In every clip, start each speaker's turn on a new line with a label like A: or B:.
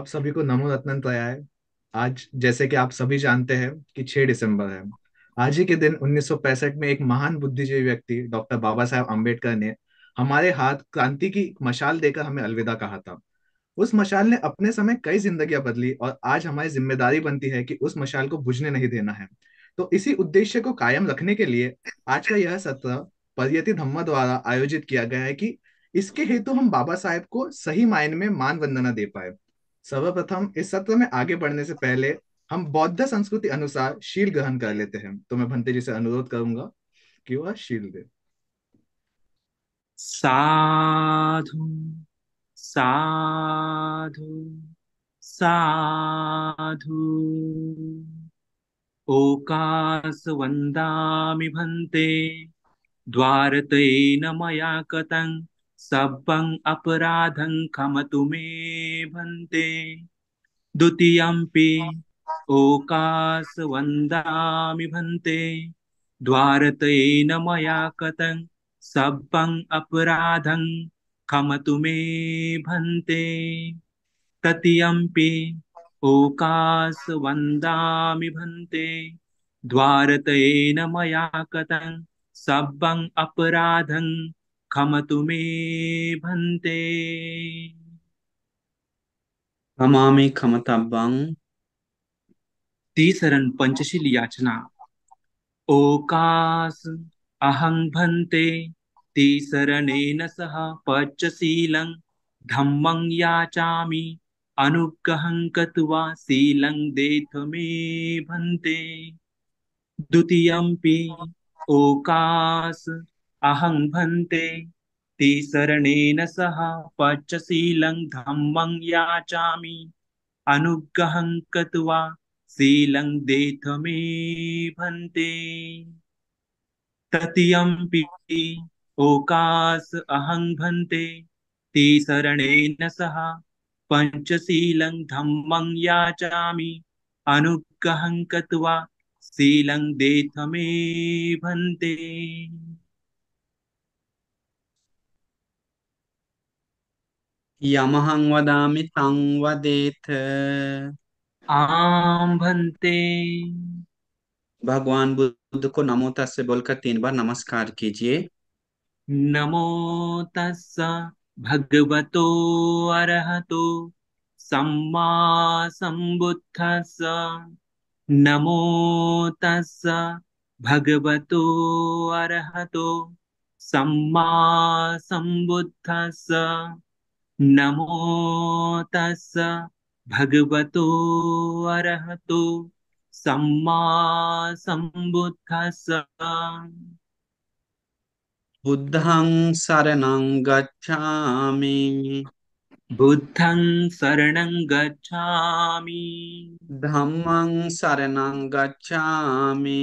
A: आप सभी को नमो रत्न तया है आज जैसे कि आप सभी जानते हैं कि 6 दिसंबर है आज ही के दिन 1965 में एक महान बुद्धिजीवी व्यक्ति डॉक्टर बाबा साहेब अम्बेडकर ने हमारे हाथ क्रांति की मशाल देकर हमें अलविदा कहा था उस मशाल ने अपने समय कई जिंदगियां बदली और आज हमारी जिम्मेदारी बनती है कि उस मशाल को बुझने नहीं देना है तो इसी उद्देश्य को कायम रखने के लिए आज का यह सत्र पर्यति धम्मा द्वारा आयोजित किया गया है कि इसके हेतु तो हम बाबा साहेब को सही मायने में मान वंदना दे पाए सर्वप्रथम इस सत्र में आगे बढ़ने से पहले हम बौद्ध संस्कृति अनुसार शील ग्रहण कर लेते हैं तो मैं भंते जी से अनुरोध करूंगा कि वह शील दे
B: साधु साधु साधु ओकास भंते द्वारते न मया कतंग सर्वं अपराधं खमतु मे भन्ते द्वितीयम्पि ओकास वन्दामि भन्ते द्वारतेन मया कतं सर्वं अपराधं खमतु मे भन्ते तृतीयम्पि ओकास वन्दामि भन्ते द्वारतेन मया कतं सर्वं अपराधं खमतु मे भन्ते हमामे खमताब्बं तीसरण पंचशील याचना ओ कास अहं भन्ते तीसरणेन सह पचशीलं धम्मं याचामि अनुग्रहं कृत्वा शीलं देथ मे भन्ते द्वितीयं पि ओकास अहं भन्ते ते शरणेन सह पचशीलं धम्मं याचामि अनुग्रहं कृत्वा शीलं देथ मे भन्ते तृतीयम्पि ओकास अहं भन्ते ते शरणेन सह पञ्चशीलं धम्मं याचामि अनुग्रहं कृत्वा शीलं देथ मे भन्ते
C: යමහං වදාමි
B: आम भन्ते भगवान
C: बुद्ध को नमो तस् बोलकर तीन बार नमस्कार कीजिए
B: नमो तस् भगवतो अरहतो सम्मा सम्बुद्धस्स नमो तस् भगवतो अरहतो सम्मा सम्बुद्धस्स नमो तस् भगवतो अरहतो सम्मा बुद्धः
C: बुद्धं शरणं गच्छामि बुद्धं शरणं गच्छामि धम्मं शरणं गच्छामि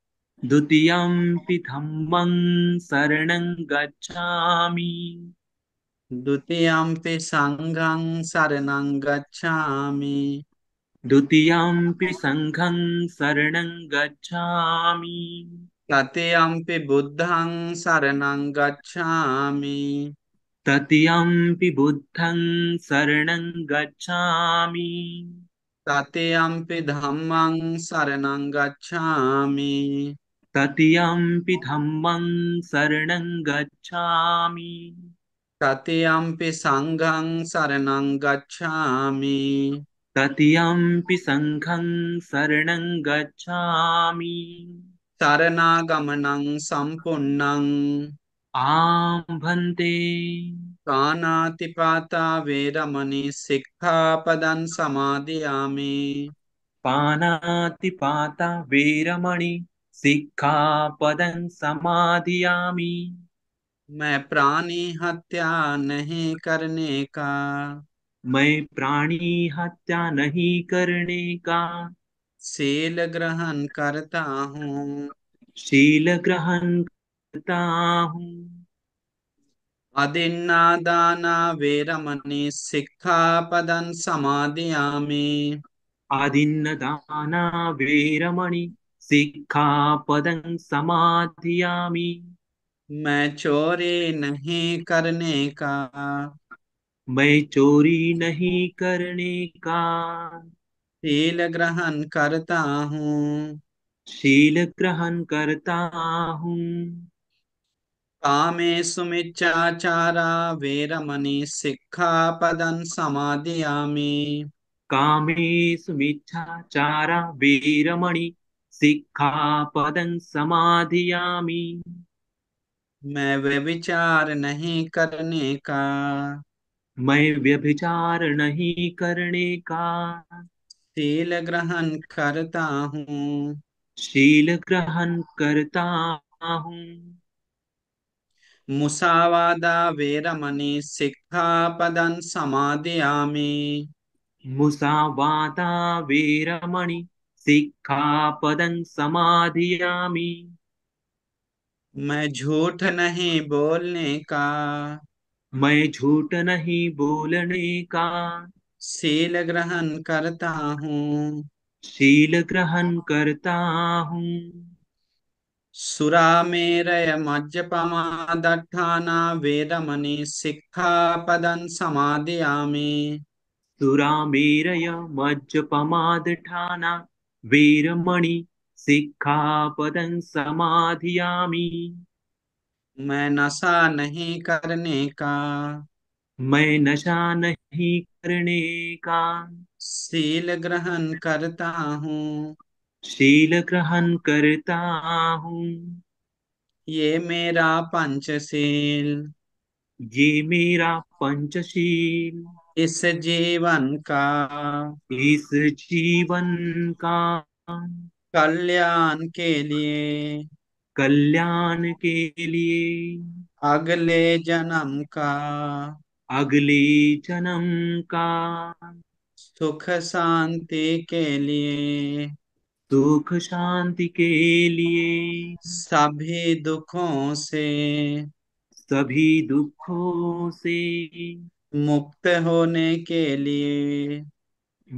C: द्वितीयं धम्मं शरणं गच्छामि द्वितीयं पि सङ्घं शरणं गच्छामि
B: द्वितीयं पि सङ्घं शरणं गच्छामि तृतीयं पि बुद्धं शरणं गच्छामि तृतीयं पि बुद्धं शरणं गच्छामि
C: तृतीयं पि धम्मं शरणं गच्छामि
B: තතියම්පි ධම්මං සරණං ගච්ඡාමි තතියම්පි සංඝං සරණං ගච්ඡාමි තතියම්පි සංඝං සරණං ගච්ඡාමි සරණාගමනං සම්පොන්නං ආම්භන්තේ
C: පානාතිපාතා වේරමණී සික්ඛාපදං සමාදියාමි
B: පානාතිපාතා වේරමණී सिक्खापदं समाधियामि मैं प्राणी हत्या
C: नहीं करने का मैं प्राणी हत्या नहीं करने का शील ग्रहण करता हूँ
B: शील ग्रहण
C: करता हूँ दाना पदन समाधिया සික්ඛාපදං සමාදියාමි
B: दाना वेरमणि सिक्खापदं समाधियामि मैं चोरी नहीं करने का मैं चोरी नहीं करने का शील ग्रहण करता हूँ शील ग्रहण करता
C: हूँ कामे सुमिच्छाचारा
B: वेरमणि पदन समाधियामी कामे सुमिच्छाचारा वीरमणि सिक्खापदं समाधियामि मैं व्यभिचार नहीं करने का मैं व्यभिचार नहीं करने का शील ग्रहण करता हूँ शील ग्रहण करता हूँ
C: मुसावादा वेरमणि
B: सिखा पदन समाधियामि मुसावादा वेरमणि पदन समाधियामि मैं झूठ नहीं बोलने का मैं झूठ नहीं बोलने का शील ग्रहण करता हूँ शील ग्रहण करता हूँ
C: सुरा සුරාමේරය මජ්ජපමා දට්ඨානා
B: सिखा पदन සමාදියාමි सुरा मेरय දට්ඨානා वीरमणि सिखापदं समाधियामी मैं नशा नहीं करने का मैं नशा नहीं करने का शील ग्रहण करता हूँ शील ग्रहण करता हूँ ये मेरा पंचशील ये
C: मेरा पंचशील इस जीवन का इस जीवन का कल्याण के लिए
B: कल्याण
C: के लिए अगले जन्म का
B: अगले जन्म का सुख शांति के लिए सुख शांति के लिए
C: सभी दुखों से सभी दुखों से मुक्त होने के लिए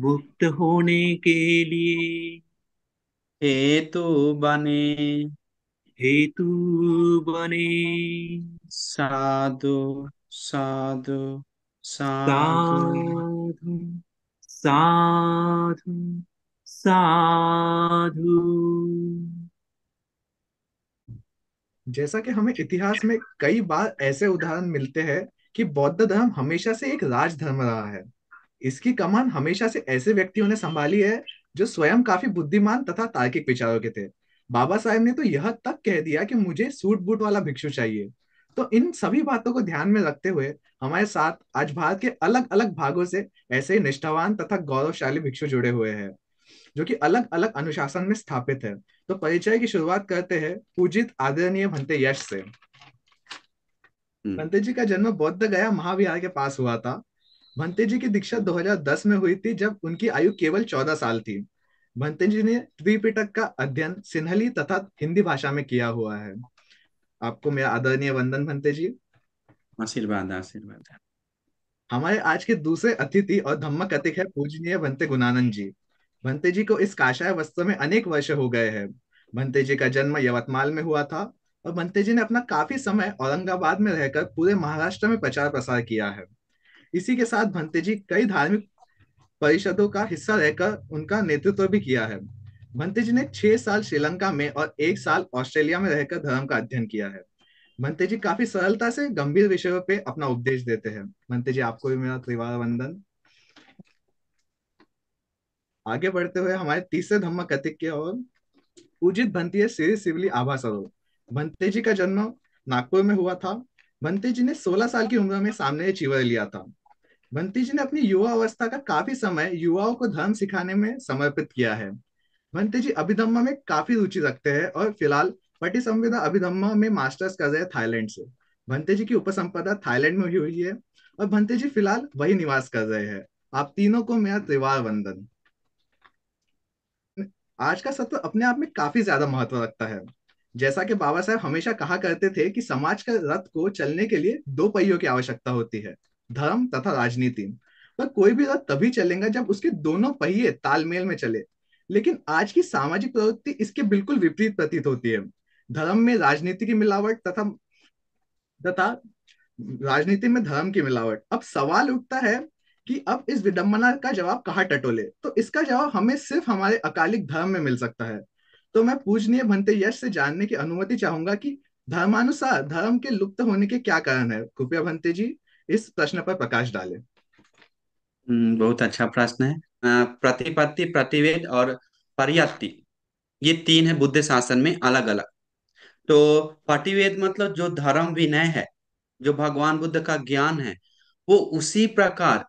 C: मुक्त होने के लिए हेतु बने
B: हेतु बने साधु साधु साधु साधु साधु
A: जैसा कि हमें इतिहास में कई बार ऐसे उदाहरण मिलते हैं कि बौद्ध धर्म हमेशा से एक राजधर्म रहा है इसकी कमान हमेशा से ऐसे व्यक्तियों ने संभाली है जो स्वयं काफी बुद्धिमान तथा तार्किक विचारों के थे बाबा साहेब ने तो यह तक कह दिया कि मुझे सूट बूट वाला भिक्षु चाहिए तो इन सभी बातों को ध्यान में रखते हुए हमारे साथ आज भारत के अलग अलग भागों से ऐसे निष्ठावान तथा गौरवशाली भिक्षु जुड़े हुए हैं जो कि अलग अलग अनुशासन में स्थापित है तो परिचय की शुरुआत करते हैं पूजित आदरणीय भंते यश से हम्म। भंते जी का जन्म बौद्ध गया महाविहार के पास हुआ था भंते जी की दीक्षा 2010 में हुई थी जब उनकी आयु केवल 14 साल थी भंते जी ने द्विपिटक का अध्ययन सिन्हली तथा हिंदी भाषा में किया हुआ है आपको मेरा आदरणीय वंदन भंते जी आशीर्वाद आशीर्वाद हमारे आज के दूसरे अतिथि और धम्म कथिक है पूजनीय भंते गुणानंद जी भंते जी को इस काशाय वस्त्र में अनेक वर्ष हो गए हैं भंते जी का जन्म यवतमाल में हुआ था और मंत्री जी ने अपना काफी समय औरंगाबाद में रहकर पूरे महाराष्ट्र में प्रचार प्रसार किया है इसी के साथ भंते जी कई धार्मिक परिषदों का हिस्सा रहकर उनका नेतृत्व भी किया है भंते जी ने छह साल श्रीलंका में और एक साल ऑस्ट्रेलिया में रहकर धर्म का अध्ययन किया है भंते जी काफी सरलता से गंभीर विषयों पे अपना उपदेश देते हैं भंते जी आपको भी मेरा त्रिवार वंदन आगे बढ़ते हुए हमारे तीसरे धम्म कथिक के और उजित है श्री शिवली आभा सरोवर बंते जी का जन्म नागपुर में हुआ था बंते जी ने 16 साल की उम्र में सामने चीवर लिया था बंते जी ने अपनी युवा अवस्था का काफी समय युवाओं को धर्म सिखाने में समर्पित किया है बंते जी अभिधम्मा में काफी रुचि रखते हैं और फिलहाल पटी संविदा अभिधम्मा में मास्टर्स कर रहे हैं थाईलैंड से भंते जी की उपसंपदा थाईलैंड में हुई हुई है और भंते जी फिलहाल वही निवास कर रहे हैं आप तीनों को मेरा त्रिवार वंदन आज का सत्र अपने आप में काफी ज्यादा महत्व रखता है जैसा कि बाबा साहब हमेशा कहा करते थे कि समाज का रथ को चलने के लिए दो पहियों की आवश्यकता होती है धर्म तथा राजनीति पर कोई भी रथ तभी चलेगा जब उसके दोनों पहिए तालमेल में चले लेकिन आज की सामाजिक प्रवृत्ति इसके बिल्कुल विपरीत प्रतीत होती है धर्म में राजनीति की मिलावट तथा तथा राजनीति में धर्म की मिलावट अब सवाल उठता है कि अब इस विडंबना का जवाब कहाँ टटोले तो इसका जवाब हमें सिर्फ हमारे अकालिक धर्म में मिल सकता है तो मैं पूजनीय भंते यश से जानने की अनुमति चाहूंगा कि धर्मानुसार धर्म के लुप्त होने के क्या कारण है कृपया भंते जी इस प्रश्न पर प्रकाश डालें
C: हम्म, बहुत अच्छा प्रश्न है प्रतिपत्ति प्रतिवेद और पर्याप्ति ये तीन है बुद्ध शासन में अलग अलग तो प्रतिवेद मतलब जो धर्म विनय है जो भगवान बुद्ध का ज्ञान है वो उसी प्रकार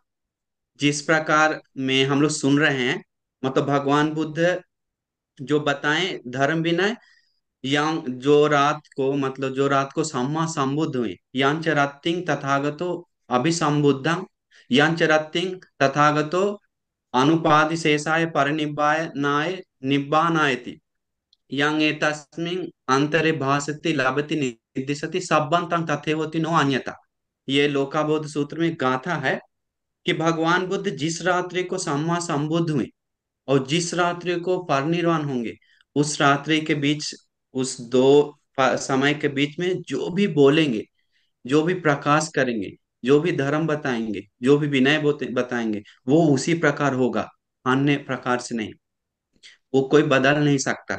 C: जिस प्रकार में हम लोग सुन रहे हैं मतलब भगवान बुद्ध जो बताएं धर्म विनय या जो रात को मतलब जो रात को सम्मा संबुद्ध हुए यांच रत्तिंग तथागतो अभिसंबुद्धम यांच रत्तिंग तथागतो अनुपाधि शेषाय परिनिब्बाय नाय निब्बानाय යං ඒ තස්මින් अंतरे भासति लभति निदिशति सब्बंतं तथेवति नो अन्यता ये लोकाबोध सूत्र में गाथा है कि भगवान बुद्ध जिस रात्रि को सम्मा संबुद्ध हुए और जिस रात्रि को पारनिर्वाण होंगे उस रात्रि के बीच उस दो समय के बीच में जो भी बोलेंगे जो भी प्रकाश करेंगे जो भी धर्म बताएंगे जो भी विनय बताएंगे वो उसी प्रकार होगा अन्य प्रकार से नहीं वो कोई बदल नहीं सकता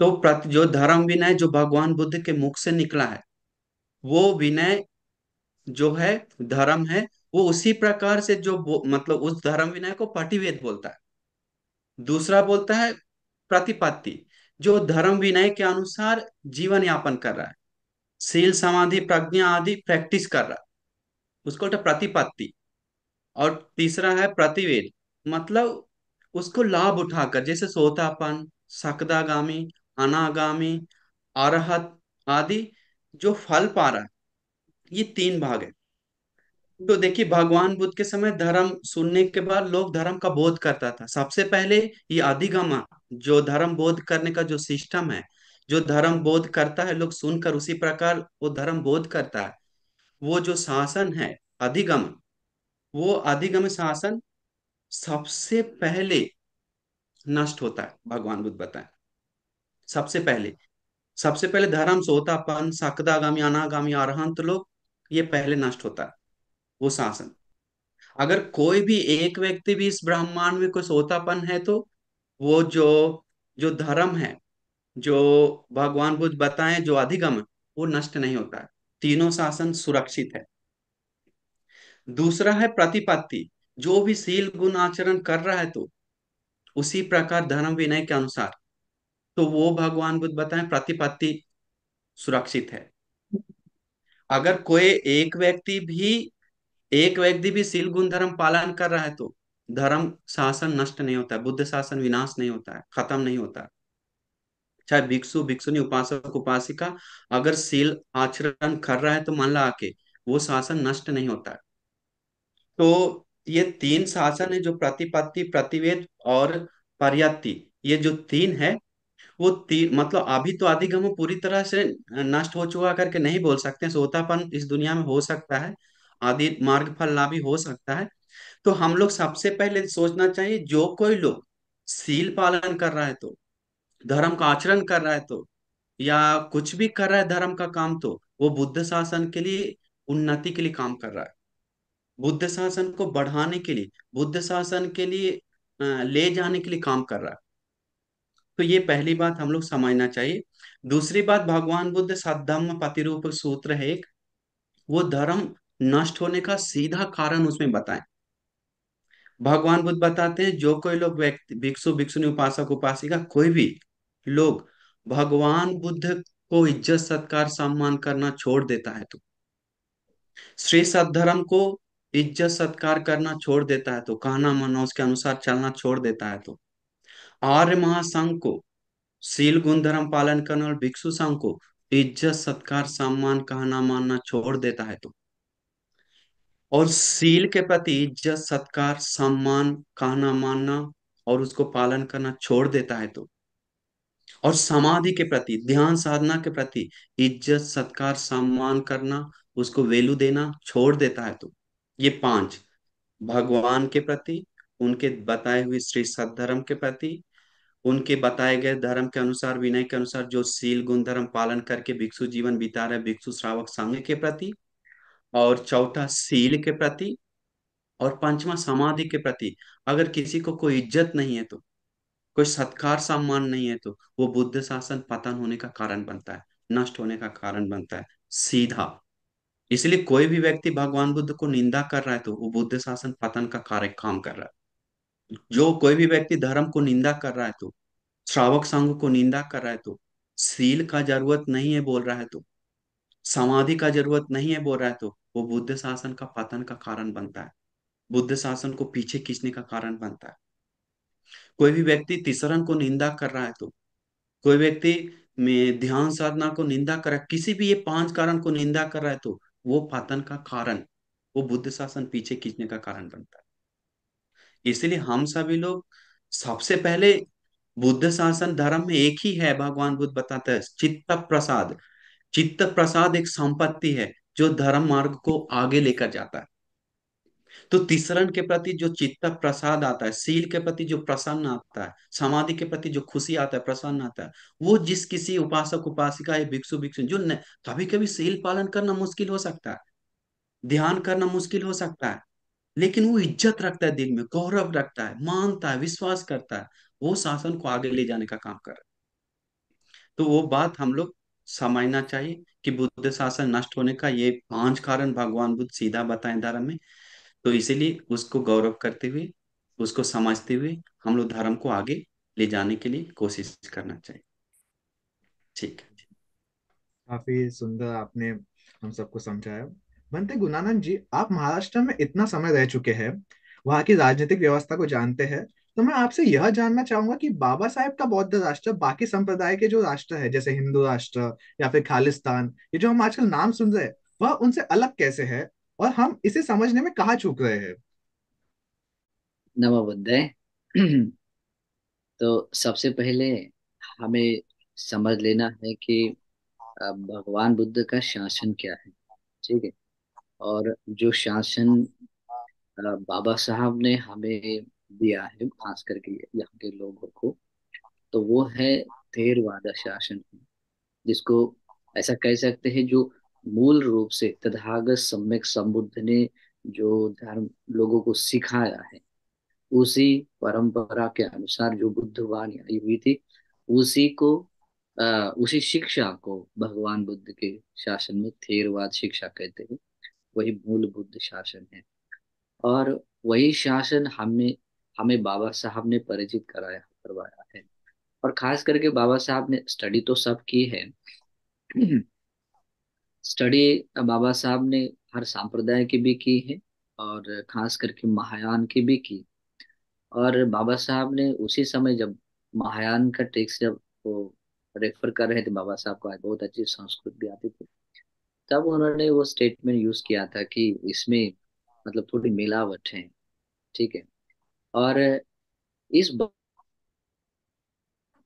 C: तो प्रति जो धर्म विनय जो भगवान बुद्ध के मुख से निकला है वो विनय जो है धर्म है वो उसी प्रकार से जो मतलब उस धर्म विनय को पटिवेद बोलता है दूसरा बोलता है प्रतिपत्ति जो धर्म विनय के अनुसार जीवन यापन कर रहा है शील समाधि प्रज्ञा आदि प्रैक्टिस कर रहा है उसको तो प्रतिपत्ति और तीसरा है प्रतिवेद मतलब उसको लाभ उठाकर जैसे सोतापन सकदागामी अनागामी अरहत आदि जो फल पा रहा है ये तीन भाग है तो देखिए भगवान बुद्ध के समय धर्म सुनने के बाद लोग धर्म का बोध करता था सबसे पहले ये अधिगम जो धर्म बोध करने का जो सिस्टम है जो धर्म बोध करता है लोग सुनकर उसी प्रकार वो धर्म बोध करता है वो जो शासन है अधिगम वो अधिगम शासन सबसे पहले नष्ट होता है भगवान बुद्ध बताए सबसे पहले सबसे पहले धर्म सोतापन सकदागामी अनागामी अरहंत लोग ये पहले नष्ट होता है वो शासन अगर कोई भी एक व्यक्ति भी इस ब्रह्मांड में कोई सोतापन है तो वो जो जो धर्म है जो भगवान बुद्ध बताएं जो अधिगम है वो नष्ट नहीं होता है तीनों शासन सुरक्षित है दूसरा है प्रतिपत्ति जो भी सील गुण आचरण कर रहा है तो उसी प्रकार धर्म विनय के अनुसार तो वो भगवान बुद्ध बताएं प्रतिपत्ति सुरक्षित है अगर कोई एक व्यक्ति भी एक व्यक्ति भी शील गुण धर्म पालन कर रहा है तो धर्म शासन नष्ट नहीं होता है बुद्ध शासन विनाश नहीं होता है खत्म नहीं होता चाहे भिक्षु भिक्षुनी उपासक उपासिका अगर शील आचरण कर रहा है तो मान ला आके वो शासन नष्ट नहीं होता है तो ये तीन शासन है जो प्रतिपत्ति प्रतिवेद और पर्याप्ति ये जो तीन है वो तीन मतलब अभी तो अधिगम पूरी तरह से नष्ट हो चुका करके नहीं बोल सकते सोतापन इस दुनिया में हो सकता है आदि मार्ग फल लाभी हो सकता है तो हम लोग सबसे पहले सोचना चाहिए जो कोई लोग सील पालन कर रहा है तो धर्म का आचरण कर रहा है तो या कुछ भी कर रहा है धर्म का काम तो वो बुद्ध शासन के लिए उन्नति के लिए काम कर रहा है बुद्ध शासन को बढ़ाने के लिए बुद्ध शासन के लिए ले जाने के लिए काम कर रहा है तो ये पहली बात हम लोग समझना चाहिए दूसरी बात भगवान बुद्ध सदम पतिरूप सूत्र है एक वो धर्म नष्ट होने का सीधा कारण उसमें बताएं भगवान बुद्ध बताते हैं जो कोई लोग व्यक्ति भिक्षु भिक्षुनी उपासक उपासिका कोई भी लोग भगवान बुद्ध को इज्जत सत्कार सम्मान करना छोड़ देता है तो श्री सद्धर्म को इज्जत सत्कार करना छोड़ देता है तो कहना मानना उसके अनुसार चलना छोड़ देता है तो आर्य महासंघ को शील धर्म पालन करने और भिक्षु संघ को इज्जत सत्कार सम्मान कहना मानना छोड़ देता है तो और सील के प्रति इज्जत सत्कार सम्मान कहना मानना और उसको पालन करना छोड़ देता है तो और समाधि के प्रति ध्यान साधना के प्रति इज्जत सत्कार सम्मान करना उसको वैल्यू देना छोड़ देता है तो ये पांच भगवान के प्रति उनके बताए हुए श्री सद्धर्म के प्रति उनके बताए गए धर्म के अनुसार विनय के अनुसार जो सील गुण धर्म पालन करके भिक्षु जीवन बिता रहे भिक्षु श्रावक संघ के प्रति और चौथा सील के प्रति और पांचवा समाधि के प्रति अगर किसी को कोई इज्जत नहीं है तो कोई सत्कार सम्मान नहीं है तो वो बुद्ध शासन पतन होने का कारण बनता है नष्ट होने का कारण बनता है सीधा इसलिए कोई भी व्यक्ति भगवान बुद्ध को निंदा कर रहा है तो वो बुद्ध शासन पतन का कार्य काम कर रहा है जो कोई भी व्यक्ति धर्म को निंदा कर रहा है तो श्रावक संघ को निंदा कर रहा है तो सील का जरूरत नहीं है बोल रहा है तो समाधि का जरूरत नहीं है बोल रहा है तो वो बुद्ध शासन का पतन का कारण बनता है बुद्ध शासन को पीछे खींचने का कारण बनता है कोई भी व्यक्ति तीसरन को निंदा कर रहा है तो कोई व्यक्ति में ध्यान साधना को निंदा कर रहा है किसी भी ये पांच कारण को निंदा कर रहा है तो वो पतन का कारण वो बुद्ध शासन पीछे खींचने का कारण बनता है इसलिए हम सभी लोग सबसे पहले बुद्ध शासन धर्म में एक ही है भगवान बुद्ध बताते हैं चित्त प्रसाद चित्त प्रसाद एक संपत्ति है जो धर्म मार्ग को आगे लेकर जाता है तो तीसरण के प्रति जो चित्त प्रसाद आता है सील के प्रति जो प्रसन्न आता है समाधि के प्रति जो खुशी आता है प्रसन्न आता है वो जिस किसी उपासक उपासिका या भिक्षु भिक्षु जो कभी कभी सील पालन करना मुश्किल हो सकता है ध्यान करना मुश्किल हो सकता है लेकिन वो इज्जत रखता है दिल में गौरव रखता है मानता है विश्वास करता है वो शासन को आगे ले जाने का काम कर रहा है तो वो बात हम लोग समझना चाहिए कि बुद्ध शासन नष्ट होने का ये पांच कारण भगवान बुद्ध सीधा बताएं धर्म में तो इसीलिए उसको गौरव करते हुए उसको समझते हुए हम लोग धर्म को आगे ले जाने के लिए कोशिश करना चाहिए ठीक है
A: काफी सुंदर आपने हम सबको समझाया बनते गुणानंद जी आप महाराष्ट्र में इतना समय रह चुके हैं वहां की राजनीतिक व्यवस्था को जानते हैं तो मैं आपसे यह जानना चाहूंगा कि बाबा साहेब का बौद्ध राष्ट्र बाकी संप्रदाय के जो राष्ट्र है जैसे हिंदू राष्ट्र या फिर खालिस्तान ये जो हम आजकल नाम सुन रहे हैं वह उनसे अलग कैसे है और हम इसे
D: समझने में कहा चूक रहे हैं नमो बुद्ध तो सबसे पहले हमें समझ लेना है कि भगवान बुद्ध का शासन क्या है ठीक है और जो शासन बाबा साहब ने हमें दिया है खास करके यहाँ के लोगों को तो वो है थेरवादा शासन जिसको ऐसा कह सकते हैं जो मूल रूप से तथागत सम्यक संबुद्ध ने जो धर्म लोगों को सिखाया है उसी परंपरा के अनुसार जो बुद्धवाणी आई हुई थी उसी को आ, उसी शिक्षा को भगवान बुद्ध के शासन में थेरवाद शिक्षा कहते हैं वही मूल बुद्ध शासन है और वही शासन हमें हमें बाबा साहब ने परिचित कराया करवाया है और खास करके बाबा साहब ने स्टडी तो सब की है स्टडी बाबा साहब ने हर सांप्रदाय की भी की है और खास करके महायान की भी की और बाबा साहब ने उसी समय जब महायान का टेक्स जब वो रेफर कर रहे थे बाबा साहब को बहुत अच्छी संस्कृत भी आती थी तब उन्होंने वो स्टेटमेंट यूज किया था कि इसमें मतलब थोड़ी मिलावट है ठीक है और इस बा...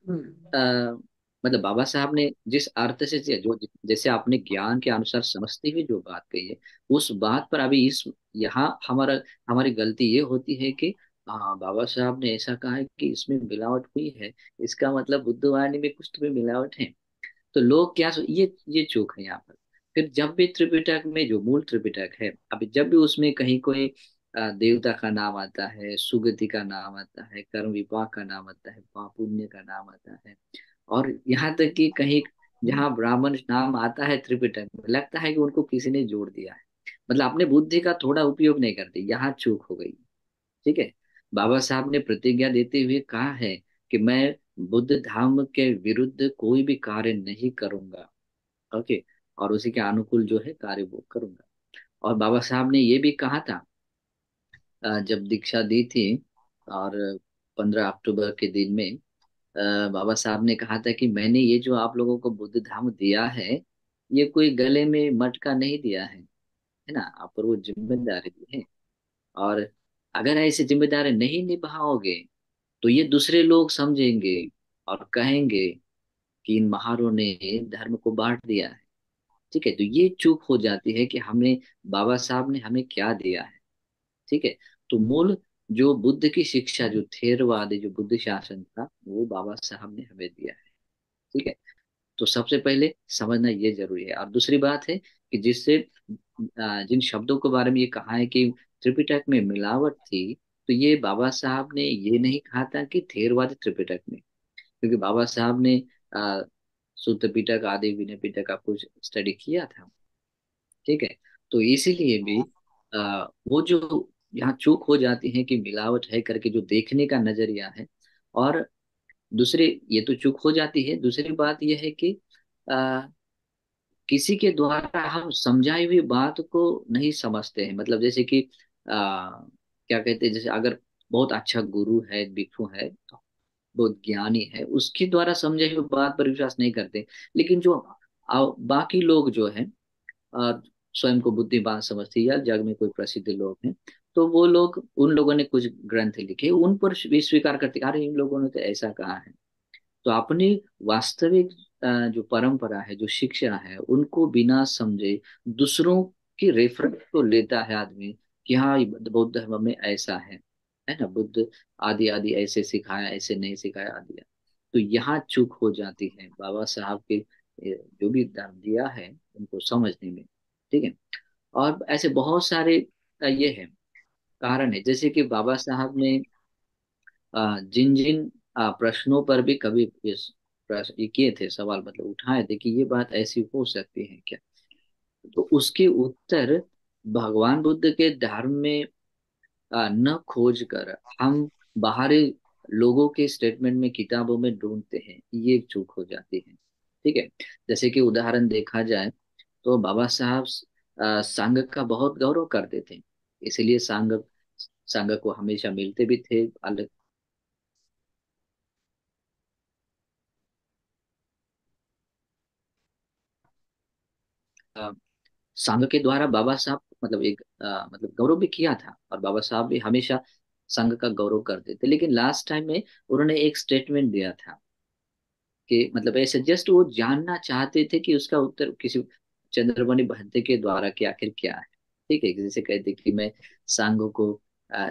D: तो आ, हम्म। मतलब बाबा साहब ने जिस अर्थ से जो जैसे आपने ज्ञान के अनुसार समझते हुए जो बात कही है उस बात पर अभी इस यहाँ हमारा हमारी गलती ये होती है कि हाँ बाबा साहब ने ऐसा कहा है कि इसमें मिलावट हुई है इसका मतलब बुद्धवाणी में कुछ तो भी मिलावट है तो लोग क्या सो, ये ये चूक है यहाँ पर फिर जब भी त्रिपिटक में जो मूल त्रिपिटक है अभी जब भी उसमें कहीं कोई देवता का नाम आता है सुगति का नाम आता है कर्म विपाक का नाम आता है पापुण्य पुण्य का नाम आता है और यहाँ तक कि कहीं जहाँ ब्राह्मण नाम आता है त्रिपिटक में लगता है कि उनको किसी ने जोड़ दिया है मतलब अपने बुद्धि का थोड़ा उपयोग नहीं करते यहाँ चूक हो गई ठीक है बाबा साहब ने प्रतिज्ञा देते हुए कहा है कि मैं बुद्ध धाम के विरुद्ध कोई भी कार्य नहीं करूंगा ओके और उसी के अनुकूल जो है कार्य वो करूंगा और बाबा साहब ने ये भी कहा था जब दीक्षा दी थी और पंद्रह अक्टूबर के दिन में बाबा साहब ने कहा था कि मैंने ये जो आप लोगों को बुद्ध धाम दिया है ये कोई गले में मटका नहीं दिया है है ना आप पर वो जिम्मेदारी है और अगर ऐसी जिम्मेदारी नहीं निभाओगे तो ये दूसरे लोग समझेंगे और कहेंगे कि इन महारों ने धर्म को बांट दिया है ठीक है तो ये चूक हो जाती है कि हमें बाबा साहब ने हमें क्या दिया है ठीक है तो मूल जो बुद्ध की शिक्षा जो थेरवादी जो बुद्ध शासन था वो बाबा साहब ने हमें दिया है ठीक है तो सबसे पहले समझना ये जरूरी है और दूसरी बात है कि जिससे जिन शब्दों के बारे में ये कहा है कि त्रिपिटक में मिलावट थी तो ये बाबा साहब ने ये नहीं कहा था कि थेरवादी त्रिपिटक में क्योंकि बाबा साहब ने अः सूत्र आदि विनय पिटक का कुछ स्टडी किया था ठीक है तो इसीलिए भी आ, वो जो यहाँ चूक हो जाती है कि मिलावट है करके जो देखने का नजरिया है और दूसरे ये तो चूक हो जाती है दूसरी बात यह है कि आ, किसी के द्वारा हम समझाई हुई बात को नहीं समझते हैं मतलब जैसे कि आ, क्या कहते हैं जैसे अगर बहुत अच्छा गुरु है भिक्षु है बहुत ज्ञानी है उसके द्वारा समझाई हुई बात पर विश्वास नहीं करते लेकिन जो बाकी लोग जो है स्वयं को बुद्धिमान समझते या जग में कोई प्रसिद्ध लोग हैं तो वो लोग उन लोगों ने कुछ ग्रंथ लिखे उन पर भी स्वीकार करते अरे इन लोगों ने तो ऐसा कहा है तो अपनी वास्तविक जो परंपरा है जो शिक्षा है उनको बिना समझे दूसरों की रेफरेंस तो लेता है आदमी कि हाँ बौद्ध धर्म में ऐसा है है ना बुद्ध आदि आदि ऐसे सिखाया ऐसे नहीं सिखाया आदि तो यहाँ चूक हो जाती है बाबा साहब के जो भी धर्म दिया है उनको समझने में ठीक है और ऐसे बहुत सारे ये है कारण है जैसे कि बाबा साहब ने जिन जिन प्रश्नों पर भी कभी इस ये किए थे सवाल मतलब उठाए थे कि ये बात ऐसी हो सकती है क्या तो उसके उत्तर भगवान बुद्ध के धर्म में न खोज कर हम बाहरी लोगों के स्टेटमेंट में किताबों में ढूंढते हैं ये चूक हो जाती है ठीक है जैसे कि उदाहरण देखा जाए तो बाबा साहब संघ का बहुत गौरव करते थे इसलिए सांग सांग को हमेशा मिलते भी थे अलग सांग के द्वारा बाबा साहब मतलब एक आ, मतलब गौरव भी किया था और बाबा साहब भी हमेशा संघ का गौरव करते थे लेकिन लास्ट टाइम में उन्होंने एक स्टेटमेंट दिया था कि मतलब ऐसे जस्ट वो जानना चाहते थे कि उसका उत्तर किसी चंद्रमणि भंते के द्वारा कि आखिर क्या है ठीक है जैसे कहते कि मैं सांगो को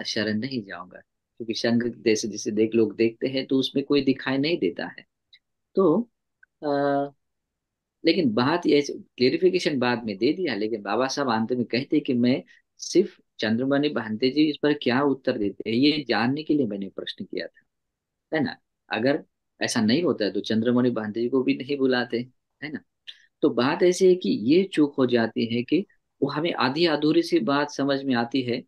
D: शरण नहीं जाऊंगा क्योंकि संघ जैसे जैसे देख लोग देखते हैं तो उसमें कोई दिखाई नहीं देता है तो आ, लेकिन बात यह क्लियरिफिकेशन बाद में दे दिया लेकिन बाबा साहब अंत में कहते कि मैं सिर्फ चंद्रमणि बहनते जी इस पर क्या उत्तर देते हैं ये जानने के लिए मैंने प्रश्न किया था है ना अगर ऐसा नहीं होता है तो चंद्रमणि बहनते जी को भी नहीं बुलाते है ना तो बात ऐसी है कि ये चूक हो जाती है कि वो हमें आधी अधूरी सी बात समझ में आती है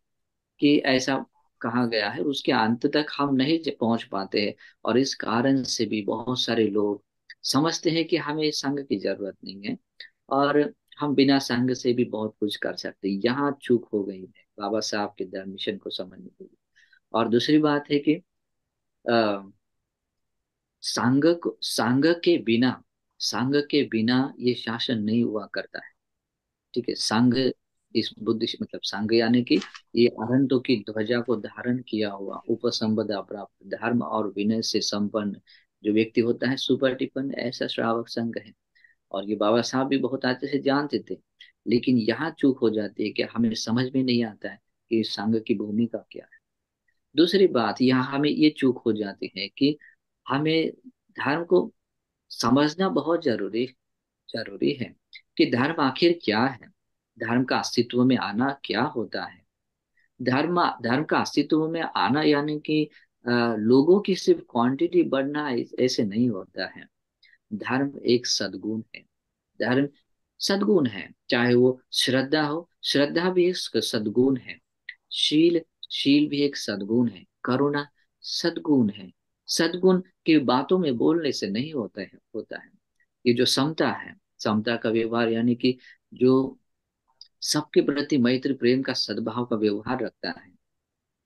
D: कि ऐसा कहा गया है उसके अंत तक हम नहीं पहुंच पाते हैं और इस कारण से भी बहुत सारे लोग समझते हैं कि हमें संघ की जरूरत नहीं है और हम बिना संघ से भी बहुत कुछ कर सकते हैं यहाँ चूक हो गई है बाबा साहब के दर मिशन को समझने के लिए और दूसरी बात है कि संघ संघ के बिना संघ के बिना ये शासन नहीं हुआ करता है ठीक है संघ इस बुद्धि मतलब संघ यानी कि ये अरंतो की ध्वजा को धारण किया हुआ उपसंपदा प्राप्त धर्म और विनय से संपन्न जो व्यक्ति होता है सुपर टिपन ऐसा श्रावक संघ है और ये बाबा साहब भी बहुत अच्छे से जानते थे लेकिन यहाँ चूक हो जाती है कि हमें समझ में नहीं आता है कि संघ की भूमिका क्या है दूसरी बात यहाँ हमें ये चूक हो जाती है कि हमें धर्म को समझना बहुत जरूरी जरूरी है कि धर्म आखिर क्या है धर्म का अस्तित्व में आना क्या होता है धर्म धर्म का अस्तित्व में आना यानी कि लोगों की सिर्फ क्वांटिटी बढ़ना ऐसे नहीं होता है धर्म एक सदगुण है धर्म सदगुण है चाहे वो श्रद्धा हो श्रद्धा भी एक सदगुण है शील शील भी एक सदगुण है करुणा सदगुण है सदगुण की बातों में बोलने से नहीं होता है होता है ये जो समता है समता का व्यवहार यानी कि जो सबके प्रति मैत्री प्रेम का सद्भाव का व्यवहार रखता है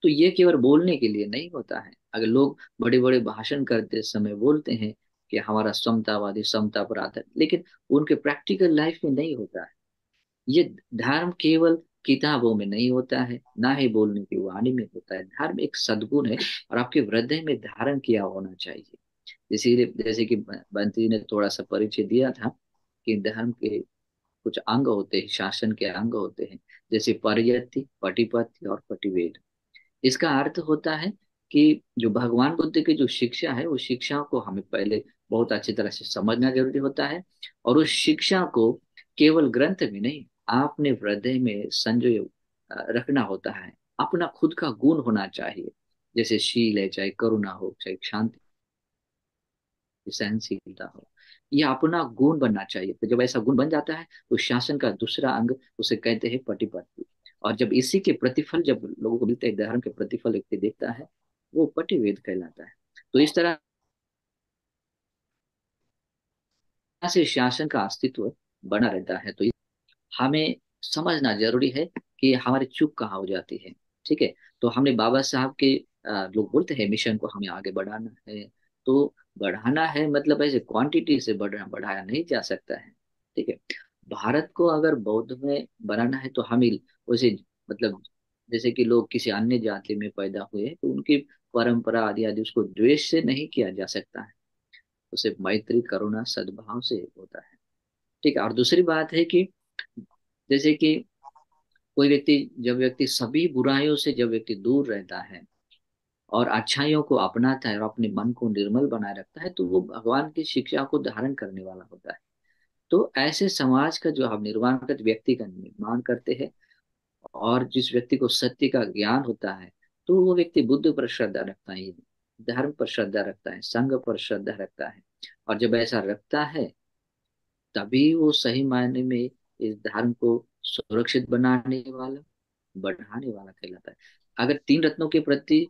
D: तो ये केवल बोलने के लिए नहीं होता है अगर लोग बड़े बड़े भाषण करते समय बोलते हैं कि हमारा समतावादी समता पर आधारित लेकिन उनके प्रैक्टिकल लाइफ में नहीं होता है ये धर्म केवल किताबों में नहीं होता है ना ही बोलने की वाणी में होता है धर्म एक सदगुण है और आपके हृदय में धारण किया होना चाहिए इसीलिए जैसे कि बंती ने थोड़ा सा परिचय दिया था कि धर्म के कुछ अंग होते हैं शासन के अंग होते हैं जैसे पर्यति पटिपति और पटिवेद इसका अर्थ होता है कि जो भगवान बुद्ध की जो शिक्षा है उस शिक्षा को हमें पहले बहुत अच्छी तरह से समझना जरूरी होता है और उस शिक्षा को केवल ग्रंथ में नहीं आपने हृदय में संजय रखना होता है अपना खुद का गुण होना चाहिए जैसे शील है चाहे करुणा हो चाहे शांति सहनशीलता हो यह अपना गुण बनना चाहिए तो जब ऐसा गुण बन जाता है तो शासन का दूसरा अंग उसे कहते हैं पटिपत्ति और जब इसी के प्रतिफल जब लोगों को मिलते हैं धर्म के प्रतिफल व्यक्ति देखता है वो पटिवेद कहलाता है तो इस तरह से शासन का अस्तित्व बना रहता है तो हमें समझना जरूरी है कि हमारी चूक कहाँ हो जाती है ठीक है तो हमने बाबा साहब के लोग बोलते हैं मिशन को हमें आगे बढ़ाना है तो बढ़ाना है मतलब ऐसे क्वांटिटी से बढ़ा बढ़ाया नहीं जा सकता है ठीक है भारत को अगर बौद्ध में बनाना है तो हमिल उसे मतलब जैसे कि लोग किसी अन्य जाति में पैदा हुए तो उनकी परंपरा आदि आदि उसको द्वेष से नहीं किया जा सकता है उसे मैत्री करुणा सद्भाव से होता है ठीक है और दूसरी बात है कि जैसे कि कोई व्यक्ति जब व्यक्ति सभी बुराइयों से जब व्यक्ति दूर रहता है और अच्छाइयों को अपनाता है और अपने मन को निर्मल बनाए रखता है तो वो भगवान की शिक्षा को धारण करने वाला होता है तो ऐसे समाज का जो हम निर्माण करते व्यक्ति का निर्माण करते हैं और जिस व्यक्ति को सत्य का ज्ञान होता है तो वो व्यक्ति बुद्ध पर श्रद्धा रखता है धर्म पर श्रद्धा रखता है संघ पर श्रद्धा रखता है और जब ऐसा रखता है तभी वो सही मायने में इस धर्म को सुरक्षित बनाने वाला बढ़ाने वाला कहलाता है अगर तीन रत्नों के प्रति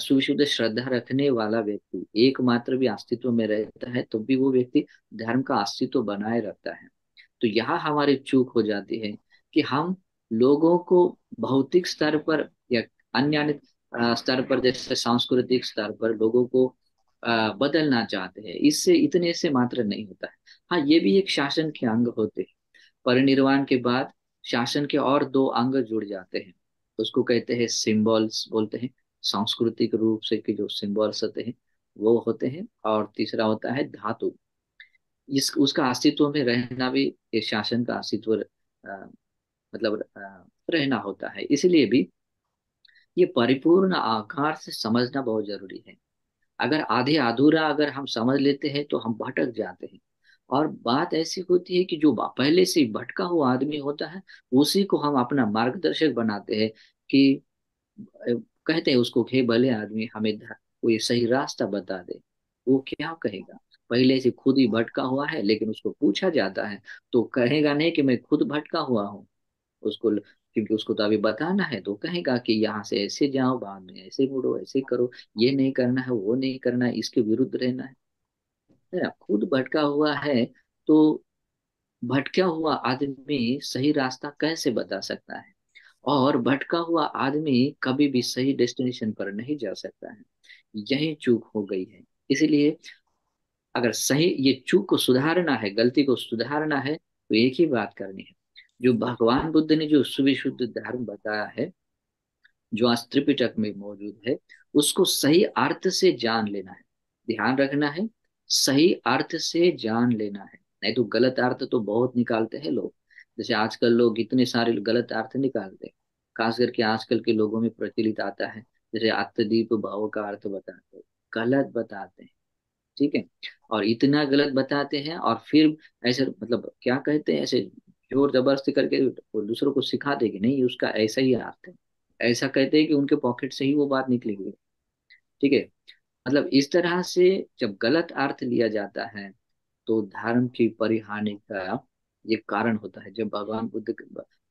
D: सुविशुद्ध श्रद्धा रखने वाला व्यक्ति एकमात्र भी अस्तित्व में रहता है तो भी वो व्यक्ति धर्म का अस्तित्व बनाए रखता है तो यह हमारी चूक हो जाती है कि हम लोगों को भौतिक स्तर पर या अन्य अन्य स्तर पर जैसे सांस्कृतिक स्तर पर लोगों को बदलना चाहते हैं इससे इतने से मात्र नहीं होता है हाँ ये भी एक शासन के अंग होते हैं परिनिर्वाण के बाद शासन के और दो अंग जुड़ जाते हैं उसको कहते हैं सिंबल्स बोलते हैं सांस्कृतिक रूप से के जो सिंबल्स होते हैं वो होते हैं और तीसरा होता है धातु इस उसका अस्तित्व में रहना भी एक शासन का अस्तित्व मतलब रहना होता है इसलिए भी ये परिपूर्ण आकार से समझना बहुत जरूरी है अगर आधे अधूरा अगर हम समझ लेते हैं तो हम भटक जाते हैं और बात ऐसी होती है कि जो पहले से भटका हुआ आदमी होता है उसी को हम अपना मार्गदर्शक बनाते हैं कि कहते हैं उसको हे भले आदमी हमें कोई सही रास्ता बता दे वो क्या कहेगा पहले से खुद ही भटका हुआ है लेकिन उसको पूछा जाता है तो कहेगा नहीं कि मैं खुद भटका हुआ हूँ उसको क्योंकि उसको तो अभी बताना है तो कहेगा कि यहाँ से ऐसे जाओ बाद में ऐसे मुड़ो ऐसे करो ये नहीं करना है वो नहीं करना है इसके विरुद्ध रहना है है ना खुद भटका हुआ है तो भटका हुआ आदमी सही रास्ता कैसे बता सकता है और भटका हुआ आदमी कभी भी सही डेस्टिनेशन पर नहीं जा सकता है यही चूक हो गई है इसीलिए अगर सही ये चूक को सुधारना है गलती को सुधारना है तो एक ही बात करनी है जो भगवान बुद्ध ने जो सुविशुद्ध धर्म बताया है जो आज त्रिपिटक में मौजूद है उसको सही अर्थ से जान लेना है ध्यान रखना है सही अर्थ से जान लेना है नहीं तो गलत अर्थ तो बहुत निकालते हैं लोग जैसे आजकल लोग इतने सारे गलत अर्थ निकालते हैं खास करके आजकल के लोगों में प्रचलित आता है जैसे आत्मदीप भाव का अर्थ बताते हैं गलत बताते हैं ठीक है और इतना गलत बताते हैं और फिर ऐसे मतलब क्या कहते हैं ऐसे जोर जबरदस्ती करके वो दूसरों को सिखा देगी नहीं उसका ऐसा ही अर्थ है ऐसा कहते हैं कि उनके पॉकेट से ही वो बात निकलेगी ठीक है मतलब इस तरह से जब गलत अर्थ लिया जाता है तो धर्म की परिहानि का ये कारण होता है जब भगवान बुद्ध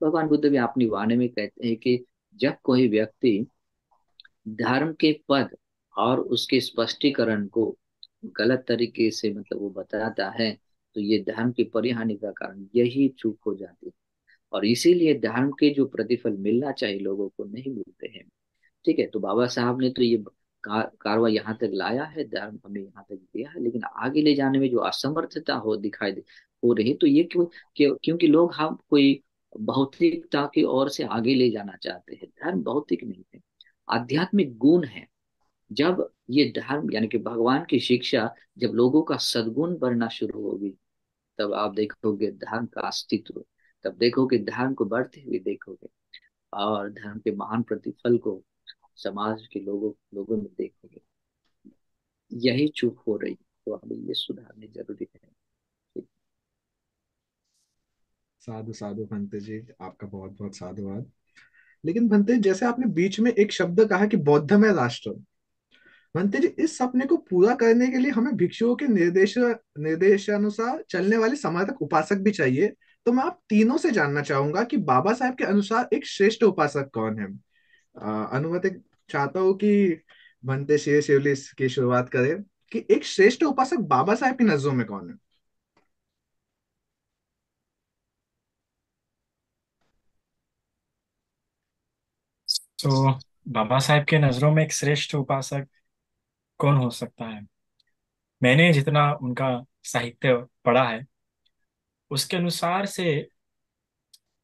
D: भगवान बुद्ध भी अपनी वाणी में कहते हैं कि जब कोई व्यक्ति धर्म के पद और उसके स्पष्टीकरण को गलत तरीके से मतलब वो बताता है तो ये धर्म की परिहानि का कारण यही चूक हो जाती है और इसीलिए धर्म के जो प्रतिफल मिलना चाहिए लोगों को नहीं मिलते हैं ठीक है तो बाबा साहब ने तो ये कारवा यहाँ तक लाया है धर्म हमें यहाँ तक दिया है लेकिन आगे ले जाने में जो असमर्थता हो दिखाई दे हो रही तो ये क्यों क्योंकि लोग हम हाँ कोई भौतिकता की ओर से आगे ले जाना चाहते हैं धर्म भौतिक नहीं है आध्यात्मिक गुण है जब ये धर्म यानी कि भगवान की शिक्षा जब लोगों का सदगुण बढ़ना शुरू होगी तब आप देखोगे धर्म का अस्तित्व तब देखोगे धर्म को बढ़ते हुए देखोगे और धर्म के महान प्रतिफल को समाज के लोगों लोगों में देखोगे यही चूक हो रही तो हमें ये सुधारने जरूरी है
A: साधु साधु भंते जी आपका बहुत बहुत साधुवाद
D: लेकिन भंते जैसे
A: आपने बीच में एक शब्द कहा कि बौद्धमय राष्ट्र भंते जी इस सपने को पूरा करने के लिए हमें भिक्षुओं के निर्देश निर्देशानुसार चलने वाले समर्थक उपासक भी चाहिए तो मैं आप तीनों से जानना चाहूंगा कि बाबा साहब के अनुसार एक श्रेष्ठ उपासक कौन है अनुमति चाहता हूँ कि भंते शिव शिवली की शुरुआत करें कि एक श्रेष्ठ उपासक बाबा साहब की नजरों में कौन है
E: तो बाबा साहेब के नजरों में एक श्रेष्ठ उपासक कौन हो सकता है मैंने जितना उनका साहित्य पढ़ा है उसके अनुसार से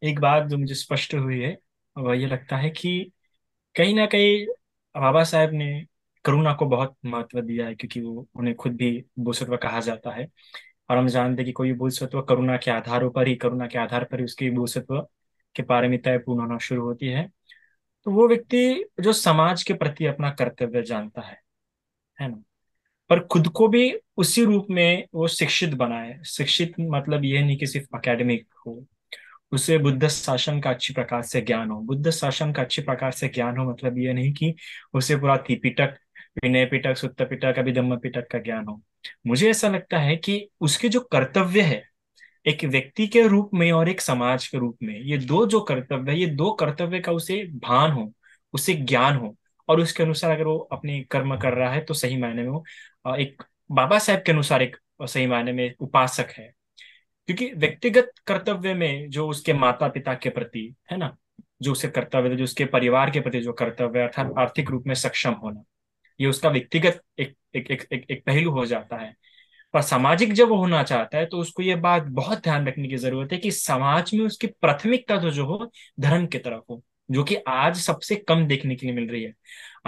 E: एक बात जो मुझे स्पष्ट हुई है वह ये लगता है कि कहीं ना कहीं बाबा साहेब ने करुणा को बहुत महत्व दिया है क्योंकि वो उन्हें खुद भी बोधसत्व कहा जाता है और हम जानते हैं कि कोई बोसत्व करुणा के आधारों पर ही करुणा के आधार पर ही उसकी बोधसत्व के पारमिताएं पूर्ण होना शुरू होती है तो वो व्यक्ति जो समाज के प्रति अपना कर्तव्य जानता है है ना पर खुद को भी उसी रूप में वो शिक्षित बनाए शिक्षित मतलब यह नहीं कि सिर्फ अकेडमिक हो उसे बुद्ध शासन का अच्छी प्रकार से ज्ञान हो बुद्ध शासन का अच्छी प्रकार से ज्ञान हो मतलब ये नहीं कि उसे पूरा त्रिपिटक विनय पिटक सुत्त पिटक अभिधम्म पिटक का ज्ञान हो मुझे ऐसा लगता है कि उसके जो कर्तव्य है एक व्यक्ति के रूप में और एक समाज के रूप में ये दो जो कर्तव्य है ये दो कर्तव्य का उसे भान हो उसे ज्ञान हो और उसके अनुसार अगर वो अपने कर्म कर रहा है तो सही मायने में वो एक बाबा साहेब के अनुसार एक सही मायने में उपासक है क्योंकि व्यक्तिगत कर्तव्य में जो उसके माता पिता के प्रति है ना जो उसके कर्तव्य जो उसके परिवार के प्रति जो कर्तव्य अर्थात आर्थिक रूप में सक्षम होना ये उसका व्यक्तिगत एक एक, एक, एक, एक पहलू हो जाता है पर सामाजिक जब वो होना चाहता है तो उसको ये बात बहुत ध्यान रखने की जरूरत है कि समाज में उसकी प्राथमिकता तो जो हो धर्म की तरफ हो जो कि आज सबसे कम देखने के लिए मिल रही है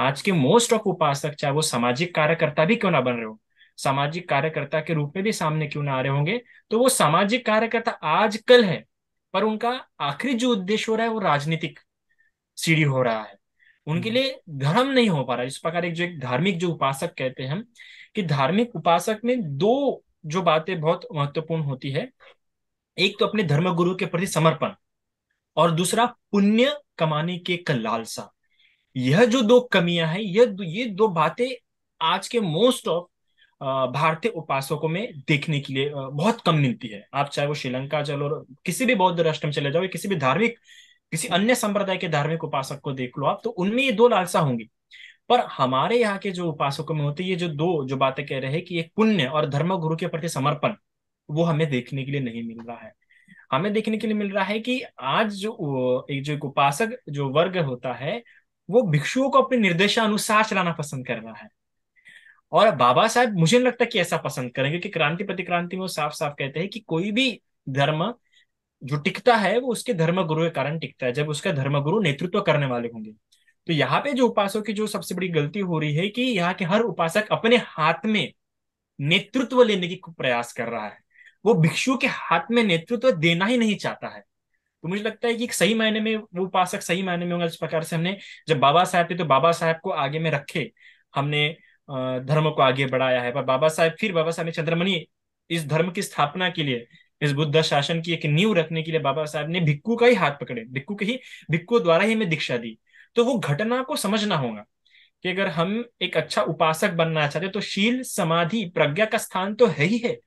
E: आज के मोस्ट ऑफ उपासक चाहे वो सामाजिक कार्यकर्ता भी क्यों ना बन रहे हो सामाजिक कार्यकर्ता के रूप में भी सामने क्यों ना आ रहे होंगे तो वो सामाजिक कार्यकर्ता आज कल है पर उनका आखिरी जो उद्देश्य हो रहा है वो राजनीतिक सीढ़ी हो रहा है उनके हम्म। लिए धर्म नहीं हो पा रहा इस प्रकार एक जो एक धार्मिक जो उपासक कहते हैं हम कि धार्मिक उपासक में दो जो बातें बहुत महत्वपूर्ण होती है एक तो अपने धर्मगुरु के प्रति समर्पण और दूसरा पुण्य कमाने के लालसा यह जो दो कमियां हैं यह ये दो बातें आज के मोस्ट ऑफ भारतीय उपासकों में देखने के लिए बहुत कम मिलती है आप चाहे वो श्रीलंका चलो किसी भी बौद्ध राष्ट्र में चले जाओ किसी भी धार्मिक किसी अन्य संप्रदाय के धार्मिक उपासक को देख लो आप तो उनमें ये दो लालसा होंगी पर हमारे यहाँ के जो उपासकों में होते ये जो दो जो बातें कह रहे हैं कि एक पुण्य और धर्म गुरु के प्रति समर्पण वो हमें देखने के लिए नहीं मिल रहा है हमें देखने के लिए मिल रहा है कि आज जो एक जो एक उपासक जो वर्ग होता है वो भिक्षुओं को अपने निर्देशानुसार चलाना पसंद कर रहा है और बाबा साहब मुझे नहीं लगता कि ऐसा पसंद करें क्योंकि क्रांति प्रतिक्रांति में वो साफ साफ कहते हैं कि कोई भी धर्म जो टिकता है वो उसके धर्म गुरु के कारण टिकता है जब उसका धर्म गुरु नेतृत्व करने वाले होंगे तो यहाँ पे जो उपासकों की जो सबसे बड़ी गलती हो रही है कि यहाँ के हर उपासक अपने हाथ में नेतृत्व लेने की प्रयास कर रहा है वो भिक्षु के हाथ में नेतृत्व देना ही नहीं चाहता है तो मुझे लगता है कि सही मायने में वो उपासक सही मायने में होगा जिस प्रकार से हमने जब बाबा साहब थे तो बाबा साहब को आगे में रखे हमने धर्म को आगे बढ़ाया है पर बाबा साहब फिर बाबा साहब ने चंद्रमणि इस धर्म की स्थापना के लिए इस बुद्ध शासन की एक नींव रखने के लिए बाबा साहब ने भिक्कू का ही हाथ पकड़े भिक्कू के ही भिक्कू द्वारा ही हमें दीक्षा दी तो वो घटना को समझना होगा कि अगर हम एक अच्छा उपासक बनना चाहते तो शील समाधि प्रज्ञा का स्थान तो है ही है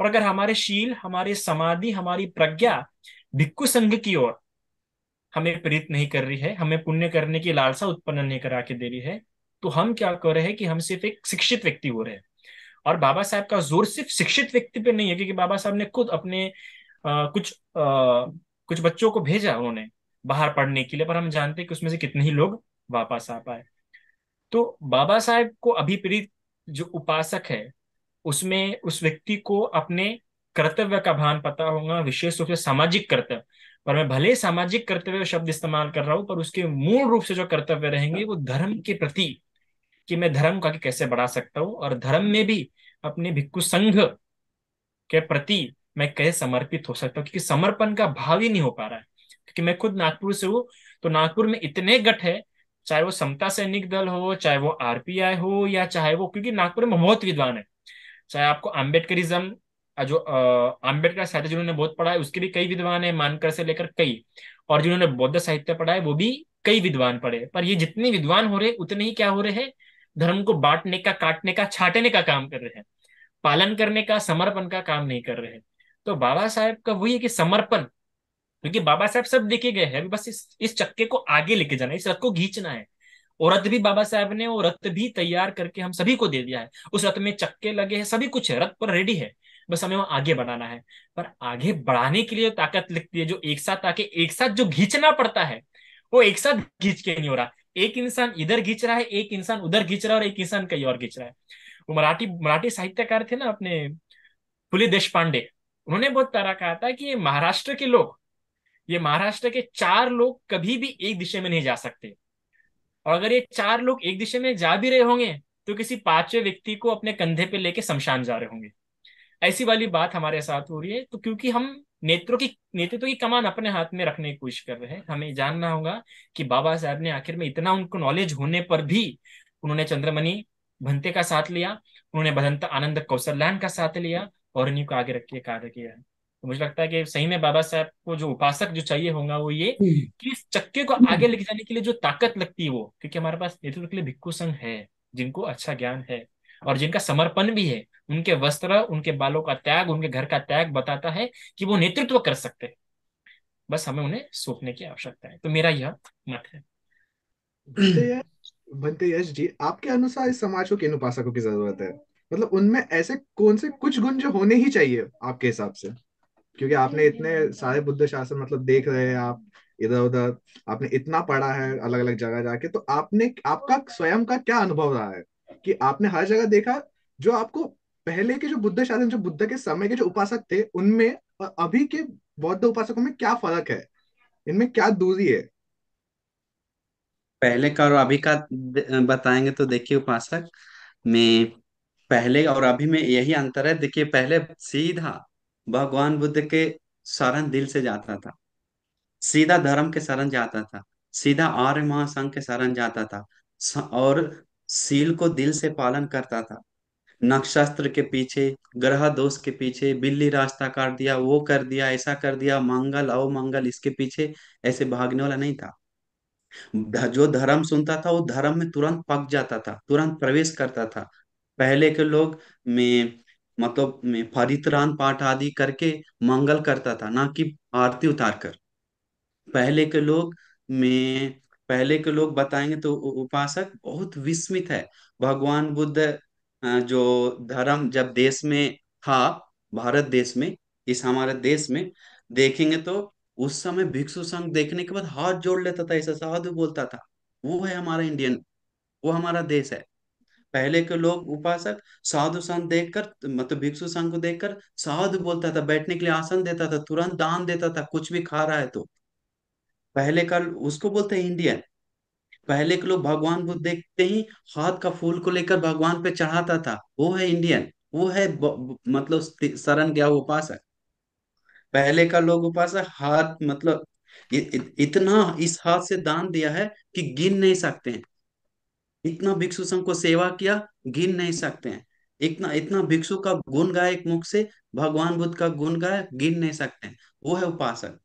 E: और अगर हमारे शील हमारे समाधि हमारी प्रज्ञा भिक्खु संघ की ओर हमें प्रेरित नहीं कर रही है हमें पुण्य करने की लालसा उत्पन्न नहीं करा के दे रही है तो हम क्या कर रहे हैं कि हम सिर्फ एक शिक्षित व्यक्ति हो रहे हैं और बाबा साहब का जोर सिर्फ शिक्षित व्यक्ति पे नहीं है क्योंकि बाबा साहब ने खुद अपने आ, कुछ आ, कुछ बच्चों को भेजा उन्होंने बाहर पढ़ने के लिए पर हम जानते हैं कि उसमें से कितने ही लोग वापस आ पाए तो बाबा साहेब को अभिप्रीत जो उपासक है उसमें उस व्यक्ति को अपने कर्तव्य का भान पता होगा विशेष रूप से सामाजिक कर्तव्य पर मैं भले सामाजिक कर्तव्य शब्द इस्तेमाल कर रहा हूं पर उसके मूल रूप से जो कर्तव्य रहेंगे वो धर्म के प्रति कि मैं धर्म का कैसे बढ़ा सकता हूँ और धर्म में भी अपने भिक्खु संघ के प्रति मैं कैसे समर्पित हो सकता हूँ क्योंकि समर्पण का भाव ही नहीं हो पा रहा है क्योंकि मैं खुद नागपुर से हूँ तो नागपुर में इतने गठ है चाहे वो समता सैनिक दल हो चाहे वो आरपीआई हो या चाहे वो क्योंकि नागपुर में बहुत विद्वान है चाहे आपको अम्बेडकरिज्म जो आम्बेडकर साहित्य जिन्होंने बहुत पढ़ा है उसके भी कई विद्वान है मानकर से लेकर कई और जिन्होंने बौद्ध साहित्य पढ़ा है वो भी कई विद्वान पढ़े पर ये जितने विद्वान हो रहे उतने ही क्या हो रहे हैं धर्म को बांटने का काटने का छाटने का काम कर रहे हैं पालन करने का समर्पण का काम नहीं कर रहे हैं तो बाबा साहेब का वही है कि समर्पण क्योंकि बाबा साहब सब लेके गए हैं अभी बस इस इस चक्के को आगे लेके जाना है इस रथ को घींचना है और रथ भी बाबा साहब ने वो रथ भी तैयार करके हम सभी को दे दिया है उस रथ में चक्के लगे हैं सभी कुछ है रथ पर रेडी है बस हमें वो आगे बढ़ाना है पर आगे बढ़ाने के लिए ताकत लिखती है जो एक साथ आके एक साथ जो घींचना पड़ता है वो एक साथ घींच के नहीं हो रहा एक इंसान इधर घींच रहा है एक इंसान उधर घींच रहा है और एक इंसान कहीं और घींच रहा है वो मराठी मराठी साहित्यकार थे ना अपने पुले देश पांडे उन्होंने बहुत तारा कहा था कि महाराष्ट्र के लोग ये महाराष्ट्र के चार लोग कभी भी एक दिशा में नहीं जा सकते और अगर ये चार लोग एक दिशा में जा भी रहे होंगे तो किसी पांचवें व्यक्ति को अपने कंधे पे लेके शमशान जा रहे होंगे ऐसी वाली बात हमारे साथ हो रही है तो क्योंकि हम नेत्रों की नेतृत्व की कमान अपने हाथ में रखने की कोशिश कर रहे हैं हमें जानना होगा कि बाबा साहब ने आखिर में इतना उनको नॉलेज होने पर भी उन्होंने चंद्रमणि भंते का साथ लिया उन्होंने भदंत आनंद कौशल्याण का साथ लिया और इन्हीं को आगे रख के कार्य किया है तो मुझे लगता है कि सही में बाबा साहब को जो उपासक जो चाहिए होगा वो ये हम्म। कि इस चक्के को हम्म। आगे लेके जाने के लिए जो ताकत लगती है वो क्योंकि हमारे पास नेतृत्व के लिए भिक्खु संघ है जिनको अच्छा ज्ञान है और जिनका समर्पण भी है उनके वस्त्र उनके बालों का त्याग उनके घर का त्याग बताता है कि वो नेतृत्व कर सकते हैं बस हमें उन्हें सोचने की आवश्यकता है तो मेरा यह मत है
A: बनते यश जी आपके अनुसार इस समाज को किन उपासकों की जरूरत है मतलब उनमें ऐसे कौन से कुछ गुण जो होने ही चाहिए आपके हिसाब से क्योंकि आपने इतने सारे बुद्ध शासन मतलब देख रहे हैं आप इधर उधर आपने इतना पढ़ा है अलग अलग जगह जाके तो आपने आपका स्वयं का क्या अनुभव रहा है कि आपने हर जगह देखा जो आपको पहले के जो बुद्ध शासन जो बुद्ध के समय के जो उपासक थे उनमें और अभी के बौद्ध उपासकों में क्या फर्क है इनमें क्या दूरी है
C: पहले का और अभी का बताएंगे तो देखिए उपासक में पहले और अभी में यही अंतर है देखिए पहले सीधा भगवान बुद्ध के शरण दिल से जाता था सीधा धर्म के शरण जाता था सीधा आर्य महासंघ के शरण जाता था और सील को दिल से पालन करता था नक्षत्र के पीछे ग्रह दोष के पीछे बिल्ली रास्ता काट दिया वो कर दिया ऐसा कर दिया मंगल मंगल इसके पीछे ऐसे भागने वाला नहीं था जो धर्म सुनता था वो धर्म में तुरंत पक जाता था तुरंत प्रवेश करता था पहले के लोग में मतलब फरित्रान पाठ आदि करके मंगल करता था ना कि आरती उतार कर पहले के लोग में पहले के लोग बताएंगे तो उपासक बहुत विस्मित है भगवान बुद्ध जो धर्म जब देश में था भारत देश में इस हमारे देश में देखेंगे तो उस समय भिक्षु संघ देखने के बाद हाथ जोड़ लेता था ऐसा साधु बोलता था वो है हमारा इंडियन वो हमारा देश है पहले के लोग उपासक साधु संत देखकर मतलब भिक्षु संघ को देखकर साधु बोलता था बैठने के लिए आसन देता था तुरंत दान देता था कुछ भी खा रहा है तो पहले का उसको बोलते हैं इंडियन पहले के लोग भगवान बुद्ध देखते ही हाथ का फूल को लेकर भगवान पे चढ़ाता था वो है इंडियन वो है मतलब शरण गया उपासक पहले का लोग उपासक हाथ मतलब इ, इ, इतना इस हाथ से दान दिया है कि गिन नहीं सकते हैं इतना भिक्षु संघ को सेवा किया गिन नहीं सकते हैं इतना इतना भिक्षु का गुण गाय एक मुख से भगवान बुद्ध का गुण गाय गिन नहीं सकते हैं वो है उपासक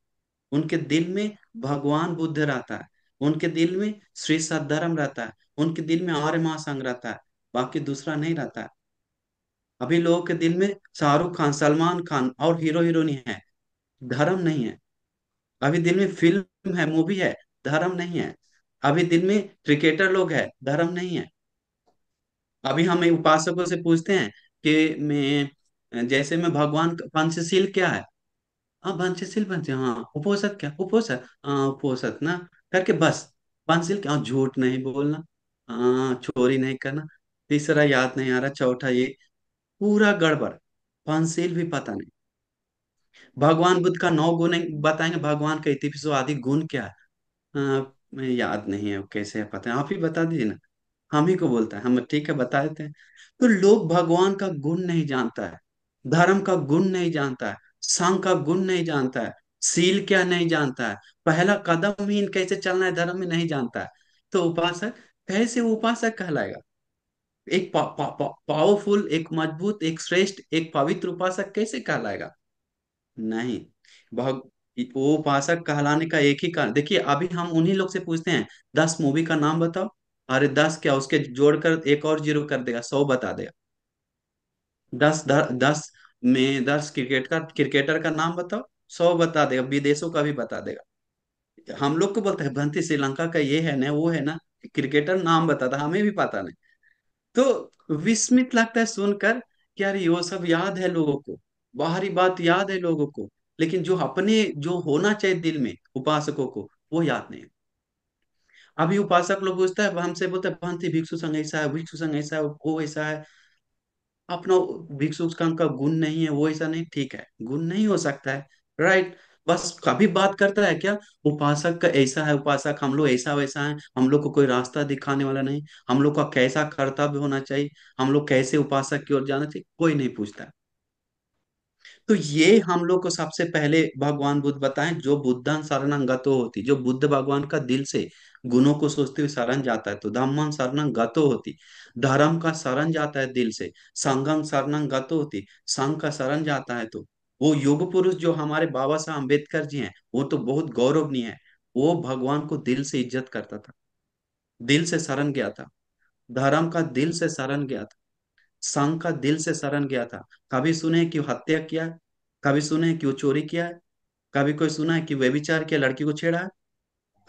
C: उनके दिल में भगवान बुद्ध रहता है उनके दिल में श्री सदरम रहता है उनके दिल में आर्य महासंघ रहता है बाकी दूसरा नहीं रहता है अभी लोगों के दिल में शाहरुख खान सलमान खान और हीरो नहीं है धर्म नहीं है अभी दिल में फिल्म है मूवी है धर्म नहीं है अभी दिन में क्रिकेटर लोग है धर्म नहीं है अभी हम उपासकों से पूछते हैं कि मैं जैसे मैं भगवान पंचशील क्या है हाँ पंचशील पंच हाँ उपोषक क्या उपोषक हाँ उपोषक ना करके बस पंचशील क्या झूठ नहीं बोलना हाँ चोरी नहीं करना तीसरा याद नहीं आ रहा चौथा ये पूरा गड़बड़ पंचशील भी पता नहीं भगवान बुद्ध का नौ गुण बताएंगे भगवान का इतिपिसो आदि गुण क्या है हाँ, मैं याद नहीं है कैसे है पता है आप ही बता दीजिए ना हम ही को बोलता है हम ठीक है बता देते हैं तो लोग भगवान का गुण नहीं जानता है धर्म का गुण नहीं जानता है संघ का गुण नहीं जानता है सील क्या नहीं जानता है पहला कदम ही कैसे चलना है धर्म में नहीं जानता है तो उपासक कैसे उपासक कहलाएगा एक पावरफुल पा, पा, पावरफुल एक मजबूत एक श्रेष्ठ एक पवित्र उपासक कैसे कहलाएगा नहीं भग, वो उपासक कहलाने का एक ही कारण देखिए अभी हम उन्हीं लोग से पूछते हैं दस मूवी का नाम बताओ अरे दस क्या उसके जोड़कर एक और जीरो कर देगा सौ बता देगा दस दर, दस में दस क्रिकेट का क्रिकेटर का नाम बताओ सौ बता देगा विदेशों का भी बता देगा हम लोग को बोलते हैं भंती श्रीलंका का ये है ना वो है ना क्रिकेटर नाम बताता हमें भी पता नहीं तो विस्मित लगता है सुनकर कि यार ये सब याद है लोगों को बाहरी बात याद है लोगों को लेकिन जो अपने जो होना चाहिए दिल में उपासकों को वो याद नहीं अभी उपासक लोग पूछता है हमसे बोलते हैं भिक्षु संघ ऐसा है भिक्षु संघ ऐसा है वो ऐसा है अपना भिक्षु संघ का गुण नहीं है वो ऐसा नहीं ठीक है गुण नहीं हो सकता है राइट बस कभी बात करता है क्या उपासक का ऐसा है उपासक हम लोग ऐसा वैसा है हम लोग को कोई रास्ता दिखाने वाला नहीं हम लोग का कैसा कर्तव्य होना चाहिए हम लोग कैसे उपासक की ओर जाना चाहिए कोई नहीं पूछता तो ये हम लोग को सबसे पहले भगवान बुद्ध बताएं जो बुद्धन शरण गतो होती जो बुद्ध भगवान का दिल से गुणों को सोचते हुए शरण जाता है तो धम्मन शरण गतो होती धर्म का शरण जाता है दिल से संगम शरण गतो होती संघ का शरण जाता है तो वो योग पुरुष जो हमारे बाबा साहब अम्बेडकर जी हैं वो तो बहुत गौरवनीय है वो भगवान को दिल से इज्जत करता था दिल से शरण गया था धर्म का दिल से शरण गया था संघ का दिल से शरण गया था कभी सुने कि हत्या किया कभी सुने कि वो चोरी किया कभी कोई सुना है कि वे विचार किया लड़की को छेड़ा है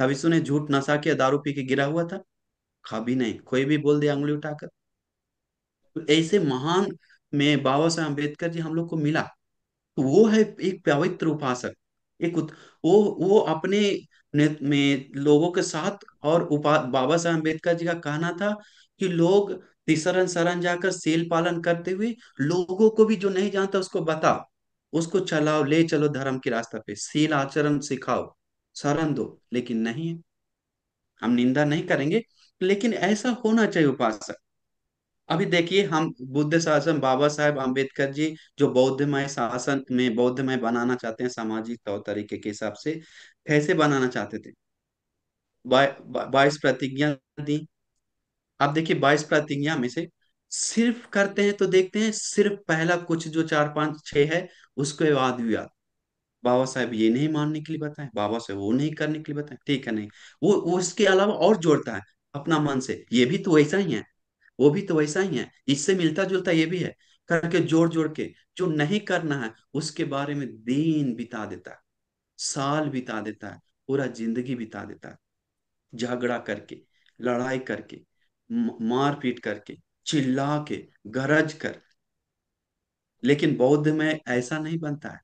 C: कभी सुने झूठ नशा किया दारू पी के गिरा हुआ था कभी नहीं कोई भी बोल दिया अंगली उठाकर तो ऐसे तो महान में बाबा साहेब अम्बेडकर जी हम लोग को मिला तो वो है एक पवित्र उपासक एक उत, वो वो अपने में लोगों के साथ और उपा बाबा साहेब अम्बेडकर जी का कहना था कि लोग तीसरन शरण जाकर सील पालन करते हुए लोगों को भी जो नहीं जानता उसको बताओ उसको चलाओ ले चलो धर्म के रास्ता पे सील आचरण सिखाओ शरण दो लेकिन नहीं हम निंदा नहीं करेंगे लेकिन ऐसा होना चाहिए उपासक अभी देखिए हम बुद्ध शासन बाबा साहेब अम्बेडकर जी जो बौद्धमय शासन में बौद्धमय बनाना चाहते हैं सामाजिक तौर तरीके के हिसाब से कैसे बनाना चाहते थे बाईस प्रतिज्ञा दी आप देखिए बाईस प्रतिज्ञा में से सिर्फ करते हैं तो देखते हैं सिर्फ पहला कुछ जो चार पांच छह है उसके बाद विवाद बाबा साहब ये नहीं मानने के लिए बताए बाबा साहब वो नहीं करने के लिए बताए ठीक है नहीं वो उसके अलावा और जोड़ता है अपना मन से ये भी तो वैसा ही है वो भी तो वैसा ही है इससे मिलता जुलता ये भी है करके जोड़ जोड़ के जो नहीं करना है उसके बारे में दिन बिता देता है साल बिता देता है पूरा जिंदगी बिता देता है झगड़ा करके लड़ाई करके मार पीट करके चिल्ला के गरज कर लेकिन बौद्ध में ऐसा नहीं बनता है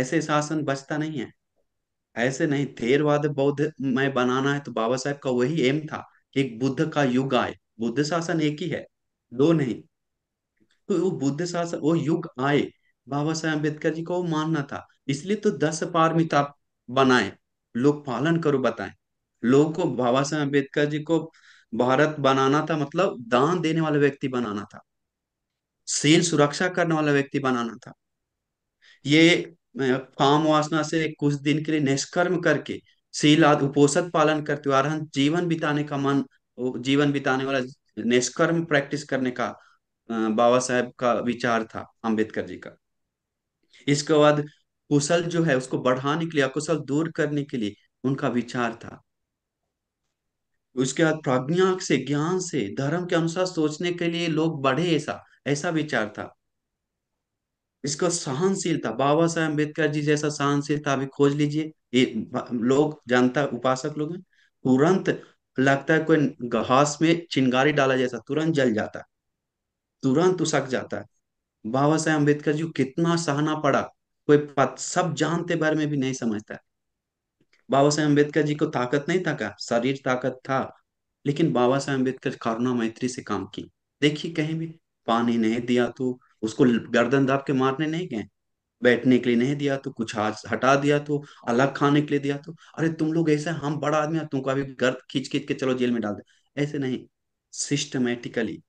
C: ऐसे शासन बचता नहीं है ऐसे नहीं थेरवाद बौद्ध में बनाना है तो बाबा साहब का वही एम था एक बुद्ध का युग आए बुद्ध शासन एक ही है दो नहीं तो वो बुद्ध शासन वो युग आए बाबा साहेब अम्बेडकर जी को वो मानना था इसलिए तो दस पारमिता बनाए लोग पालन करो बताएं लोगों को बाबा साहेब अम्बेडकर जी को भारत बनाना था मतलब दान देने वाला व्यक्ति बनाना था सील सुरक्षा करने वाला व्यक्ति बनाना था ये काम वासना से कुछ दिन के लिए निष्कर्म करके सील आदि उपोषण पालन करते हुए अरहन जीवन बिताने का मन जीवन बिताने वाला निष्कर्म प्रैक्टिस करने का बाबा साहेब का विचार था अंबेडकर जी का इसके बाद कुशल जो है उसको बढ़ाने के लिए अकुशल दूर करने के लिए उनका विचार था उसके बाद प्रज्ञा से ज्ञान से धर्म के अनुसार सोचने के लिए लोग बढ़े ऐसा ऐसा विचार था इसको सहनशीलता बाबा साहेब अम्बेडकर जी जैसा सहनशीलता अभी खोज लीजिए ये लोग जनता उपासक लोग हैं तुरंत लगता है कोई घास में चिंगारी डाला जैसा तुरंत जल जाता है तुरंत उसक जाता है बाबा साहेब अम्बेडकर जी कितना सहना पड़ा कोई सब जानते बारे में भी नहीं समझता बाबा साहेब अम्बेडकर जी को ताकत नहीं था क्या शरीर ताकत था लेकिन बाबा साहेब अम्बेडकर करुणा मैत्री से काम की देखिए कहीं भी पानी नहीं दिया तो उसको गर्दन दाब के मारने नहीं गए बैठने के लिए नहीं दिया तो कुछ आज हटा दिया तो अलग खाने के लिए दिया तो अरे तुम लोग ऐसा हम बड़ा आदमी है तुमको अभी गर्द खींच खींच के चलो जेल में डाल दे ऐसे नहीं सिस्टमेटिकली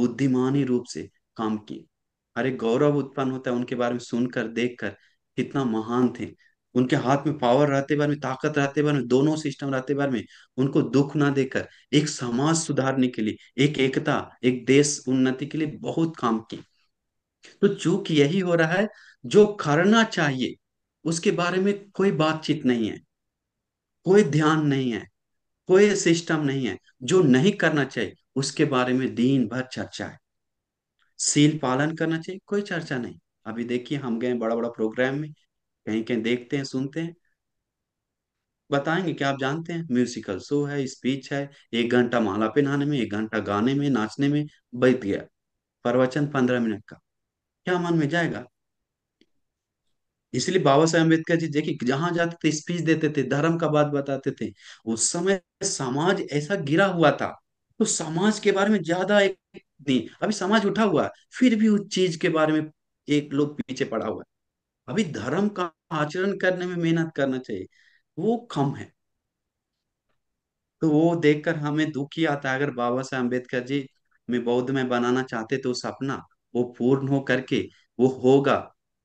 C: बुद्धिमानी रूप से काम किए अरे गौरव उत्पन्न होता है उनके बारे में सुनकर देखकर कितना महान थे उनके हाथ में पावर रहते बार में ताकत रहते बार में दोनों सिस्टम रहते बार में उनको दुख ना देकर एक समाज सुधारने के लिए एक एकता एक देश उन्नति के लिए बहुत काम की तो चूक यही हो रहा है जो करना चाहिए उसके बारे में कोई बातचीत नहीं है कोई ध्यान नहीं है कोई सिस्टम नहीं है जो नहीं करना चाहिए उसके बारे में दिन भर चर्चा है सील पालन करना चाहिए कोई चर्चा नहीं अभी देखिए हम गए बड़ा बड़ा प्रोग्राम में कहीं कहीं देखते हैं सुनते हैं बताएंगे क्या आप जानते हैं म्यूजिकल शो है स्पीच है एक घंटा माला पहनाने में एक घंटा गाने में नाचने में बैठ गया प्रवचन पंद्रह मिनट का क्या मन में जाएगा इसलिए बाबा साहेब अम्बेडकर जी देखिए जहां जाते थे स्पीच देते थे धर्म का बात बताते थे उस समय समाज ऐसा गिरा हुआ था तो समाज के बारे में ज्यादा एक नहीं अभी समाज उठा हुआ फिर भी उस चीज के बारे में एक लोग पीछे पड़ा हुआ अभी धर्म का आचरण करने में मेहनत करना चाहिए वो कम है तो वो देखकर हमें दुख ही आता है अगर बाबा साहब अम्बेडकर जी में बौद्ध में बनाना चाहते तो सपना वो पूर्ण हो करके वो होगा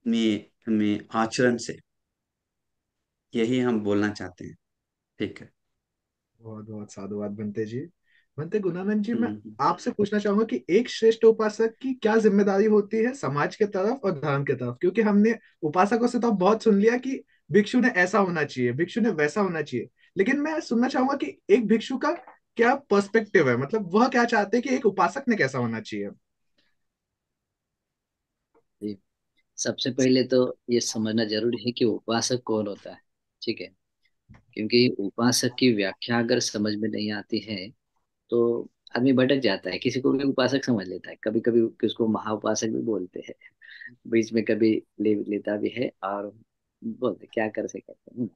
C: में में आचरण से यही हम बोलना चाहते हैं ठीक है
A: बहुत बहुत साधुवाद बनते जी भंते गुणानंद जी मैं हम्म। आपसे पूछना चाहूंगा कि एक श्रेष्ठ उपासक की क्या जिम्मेदारी होती है समाज के तरफ और धर्म के तरफ क्योंकि हमने उपासकों से तो बहुत सुन लिया कि भिक्षु ने ऐसा होना चाहिए भिक्षु ने वैसा होना चाहिए लेकिन मैं सुनना चाहूंगा कि एक भिक्षु का क्या पर्सपेक्टिव है मतलब वह क्या चाहते हैं कि एक उपासक ने कैसा होना चाहिए
D: सबसे पहले तो ये समझना जरूरी है कि उपासक कौन होता है ठीक है क्योंकि उपासक की व्याख्या अगर समझ में नहीं आती है तो आदमी भटक जाता है किसी को भी उपासक समझ लेता है कभी कभी उसको महा उपासक भी बोलते हैं बीच में कभी ले लेता भी है और बोलते क्या कर से कहते हैं हम्म।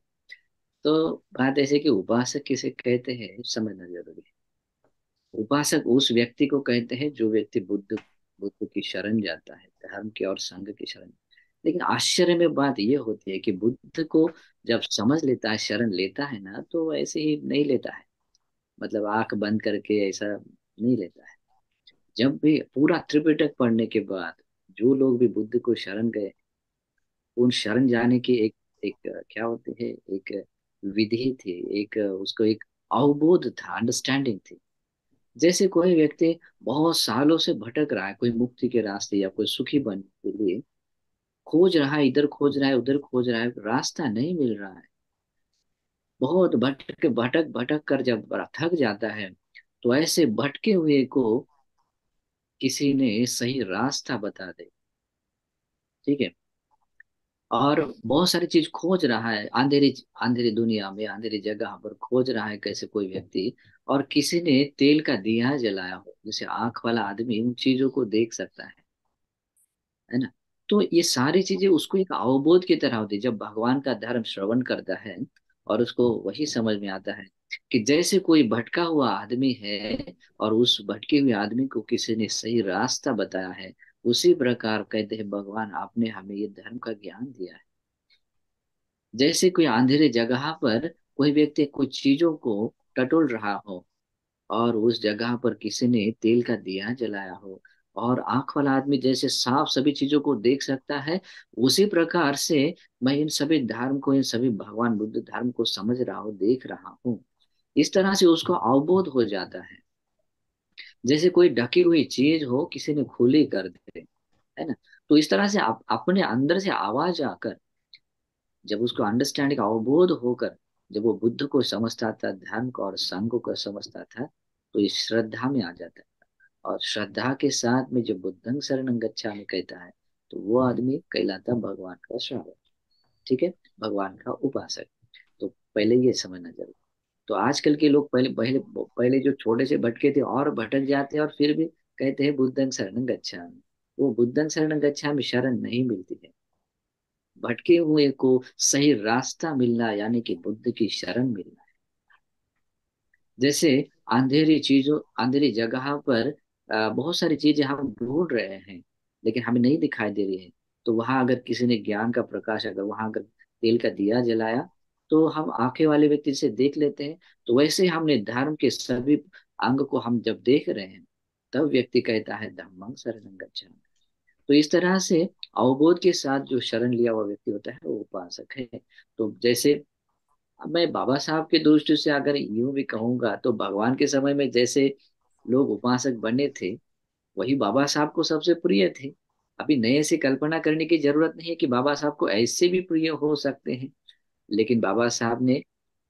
D: तो बात ऐसे कि उपासक किसे कहते हैं समझना जरूरी है उपासक उस व्यक्ति को कहते हैं जो व्यक्ति बुद्ध बुद्ध की शरण जाता है धर्म की और संघ की शरण लेकिन आश्चर्य में बात यह होती है कि बुद्ध को जब समझ लेता है शरण लेता है ना तो ऐसे ही नहीं लेता है मतलब आंख बंद करके ऐसा नहीं लेता है जब भी पूरा त्रिपिटक पढ़ने के बाद जो लोग भी बुद्ध को शरण गए उन शरण जाने की एक एक क्या होती है एक विधि थी एक उसको एक अवबोध था अंडरस्टैंडिंग थी जैसे कोई व्यक्ति बहुत सालों से भटक रहा है कोई मुक्ति के रास्ते या कोई सुखी बनने के लिए खोज रहा है इधर खोज रहा है उधर खोज रहा है रास्ता नहीं मिल रहा है बहुत भटक भटक भटक कर जब थक जाता है तो ऐसे भटके हुए को किसी ने सही रास्ता बता दे ठीक है और बहुत सारी चीज खोज रहा है अंधेरी अंधेरी दुनिया में अंधेरी जगह पर खोज रहा है कैसे कोई व्यक्ति और किसी ने तेल का दिया जलाया हो जैसे आंख वाला आदमी उन चीजों को देख सकता है है ना तो ये सारी चीजें उसको एक अवबोध की तरह होती है जब भगवान का धर्म श्रवण करता है और उसको वही समझ में आता है कि जैसे कोई भटका हुआ आदमी है और उस भटके हुए आदमी को किसी ने सही रास्ता बताया है उसी प्रकार कहते हैं भगवान आपने हमें ये धर्म का ज्ञान दिया है जैसे कोई अंधेरे जगह पर कोई व्यक्ति कुछ चीजों को टटोल रहा हो और उस जगह पर किसी ने तेल का दिया जलाया हो और आंख वाला आदमी जैसे साफ सभी चीजों को देख सकता है उसी प्रकार से मैं इन सभी धर्म को इन सभी भगवान बुद्ध धर्म को समझ रहा हूँ देख रहा हूँ इस तरह से उसको अवबोध हो जाता है जैसे कोई ढकी हुई चीज हो किसी ने खुली कर दे है ना तो इस तरह से आप अपने अंदर से आवाज आकर जब उसको अंडरस्टैंडिंग अवबोध होकर जब वो बुद्ध को समझता था धर्म को और संघ को समझता था तो इस श्रद्धा में आ जाता है और श्रद्धा के साथ में जो बुद्धं शरण गच्छा में कहता है तो वो आदमी कहलाता भगवान का श्रावक ठीक है भगवान का उपासक तो पहले ये समझना जरूरी तो आजकल के लोग पहले पहले पहले जो छोटे से भटके थे और भटक जाते हैं और फिर भी कहते हैं बुद्धन शरण गच्छा वो बुद्धन शरण गच्छा में शरण नहीं मिलती है भटके हुए को सही रास्ता मिलना यानी कि बुद्ध की शरण मिलना है जैसे अंधेरी चीजों अंधेरी जगह पर बहुत सारी चीजें हम ढूंढ रहे हैं लेकिन हमें नहीं दिखाई दे रही है तो वहां अगर किसी ने ज्ञान का प्रकाश अगर वहां अगर तेल का दिया जलाया तो हम आंखें वाले व्यक्ति से देख लेते हैं तो वैसे हमने धर्म के सभी अंग को हम जब देख रहे हैं तब व्यक्ति कहता है धम्मंग शरण तो इस तरह से अवबोध के साथ जो शरण लिया हुआ व्यक्ति होता है वो उपासक है तो जैसे मैं बाबा साहब के दृष्टि से अगर यूं भी कहूंगा तो भगवान के समय में जैसे लोग उपासक बने थे वही बाबा साहब को सबसे प्रिय थे अभी नए से कल्पना करने की जरूरत नहीं है कि बाबा साहब को ऐसे भी प्रिय हो सकते हैं लेकिन बाबा साहब ने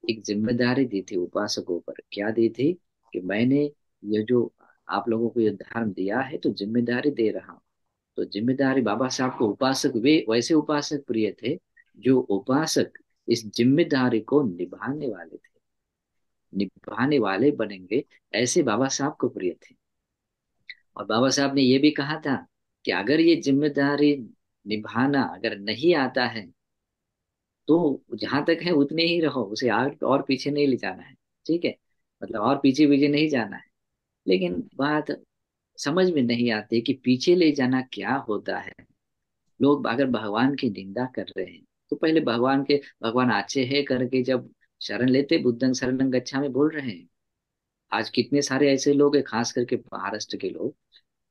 D: एक जिम्मेदारी दी थी उपासकों पर क्या दी थी कि मैंने ये जो आप लोगों को ये धर्म दिया है तो जिम्मेदारी दे रहा हूं तो जिम्मेदारी बाबा साहब को उपासक वे वैसे उपासक प्रिय थे जो उपासक इस जिम्मेदारी को निभाने वाले थे निभाने वाले बनेंगे ऐसे बाबा साहब को प्रिय थे और बाबा साहब ने ये भी कहा था कि अगर ये जिम्मेदारी निभाना अगर नहीं आता है तो जहां तक है उतने ही रहो उसे आग और पीछे नहीं ले जाना है ठीक है मतलब और पीछे पीछे नहीं जाना है लेकिन बात समझ में नहीं आती कि पीछे ले जाना क्या होता है लोग अगर भगवान की निंदा कर रहे हैं तो पहले भगवान के भगवान अच्छे है करके जब शरण लेते बुद्ध शरण गच्छा में बोल रहे हैं आज कितने सारे ऐसे लोग हैं खास करके महाराष्ट्र के लोग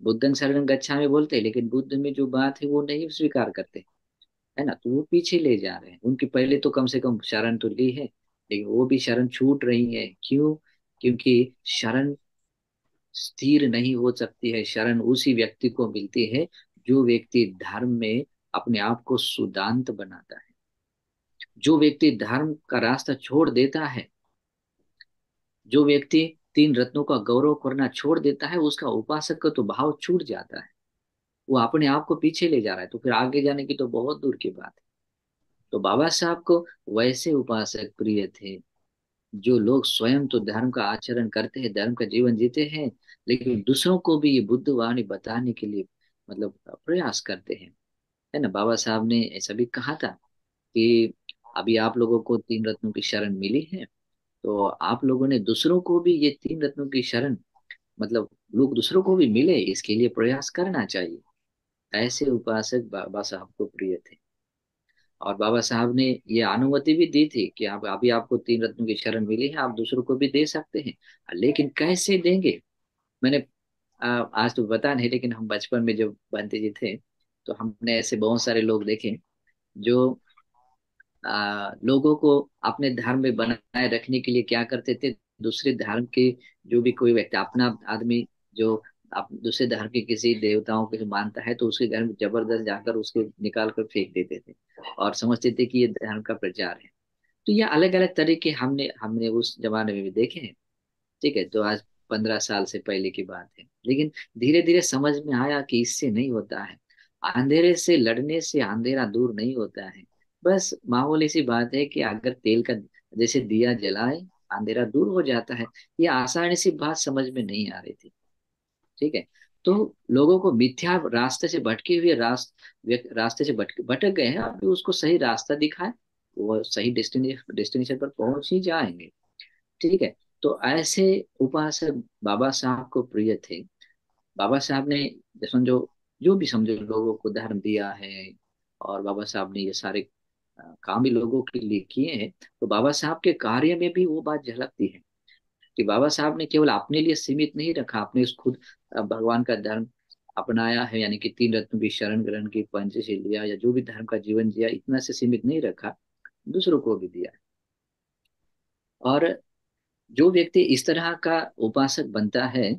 D: बुद्धं शरण गच्छा में बोलते हैं लेकिन बुद्ध में जो बात है वो नहीं स्वीकार करते है ना तो वो पीछे ले जा रहे हैं उनकी पहले तो कम से कम शरण तो ली है लेकिन वो भी शरण छूट रही है क्यों क्योंकि शरण स्थिर नहीं हो सकती है शरण उसी व्यक्ति को मिलती है जो व्यक्ति धर्म में अपने आप को सुदांत बनाता है जो व्यक्ति धर्म का रास्ता छोड़ देता है जो व्यक्ति तीन रत्नों का गौरव करना छोड़ देता है उसका उपासक का तो भाव छूट जाता है वो अपने आप को पीछे ले जा रहा है तो फिर आगे जाने की तो बहुत दूर की बात है तो बाबा साहब को वैसे उपासक प्रिय थे जो लोग स्वयं तो धर्म का आचरण करते हैं धर्म का जीवन जीते हैं लेकिन दूसरों को भी ये बुद्ध वाणी बताने के लिए मतलब प्रयास करते हैं है ना बाबा साहब ने ऐसा भी कहा था कि अभी आप लोगों को तीन रत्नों की शरण मिली है तो आप लोगों ने दूसरों को भी ये तीन रत्नों की शरण मतलब लोग दूसरों को भी मिले इसके लिए प्रयास करना चाहिए ऐसे उपासक बाबा साहब को प्रिय थे और बाबा साहब ने ये अनुमति भी दी थी कि आप अभी आपको तीन रत्नों की शरण मिली है आप दूसरों को भी दे सकते हैं लेकिन कैसे देंगे मैंने आज तो बता नहीं लेकिन हम बचपन में जब बनते जी थे तो हमने ऐसे बहुत सारे लोग देखे जो लोगों को अपने धर्म में बनाए रखने के लिए क्या करते थे दूसरे धर्म के जो भी कोई व्यक्ति अपना आदमी जो दूसरे धर्म के किसी देवताओं को मानता है तो उसके घर में जबरदस्त जाकर उसको निकाल कर फेंक देते थे और समझते थे कि ये धर्म का प्रचार है तो ये अलग अलग तरीके हमने हमने उस जमाने में भी देखे हैं ठीक है तो आज पंद्रह साल से पहले की बात है लेकिन धीरे धीरे समझ में आया कि इससे नहीं होता है अंधेरे से लड़ने से अंधेरा दूर नहीं होता है बस माहौल ऐसी बात है कि अगर तेल का जैसे दिया जलाए अंधेरा दूर हो जाता है ये आसानी से बात समझ में नहीं आ रही थी ठीक है तो लोगों को मिथ्या रास्ते से भटके हुए रास्त, रास्ते से भटक भटक गए हैं अभी उसको सही रास्ता दिखाए वो सही डेस्टिनेशन पर पहुंच ही जाएंगे ठीक है तो ऐसे उपासक बाबा साहब को प्रिय थे बाबा साहब ने समझो जो भी समझो लोगों को धर्म दिया है और बाबा साहब ने ये सारे काम लोगों के लिए किए हैं तो बाबा साहब के कार्य में भी वो बात झलकती है कि बाबा साहब ने केवल अपने लिए सीमित नहीं रखा अपने खुद भगवान का धर्म अपनाया है यानी कि तीन रत्न भी शरण ग्रहण की पंचशील से लिया या जो भी धर्म का जीवन जिया इतना से सीमित नहीं रखा दूसरों को भी दिया और जो व्यक्ति इस तरह का उपासक बनता है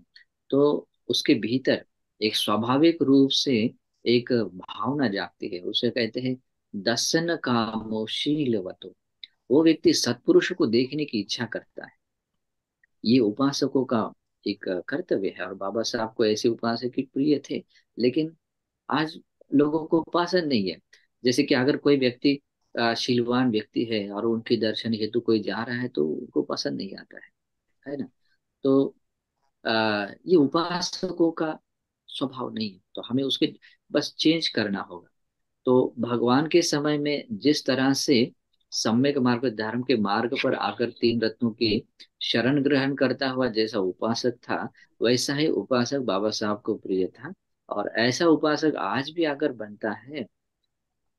D: तो उसके भीतर एक स्वाभाविक रूप से एक भावना जागती है उसे कहते हैं दसन कामो शीलवतो वो व्यक्ति सत्पुरुष को देखने की इच्छा करता है ये उपासकों का एक कर्तव्य है और बाबा साहब को ऐसे उपासक प्रिय थे लेकिन आज लोगों को उपासन नहीं है जैसे कि अगर कोई व्यक्ति शीलवान व्यक्ति है और उनके दर्शन हेतु कोई जा रहा है तो उनको पसंद नहीं आता
F: है
D: है ना तो आ, ये उपासकों का स्वभाव नहीं है तो हमें उसके बस चेंज करना होगा तो भगवान के समय में जिस तरह से सम्यक मार्ग धर्म के मार्ग पर आकर तीन रत्नों की शरण ग्रहण करता हुआ जैसा उपासक था वैसा ही उपासक बाबा साहब को प्रिय था और ऐसा उपासक आज भी आकर बनता है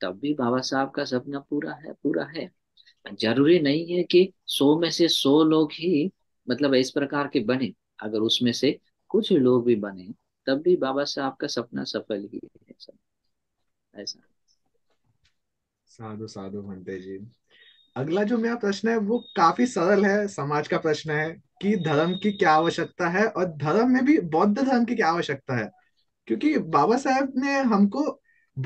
D: तब भी बाबा साहब का सपना पूरा है पूरा है जरूरी नहीं है कि सौ में से सौ लोग ही मतलब इस प्रकार के बने अगर उसमें से कुछ लोग भी बने तब भी बाबा साहब का सपना सफल ही है ऐसा साधु साधु भंते जी
A: अगला जो मेरा प्रश्न है वो काफी सरल है समाज का प्रश्न है कि धर्म की क्या आवश्यकता है और धर्म में भी बौद्ध धर्म की क्या आवश्यकता है क्योंकि बाबा साहब ने हमको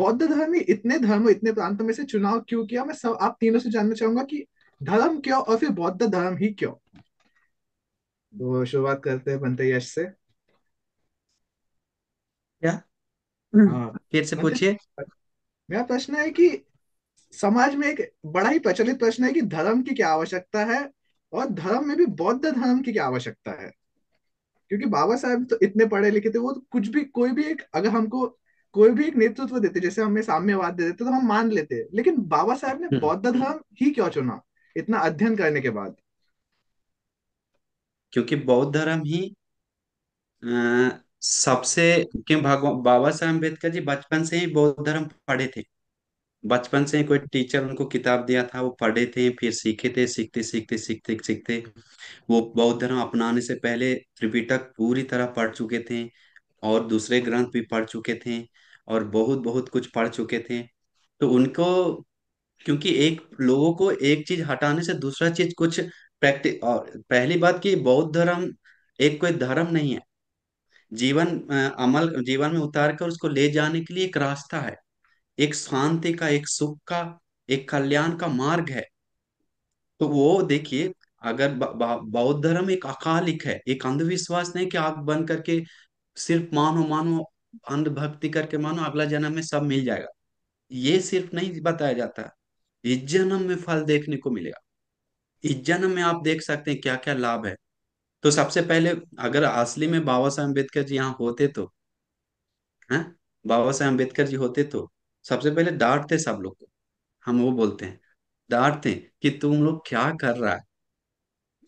A: बौद्ध धर्म में इतने धर्म इतने प्रांतों में से चुनाव क्यों किया मैं सब आप तीनों से जानना चाहूंगा कि धर्म क्यों और फिर बौद्ध धर्म ही क्यों तो शुरुआत करते हैं बनते यश से क्या हाँ। फिर से पूछिए मेरा प्रश्न है कि समाज में एक बड़ा ही प्रचलित प्रश्न है कि धर्म की क्या आवश्यकता है और धर्म में भी बौद्ध धर्म की क्या आवश्यकता है क्योंकि बाबा साहब तो इतने पढ़े लिखे थे वो तो कुछ भी कोई भी एक अगर हमको कोई भी एक नेतृत्व देते जैसे हमें साम्यवाद दे देते तो हम मान लेते लेकिन बाबा साहब ने हम्म। बौद्ध धर्म ही क्यों चुना इतना अध्ययन करने के बाद
C: क्योंकि बौद्ध धर्म ही आ, सबसे क्यों बाबा साहब अम्बेडकर जी बचपन से ही बौद्ध धर्म पढ़े थे बचपन से कोई टीचर उनको किताब दिया था वो पढ़े थे फिर सीखे थे सीखते सीखते सीखते सीखते वो बौद्ध धर्म अपनाने से पहले त्रिपिटक पूरी तरह पढ़ चुके थे और दूसरे ग्रंथ भी पढ़ चुके थे और बहुत बहुत कुछ पढ़ चुके थे तो उनको क्योंकि एक लोगों को एक चीज हटाने से दूसरा चीज कुछ प्रैक्टिस और पहली बात कि बौद्ध धर्म एक कोई धर्म नहीं है जीवन अमल जीवन में उतार कर उसको ले जाने के लिए एक रास्ता है एक शांति का एक सुख का एक कल्याण का मार्ग है तो वो देखिए अगर बौद्ध धर्म एक अकालिक है एक अंधविश्वास नहीं कि आप बंद करके सिर्फ मानो मानो अंध भक्ति करके मानो अगला जन्म में सब मिल जाएगा ये सिर्फ नहीं बताया जाता इस जन्म में फल देखने को मिलेगा इस जन्म में आप देख सकते हैं क्या क्या लाभ है तो सबसे पहले अगर असली में बाबा साहेब अम्बेडकर जी यहाँ होते तो है हाँ? बाबा साहेब अम्बेडकर जी होते तो सबसे पहले डांटते सब लोग को हम वो बोलते हैं डांटते हैं कि तुम लोग क्या कर रहा है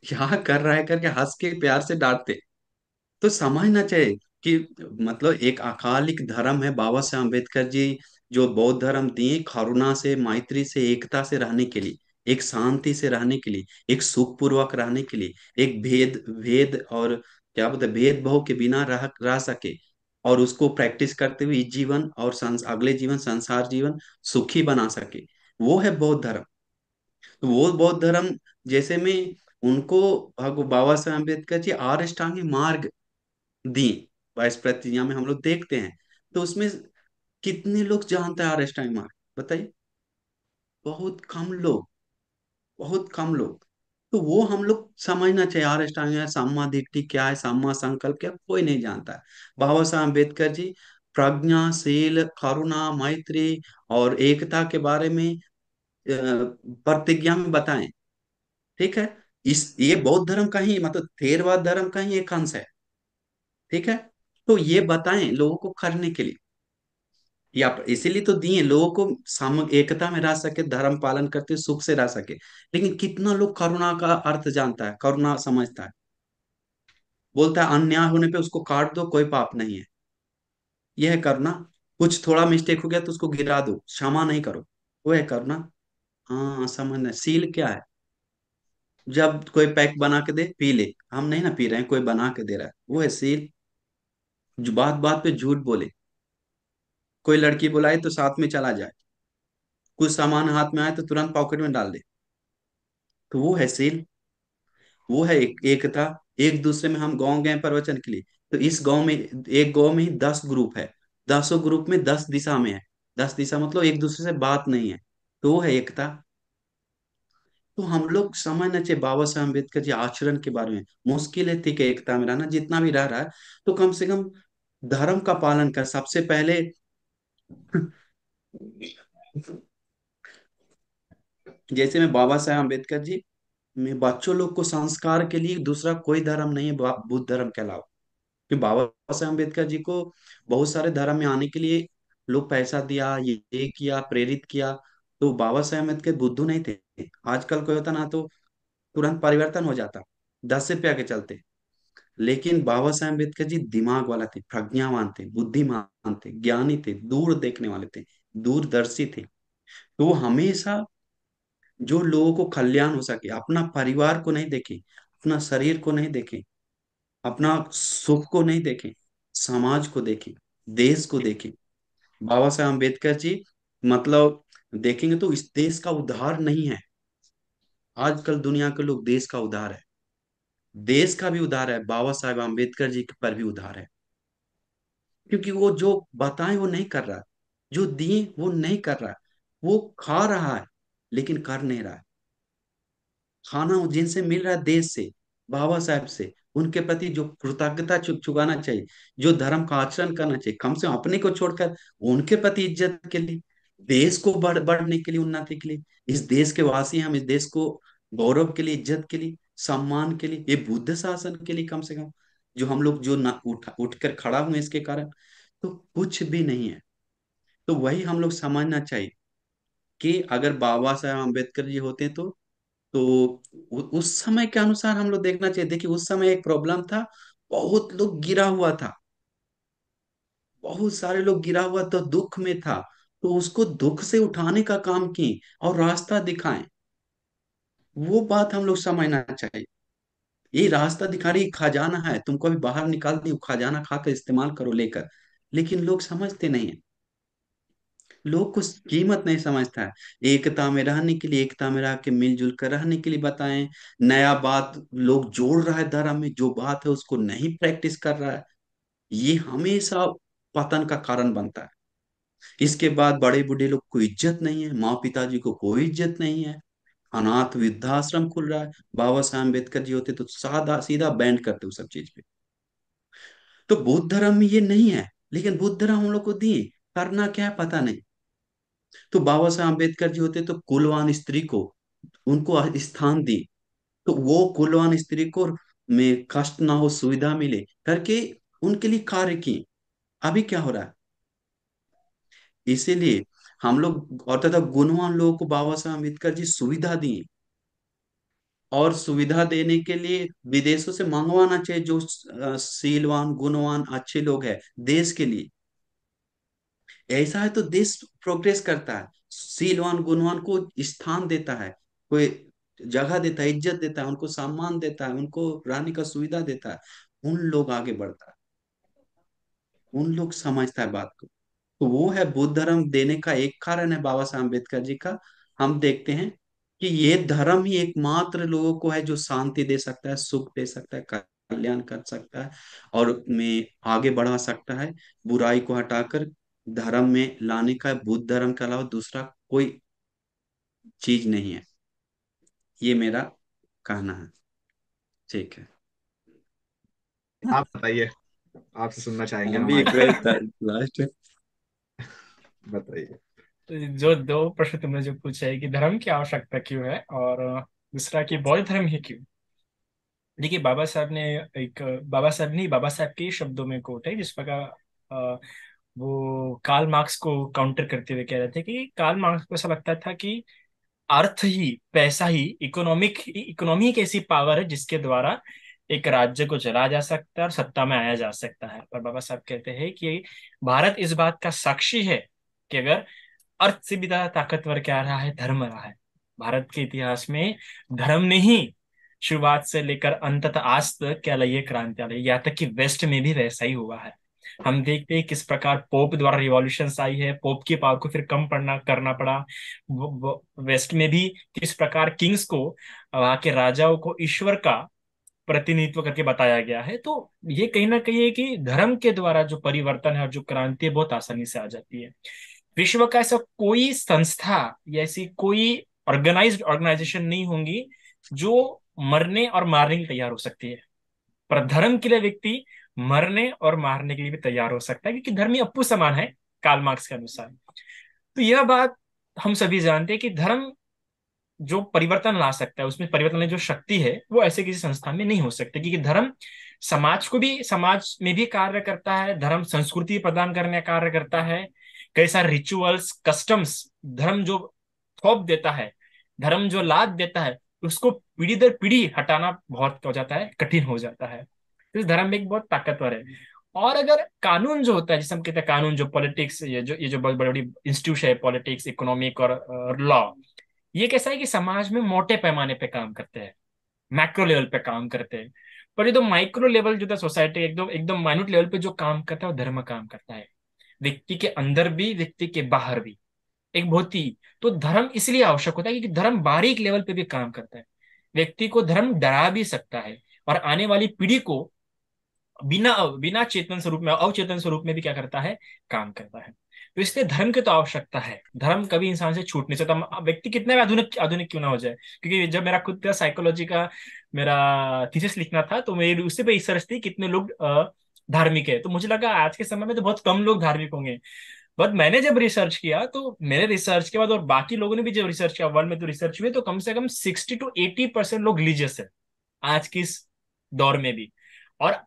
C: क्या कर रहा है करके हंस के प्यार से डांटते तो समझना चाहिए कि मतलब एक अकालिक धर्म है बाबा साहब अम्बेडकर जी जो बौद्ध धर्म दिए करुणा से मैत्री से एकता से रहने के लिए एक शांति से रहने के लिए एक सुखपूर्वक रहने के लिए एक भेद भेद और क्या बोलते भेदभाव के बिना रह रह सके और उसको प्रैक्टिस करते हुए इस जीवन और संस, अगले जीवन संसार जीवन सुखी बना सके वो है बौद्ध धर्म तो वो बौद्ध धर्म जैसे में उनको बाबा साहेब अम्बेडकर जी आर मार्ग दी वाइस प्रतिज्ञा में हम लोग देखते हैं तो उसमें कितने लोग जानते हैं आर मार्ग बताइए बहुत कम लोग बहुत कम लोग तो वो हम लोग समझना चाहिए आर अष्टांग सामा क्या है सामा संकल्प क्या कोई नहीं जानता बाबा साहब अम्बेडकर जी प्रज्ञा शील करुणा मैत्री और एकता के बारे में प्रतिज्ञा में बताएं ठीक है इस ये बौद्ध धर्म का ही मतलब थेरवाद धर्म का ही एक अंश है ठीक है तो ये बताएं लोगों को करने के लिए या इसीलिए तो दिए लोगों को साम एकता में रह सके धर्म पालन करते सुख से रह सके लेकिन कितना लोग करुणा का अर्थ जानता है करुणा समझता है बोलता है अन्याय होने पे उसको काट दो कोई पाप नहीं है यह है करुणा कुछ थोड़ा मिस्टेक हो गया तो उसको गिरा दो क्षमा नहीं करो वो है करुणा हाँ समझना सील क्या है जब कोई पैक बना के दे पी ले हम नहीं ना पी रहे हैं कोई बना के दे रहा है वो है सील जो बात बात पे झूठ बोले कोई लड़की बुलाए तो साथ में चला जाए कुछ सामान हाथ में आए तो तुरंत पॉकेट में डाल दे तो वो है सील वो है एक, एकता एक दूसरे में हम गांव गए प्रवचन के लिए तो इस गांव में एक गांव में ही दस ग्रुप है दसों ग्रुप में दस दिशा में है दस दिशा मतलब एक दूसरे से बात नहीं है तो वो है एकता तो हम लोग समझना चाहिए बाबा साहब अम्बेडकर जी आचरण के बारे में मुश्किल है ठीक है एकता में रहना जितना भी रह रहा है तो कम से कम धर्म का पालन कर सबसे पहले जैसे में बाबा साहेब अम्बेडकर जी में बच्चों लोग को संस्कार के लिए दूसरा कोई धर्म नहीं है बुद्ध धर्म के अलावा कि बाबा साहेब अम्बेडकर जी को बहुत सारे धर्म में आने के लिए लोग पैसा दिया ये किया प्रेरित किया तो बाबा साहेब अम्बेडकर बुद्धू नहीं थे आजकल कोई होता ना तो तुरंत परिवर्तन हो जाता दस रुपया के चलते लेकिन बाबा साहेब अम्बेडकर जी दिमाग वाला थे प्रज्ञावान थे बुद्धिमान थे ज्ञानी थे दूर देखने वाले थे दूरदर्शी थे तो हमेशा जो लोगों को कल्याण हो सके अपना परिवार को नहीं देखे अपना शरीर को नहीं देखे अपना सुख को नहीं देखे समाज को देखे देश को देखे बाबा साहेब अम्बेडकर जी मतलब देखेंगे तो इस देश का उद्धार नहीं है आजकल दुनिया के लोग देश का उद्धार है देश का भी उधार है बाबा साहेब अम्बेडकर जी पर भी उधार है क्योंकि वो जो बताए वो नहीं कर रहा जो दिए वो नहीं कर रहा वो खा रहा है लेकिन कर नहीं रहा है खाना जिनसे मिल रहा है देश से बाबा साहेब से उनके प्रति जो कृतज्ञता चुकाना चाहिए जो धर्म का आचरण करना चाहिए कम से कम अपने को छोड़कर उनके प्रति इज्जत के लिए देश को बढ़ बढ़ने के लिए उन्नति के लिए इस देश के वासी हम इस देश को गौरव के लिए इज्जत के लिए सम्मान के लिए ये बुद्ध शासन के लिए कम से कम जो हम लोग जो ना उठ उठकर खड़ा हुए इसके कारण तो कुछ भी नहीं है तो वही हम लोग समझना चाहिए कि अगर बाबा साहेब अम्बेडकर जी होते तो तो उस समय के अनुसार हम लोग देखना चाहिए देखिए उस समय एक प्रॉब्लम था बहुत लोग गिरा हुआ था बहुत सारे लोग गिरा हुआ था दुख में था तो उसको दुख से उठाने का काम की और रास्ता दिखाएं वो बात हम लोग समझना चाहिए ये रास्ता दिखा रही खजाना है तुमको अभी बाहर निकाल दी खजाना खाकर इस्तेमाल करो लेकर लेकिन लोग समझते नहीं है लोग कुछ कीमत नहीं समझता है एकता में रहने के लिए एकता में रह के मिलजुल कर रहने के लिए बताएं नया बात लोग जोड़ रहा है धर्म में जो बात है उसको नहीं प्रैक्टिस कर रहा है ये हमेशा पतन का कारण बनता है इसके बाद बड़े बूढ़े लोग को इज्जत नहीं है माँ पिताजी को कोई इज्जत नहीं है अनाथ वृद्धाश्रम खुल रहा है बाबा साहब अम्बेडकर जी होते तो सादा सीधा बैंड करते उस सब चीज पे तो बुद्ध धर्म ये नहीं है लेकिन बुद्ध धर्म हम लोग को दिए करना क्या है पता नहीं तो बाबा साहब अम्बेडकर जी होते तो कुलवान स्त्री को उनको स्थान दी तो वो कुलवान स्त्री को में कष्ट ना हो सुविधा मिले करके उनके लिए कार्य किए अभी क्या हो रहा है इसीलिए हम लोग और तथा गुणवान लोगों को बाबा साहब अम्बेडकर जी सुविधा दिए और सुविधा देने के लिए विदेशों से मंगवाना चाहिए जो सीलवान गुणवान अच्छे लोग है देश के लिए ऐसा है तो देश प्रोग्रेस करता है सीलवान गुणवान को स्थान देता है कोई जगह देता है इज्जत देता है उनको सम्मान देता है उनको रहने का सुविधा देता है उन लोग आगे बढ़ता है उन लोग समझता है बात को तो वो है बुद्ध धर्म देने का एक कारण है बाबा साहब अम्बेडकर जी का हम देखते हैं कि ये धर्म ही एकमात्र लोगों को है जो शांति दे सकता है सुख दे सकता है कल्याण कर सकता है और में आगे बढ़ा सकता है बुराई को हटाकर धर्म में लाने का बुद्ध धर्म के अलावा दूसरा कोई चीज नहीं है ये मेरा कहना है ठीक है
A: आप बताइए आपसे सुनना चाहेंगे हम भी एक लास्ट
D: बताइए
E: तो जो दो प्रश्न तुमने जो पूछा है कि धर्म की आवश्यकता क्यों है और दूसरा कि बौद्ध धर्म ही क्यों देखिए बाबा साहब ने एक बाबा साहब नहीं बाबा साहब के शब्दों में कोट है जिस प्रकार वो काल मार्क्स को काउंटर करते हुए कह रहे थे कि काल मार्क्स को ऐसा लगता था कि अर्थ ही पैसा ही इकोनॉमिक इकोनॉमी एक ऐसी पावर है जिसके द्वारा एक राज्य को चला जा सकता है और सत्ता में आया जा सकता है पर बाबा साहब कहते हैं कि भारत इस बात का साक्षी है कि अगर अर्थ से भी ज्यादा ताकतवर क्या रहा है धर्म रहा है भारत के इतिहास में धर्म ने ही शुरुआत से लेकर अंत तक आज तक क्या लई क्रांति आ यहाँ तक कि वेस्ट में भी वैसा ही हुआ है हम देखते हैं किस प्रकार पोप द्वारा रिवॉल्यूशन आई है पोप के पावर को फिर कम पड़ना करना पड़ा व, व, वेस्ट में भी किस प्रकार किंग्स को वहां के राजाओं को ईश्वर का प्रतिनिधित्व करके बताया गया है तो ये कहीं ना कहीं है कि धर्म के द्वारा जो परिवर्तन है और जो क्रांति है बहुत आसानी से आ जाती है विश्व का ऐसा कोई संस्था या ऐसी कोई ऑर्गेनाइज्ड ऑर्गेनाइजेशन नहीं होंगी जो मरने और मारने के लिए तैयार हो सकती है पर धर्म के लिए व्यक्ति मरने और मारने के लिए भी तैयार हो सकता है क्योंकि धर्म ही अपू समान है काल मार्क्स के अनुसार तो यह बात हम सभी जानते हैं कि धर्म जो परिवर्तन ला सकता है उसमें परिवर्तन जो शक्ति है वो ऐसे किसी संस्था में नहीं हो सकती क्योंकि धर्म समाज को भी समाज में भी कार्य करता है धर्म संस्कृति प्रदान करने का कार्य करता है कैसा रिचुअल्स कस्टम्स धर्म जो थोप देता है धर्म जो लाद देता है उसको पीढ़ी दर पीढ़ी हटाना बहुत हो जाता है कठिन हो जाता है तो इस धर्म में एक बहुत ताकतवर है और अगर कानून जो होता है जिसमें हम कहते हैं कानून जो पॉलिटिक्स ये जो ये जो बहुत बड़ी बड़ी इंस्टीट्यूशन है पॉलिटिक्स इकोनॉमिक और लॉ ये कैसा है कि समाज में मोटे पैमाने पे काम करते हैं मैक्रो लेवल पे काम करते हैं पर ये तो माइक्रो लेवल जो था सोसाइटी एकदम एकदम माइनूट लेवल पे जो काम करता है वो धर्म काम करता है व्यक्ति के अंदर भी व्यक्ति के बाहर भी एक बहुत ही तो धर्म इसलिए आवश्यक होता है क्योंकि धर्म बारीक लेवल पे भी काम करता है व्यक्ति को धर्म डरा भी सकता है और आने वाली पीढ़ी को बिना बिना चेतन स्वरूप में अवचेतन स्वरूप में भी क्या करता है काम करता है तो इसलिए धर्म की तो आवश्यकता है धर्म कभी इंसान से छूट नहीं सकता व्यक्ति कितने भी आधुनिक आधुनिक क्यों ना हो जाए क्योंकि जब मेरा खुद का साइकोलॉजी का मेरा थीसिस लिखना था तो मेरी उससे पे रिसर्च थी कितने लोग धार्मिक है तो मुझे लगा आज के समय में तो बहुत कम लोग धार्मिक होंगे बट मैंने जब रिसर्च किया तो मेरे रिसर्च के बाद और बाकी लोगों ने भी जब रिसर्च किया वर्ल्ड में तो रिसर्च हुई तो कम से कम सिक्सटी टू एटी परसेंट लोग रिलीजियस है आज की इस दौर में भी और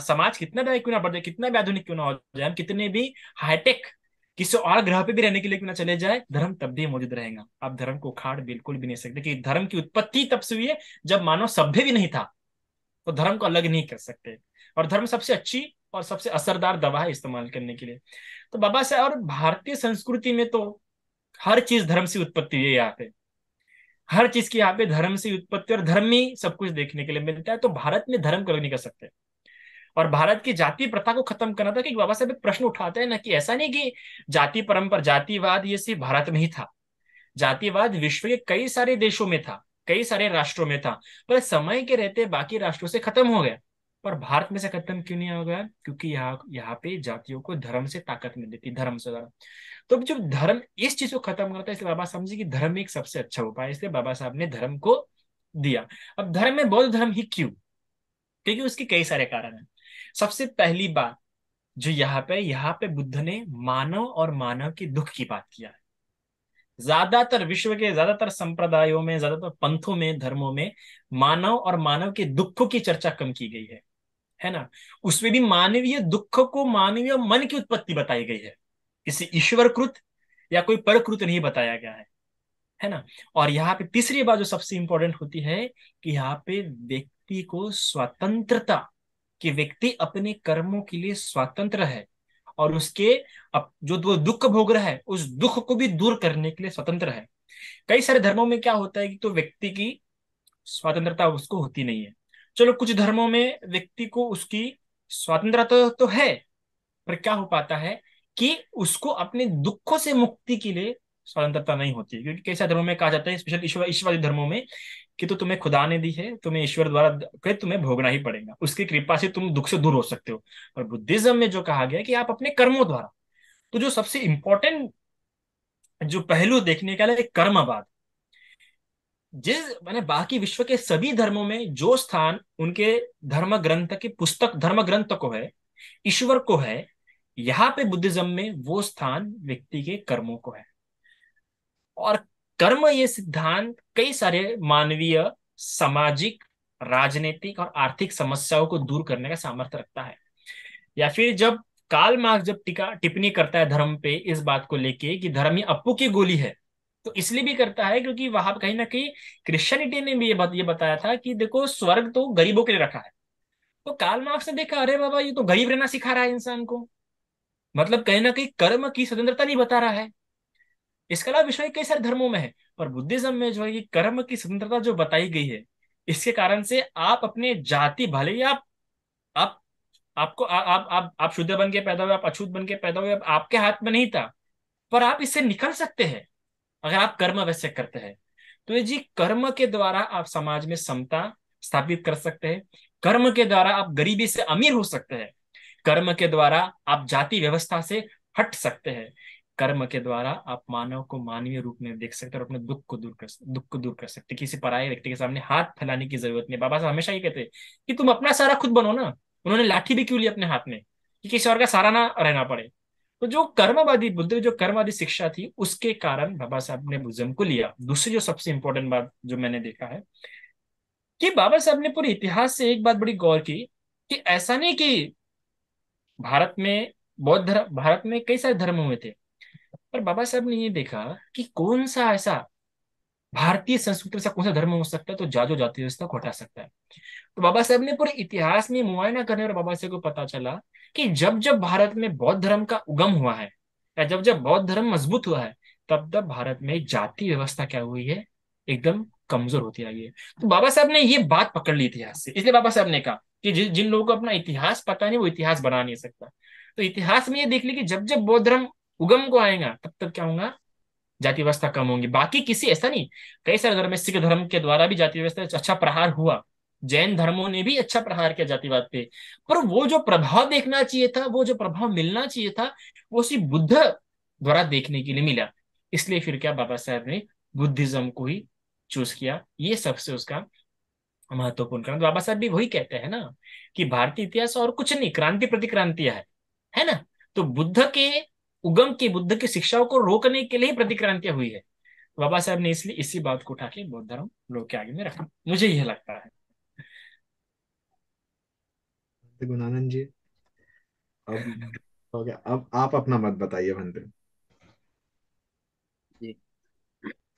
E: समाज कितना भी क्यों ना जाए कितना भी आधुनिक क्यों ना हो जाए हम कितने भी हाईटेक किसी और ग्रह पे भी रहने के लिए क्यों ना चले जाए धर्म तब भी मौजूद रहेगा आप धर्म को उखाड़ बिल्कुल भी नहीं सकते कि धर्म की उत्पत्ति तब से हुई है जब मानव सभ्य भी नहीं था तो धर्म को अलग नहीं कर सकते और धर्म सबसे अच्छी और सबसे असरदार दवा है इस्तेमाल करने के लिए तो बाबा साहब और भारतीय संस्कृति में तो हर चीज धर्म से उत्पत्ति हुई है यहाँ पे हर चीज की यहाँ पे धर्म से उत्पत्ति और धर्म ही सब कुछ देखने के लिए मिलता है तो भारत में धर्म कभी नहीं कर सकते और भारत की जाति प्रथा को खत्म करना था कि बाबा साहब एक प्रश्न उठाते हैं ना कि ऐसा नहीं कि जाति परंपर जातिवाद ये सिर्फ भारत में ही था जातिवाद विश्व के कई सारे देशों में था कई सारे राष्ट्रों में था पर समय के रहते बाकी राष्ट्रों से खत्म हो गया पर भारत में से खत्म क्यों नहीं हो गया क्योंकि यहाँ यहाँ पे जातियों को धर्म से ताकत मिल थी धर्म से धर्म तो जब धर्म इस चीज को खत्म करता है इसलिए बाबा जी कि धर्म एक सबसे अच्छा उपाय इसलिए बाबा साहब ने धर्म को दिया अब धर्म में बौद्ध धर्म ही क्यों क्योंकि उसके कई सारे कारण है सबसे पहली बात जो यहाँ पे यहाँ पे बुद्ध ने मानव और मानव के दुख की बात किया है ज्यादातर विश्व के ज्यादातर संप्रदायों में ज्यादातर पंथों में धर्मों में मानव और मानव के दुखों की चर्चा कम की गई है है ना उसमें भी मानवीय दुख को मानवीय मन की उत्पत्ति बताई गई है इसे ईश्वर कृत या कोई परकृत नहीं बताया गया है है ना और यहाँ पे तीसरी बात जो सबसे इंपॉर्टेंट होती है कि यहाँ पे व्यक्ति को स्वतंत्रता कि व्यक्ति अपने कर्मों के लिए स्वतंत्र है और उसके अप, जो वो दुख भोग रहा है उस दुख को भी दूर करने के लिए स्वतंत्र है कई सारे धर्मों में क्या होता है कि तो व्यक्ति की स्वतंत्रता उसको होती नहीं है चलो कुछ धर्मों में व्यक्ति को उसकी स्वतंत्रता तो, तो है पर क्या हो पाता है कि उसको अपने दुखों से मुक्ति के लिए स्वतंत्रता नहीं होती क्योंकि कैसे धर्मों में कहा जाता है स्पेशल ईश्वर ईश्वरी धर्मों में कि तो तुम्हें खुदा ने दी है तुम्हें ईश्वर द्वारा तुम्हें भोगना ही पड़ेगा उसकी कृपा से तुम दुख से दूर हो सकते हो और बुद्धिज्म में जो कहा गया कि आप अपने कर्मों द्वारा तो जो सबसे इंपॉर्टेंट जो पहलू देखने का है कर्मवाद जिस मैंने बाकी विश्व के सभी धर्मों में जो स्थान उनके धर्म ग्रंथ के पुस्तक धर्म ग्रंथ को है ईश्वर को है यहाँ पे बुद्धिज्म में वो स्थान व्यक्ति के कर्मों को है और कर्म ये सिद्धांत कई सारे मानवीय सामाजिक राजनीतिक और आर्थिक समस्याओं को दूर करने का सामर्थ्य रखता है या फिर जब काल मार्ग जब टिका टिप्पणी करता है धर्म पे इस बात को लेके कि धर्म ही अपू की गोली है तो इसलिए भी करता है क्योंकि वहां कहीं ना कहीं क्रिश्चियनिटी ने भी ये ये बताया था कि देखो स्वर्ग तो गरीबों के लिए रखा है तो काल मार्क्स ने देखा अरे बाबा ये तो गरीब रहना सिखा रहा है इंसान को मतलब कहीं ना कहीं कर्म की स्वतंत्रता नहीं बता रहा है इसके अलावा विश्व कई सारे धर्मों में है पर बुद्धिज्म में जो है ये कर्म की स्वतंत्रता जो बताई गई है इसके कारण से आप अपने जाति भले ही आप आप आपको आ, आप आप आप शुद्ध बन के पैदा हुए आप अछूत बन के पैदा हुए आपके हाथ में नहीं था पर आप इससे निकल सकते हैं अगर आप कर्म अवश्य करते हैं तो जी कर्म के द्वारा आप समाज में समता स्थापित कर सकते हैं कर्म के द्वारा आप गरीबी से अमीर हो सकते हैं कर्म के द्वारा आप जाति व्यवस्था से हट सकते हैं कर्म के द्वारा आप मानव को मानवीय रूप में देख सकते हैं और अपने दुख को दूर कर दुख को दूर कर सकते किसी पराये व्यक्ति के सामने हाथ फैलाने की जरूरत नहीं बाबा साहब हमेशा ये कहते हैं कि तुम अपना सारा खुद बनो ना उन्होंने लाठी भी क्यों ली अपने हाथ में कि किसी और का सारा ना रहना पड़े तो जो कर्मवादी बुद्ध जो कर्मवादी शिक्षा थी उसके कारण बाबा साहब ने बुद्धिज्म को लिया दूसरी जो सबसे इंपॉर्टेंट बात जो मैंने देखा है कि बाबा साहब ने पूरे इतिहास से एक बात बड़ी गौर की कि ऐसा नहीं कि भारत में बौद्ध धर्म भारत में कई सारे धर्म हुए थे पर बाबा साहब ने ये देखा कि कौन सा ऐसा भारतीय संस्कृति से कौन सा धर्म हो सकता है तो जाजो जाति व्यवस्था को हटा सकता है तो बाबा साहब ने पूरे इतिहास में मुआयना करने और बाबा साहब को पता चला कि जब जब भारत में बौद्ध धर्म का उगम हुआ है या जब जब बौद्ध धर्म मजबूत हुआ है तब तब भारत में जाति व्यवस्था क्या हुई है एकदम कमजोर होती आई है तो बाबा साहब ने ये बात पकड़ ली इतिहास से इसलिए बाबा साहब ने कहा कि जि, जिन लोगों को अपना इतिहास पता नहीं वो इतिहास बना नहीं सकता तो इतिहास में ये देख ली कि जब जब बौद्ध धर्म उगम को आएगा तब तक क्या होगा जाति व्यवस्था कम होगी बाकी किसी ऐसा नहीं कई सारे धर्म सिख धर्म के द्वारा भी जाति व्यवस्था अच्छा प्रहार हुआ जैन धर्मों ने भी अच्छा प्रहार किया जातिवाद पे पर वो जो प्रभाव देखना चाहिए था वो जो प्रभाव मिलना चाहिए था वो सिर्फ बुद्ध द्वारा देखने के लिए मिला इसलिए फिर क्या बाबा साहब ने बुद्धिज्म को ही चूज किया ये सबसे उसका महत्वपूर्ण कारण बाबा साहब भी वही कहते हैं ना कि भारतीय इतिहास और कुछ नहीं क्रांति प्रतिक्रांतियां है है ना तो बुद्ध के उगम की बुद्ध की शिक्षाओं को रोकने के लिए प्रतिक्रांतियां हुई है बाबा साहब ने इसलिए इसी बात को उठा के बौद्ध धर्म लोग के आगे में रखा मुझे यह लगता है सकते गुणानंद जी अब
A: हो गया अब आप अपना मत बताइए बंदे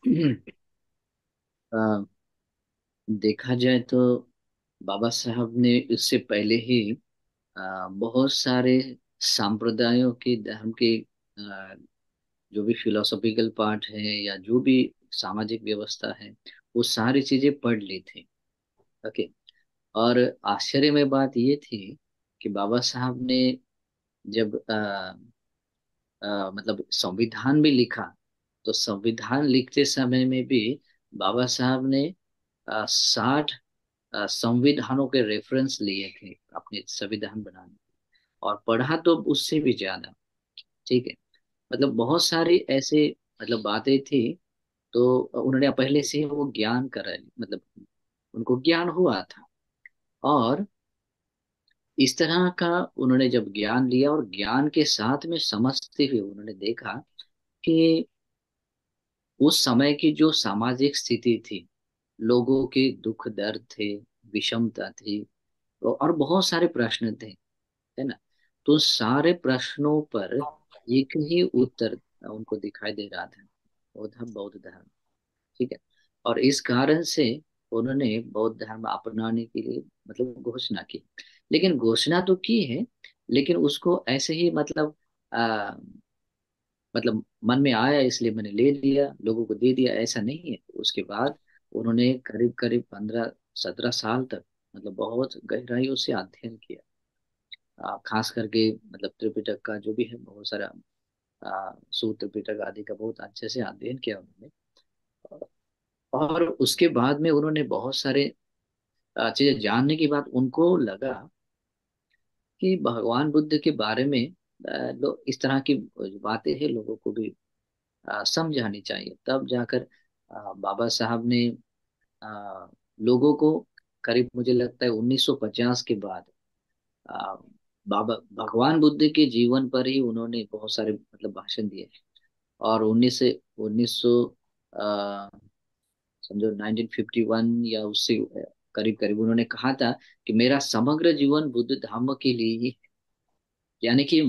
D: देखा जाए तो बाबा साहब ने इससे पहले ही बहुत सारे सांप्रदायों के धर्म के जो भी फिलोसॉफिकल पार्ट है या जो भी सामाजिक व्यवस्था है वो सारी चीजें पढ़ ली थी ओके okay. और आश्चर्य में बात ये थी कि बाबा साहब ने जब आ, आ, मतलब संविधान भी लिखा तो संविधान लिखते समय में भी बाबा साहब ने साठ संविधानों के रेफरेंस लिए थे अपने संविधान बनाने और पढ़ा तो उससे भी ज्यादा ठीक है मतलब बहुत सारी ऐसे मतलब बातें थी तो उन्होंने पहले से ही वो ज्ञान करा मतलब उनको ज्ञान हुआ था और इस तरह का उन्होंने जब ज्ञान लिया और ज्ञान के साथ में समझते हुए उन्होंने देखा कि उस समय की जो सामाजिक स्थिति थी लोगों के दुख दर्द थे विषमता थी और बहुत सारे प्रश्न थे है ना तो सारे प्रश्नों पर एक ही उत्तर उनको दिखाई दे रहा था वो था बौद्ध धर्म ठीक है और इस कारण से उन्होंने बौद्ध धर्म अपनाने के लिए मतलब घोषणा की लेकिन घोषणा तो की है लेकिन उसको ऐसे ही मतलब आ, मतलब मन में आया इसलिए मैंने ले लिया लोगों को दे दिया ऐसा नहीं है उसके बाद उन्होंने करीब करीब पंद्रह सत्रह साल तक मतलब बहुत गहराइयों से अध्ययन किया खास करके मतलब त्रिपिटक का जो भी है बहुत सारा सूत्र त्रिपिटक आदि का बहुत अच्छे से अध्ययन किया उन्होंने और उसके बाद में उन्होंने बहुत सारे चीजें जानने के बाद उनको लगा कि भगवान बुद्ध के बारे में इस तरह की बातें हैं लोगों को भी समझानी चाहिए तब जाकर बाबा साहब ने लोगों को करीब मुझे लगता है 1950 के बाद बाबा भगवान बुद्ध के जीवन पर ही उन्होंने बहुत सारे मतलब भाषण दिए और उन्नीस से उन्नीस समझो 1951 या उससे करीब करीब उन्होंने कहा था कि मेरा समग्र जीवन बुद्ध धाम के लिए ही यानी कि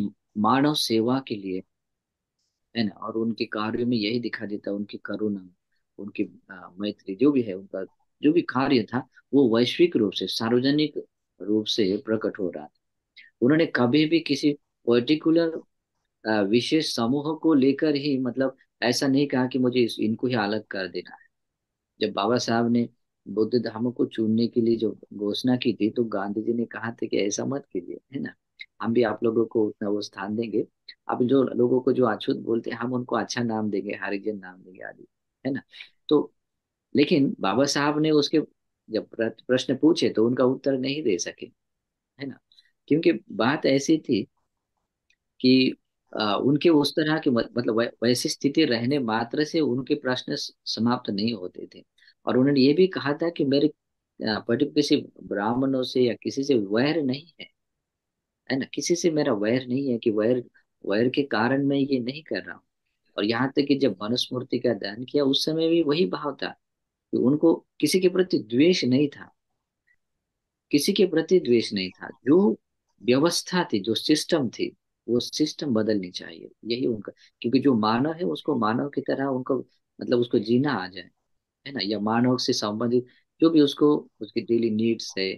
D: मानव सेवा के लिए है ना और उनके कार्य में यही दिखा देता उनकी करुणा उनकी मैत्री जो भी है उनका जो भी कार्य था वो वैश्विक रूप से सार्वजनिक रूप से प्रकट हो रहा था उन्होंने कभी भी किसी पर्टिकुलर विशेष समूह को लेकर ही मतलब ऐसा नहीं कहा कि मुझे इनको ही अलग कर देना है जब बाबा साहब ने बुद्ध धर्म को चुनने के लिए जो घोषणा की थी तो गांधी जी ने कहा था कि ऐसा मत कीजिए है ना हम भी आप लोगों को उतना वो स्थान देंगे आप जो लोगों को जो अछूत बोलते हैं हम उनको अच्छा नाम देंगे हरिजन नाम देंगे आदि है ना तो लेकिन बाबा साहब ने उसके जब प्रश्न पूछे तो उनका उत्तर नहीं दे सके है ना क्योंकि बात ऐसी थी कि आ, उनके उस तरह के मतलब वैसी स्थिति रहने मात्र से उनके प्रश्न समाप्त नहीं होते थे और उन्होंने ये भी कहा था कि मेरे पर्टिकुलर किसी ब्राह्मणों से या किसी से वैर नहीं है है ना किसी से मेरा वैर नहीं है कि वैर वैर के कारण मैं ये नहीं कर रहा हूँ और यहाँ तक कि जब मनुस्मृति का दान किया उस समय भी वही भाव था कि उनको किसी के प्रति द्वेष नहीं था किसी के प्रति द्वेष नहीं था जो व्यवस्था थी जो सिस्टम थी वो सिस्टम बदलनी चाहिए यही उनका क्योंकि जो मानव है उसको मानव की तरह उनको मतलब उसको जीना आ जाए है ना या मानव से संबंधित जो भी उसको उसकी डेली नीड्स है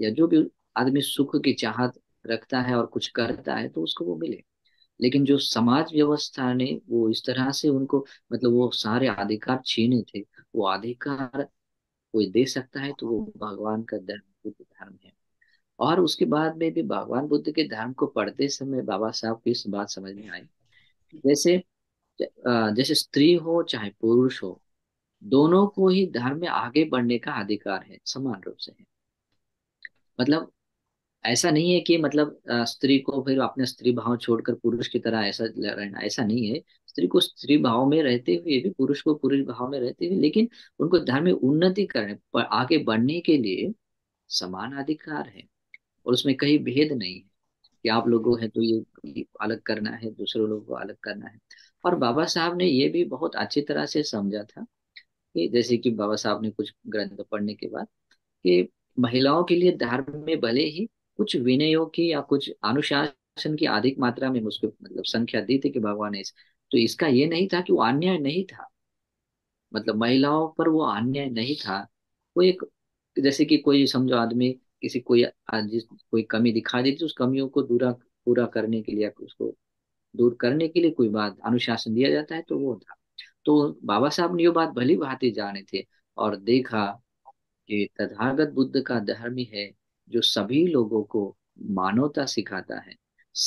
D: या जो भी आदमी सुख की चाहत रखता है और कुछ करता है तो उसको वो मिले लेकिन जो समाज व्यवस्था ने वो इस तरह से उनको मतलब वो सारे अधिकार छीने थे वो अधिकार कोई दे सकता है तो वो भगवान का धर्म बुद्ध धर्म है और उसके बाद में भी भगवान बुद्ध के धर्म को पढ़ते समय बाबा साहब को इस बात समझ में आई जैसे जैसे स्त्री हो चाहे पुरुष हो दोनों को ही धर्म में आगे बढ़ने का अधिकार है समान रूप से है मतलब ऐसा नहीं है कि मतलब स्त्री को फिर अपने स्त्री भाव छोड़कर पुरुष की तरह ऐसा रहना ऐसा नहीं है स्त्री को स्त्री भाव में रहते हुए भी पुरुष को पुरुष भाव में रहते हुए लेकिन उनको धर्म में उन्नति करने पर आगे बढ़ने के लिए समान अधिकार है और उसमें कहीं भेद नहीं है कि आप लोगों है तो ये अलग करना है दूसरे लोगों को अलग करना है और बाबा साहब ने ये भी बहुत अच्छी तरह से समझा था कि जैसे कि बाबा साहब ने कुछ ग्रंथ पढ़ने के बाद कि महिलाओं के लिए धर्म में भले ही कुछ विनयों की या कुछ अनुशासन की अधिक मात्रा में उसको मतलब संख्या दी थी कि भगवान ने तो इसका ये नहीं था कि वो अन्याय नहीं था मतलब महिलाओं पर वो अन्याय नहीं था वो एक जैसे कि कोई समझो आदमी किसी कोई जिस कोई कमी दिखा देती तो उस कमियों को दूरा पूरा करने के लिए उसको दूर करने के लिए कोई बात अनुशासन दिया जाता है तो वो था तो बाबा साहब ने ये बात भली भांति जाने थे और देखा कि तथागत बुद्ध का धर्म है जो सभी लोगों को मानवता सिखाता है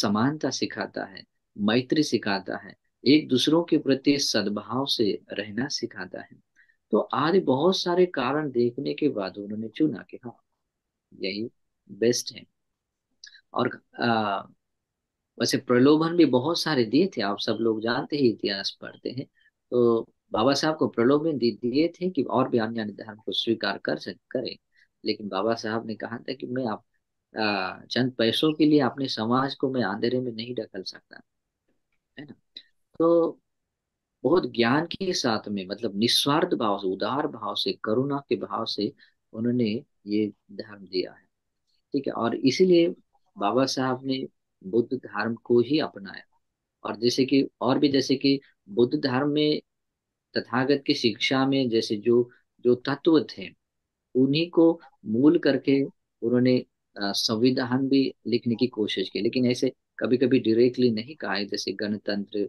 D: समानता सिखाता है मैत्री सिखाता है एक दूसरों के प्रति सद्भाव से रहना सिखाता है तो आदि बहुत सारे कारण देखने के बाद उन्होंने चुना कि हाँ यही बेस्ट है और आ, वैसे प्रलोभन भी बहुत सारे दिए थे आप सब लोग जानते ही इतिहास पढ़ते हैं तो बाबा साहब को प्रलोभन दे दिए थे कि और भी अन्य धर्म को स्वीकार कर करें लेकिन बाबा साहब ने कहा था कि मैं आप चंद पैसों के लिए अपने समाज को मैं अंधेरे में नहीं ढकल सकता है ना तो बहुत ज्ञान के साथ में मतलब निस्वार्थ भाव से उदार भाव से करुणा के भाव से उन्होंने ये धर्म दिया है ठीक है और इसीलिए बाबा साहब ने बुद्ध धर्म को ही अपनाया और जैसे कि और भी जैसे कि बुद्ध धर्म में तथागत की शिक्षा में जैसे जो जो तत्व थे उन्हीं को मूल करके उन्होंने संविधान भी लिखने की कोशिश की लेकिन ऐसे कभी कभी डायरेक्टली नहीं कहा है जैसे गणतंत्र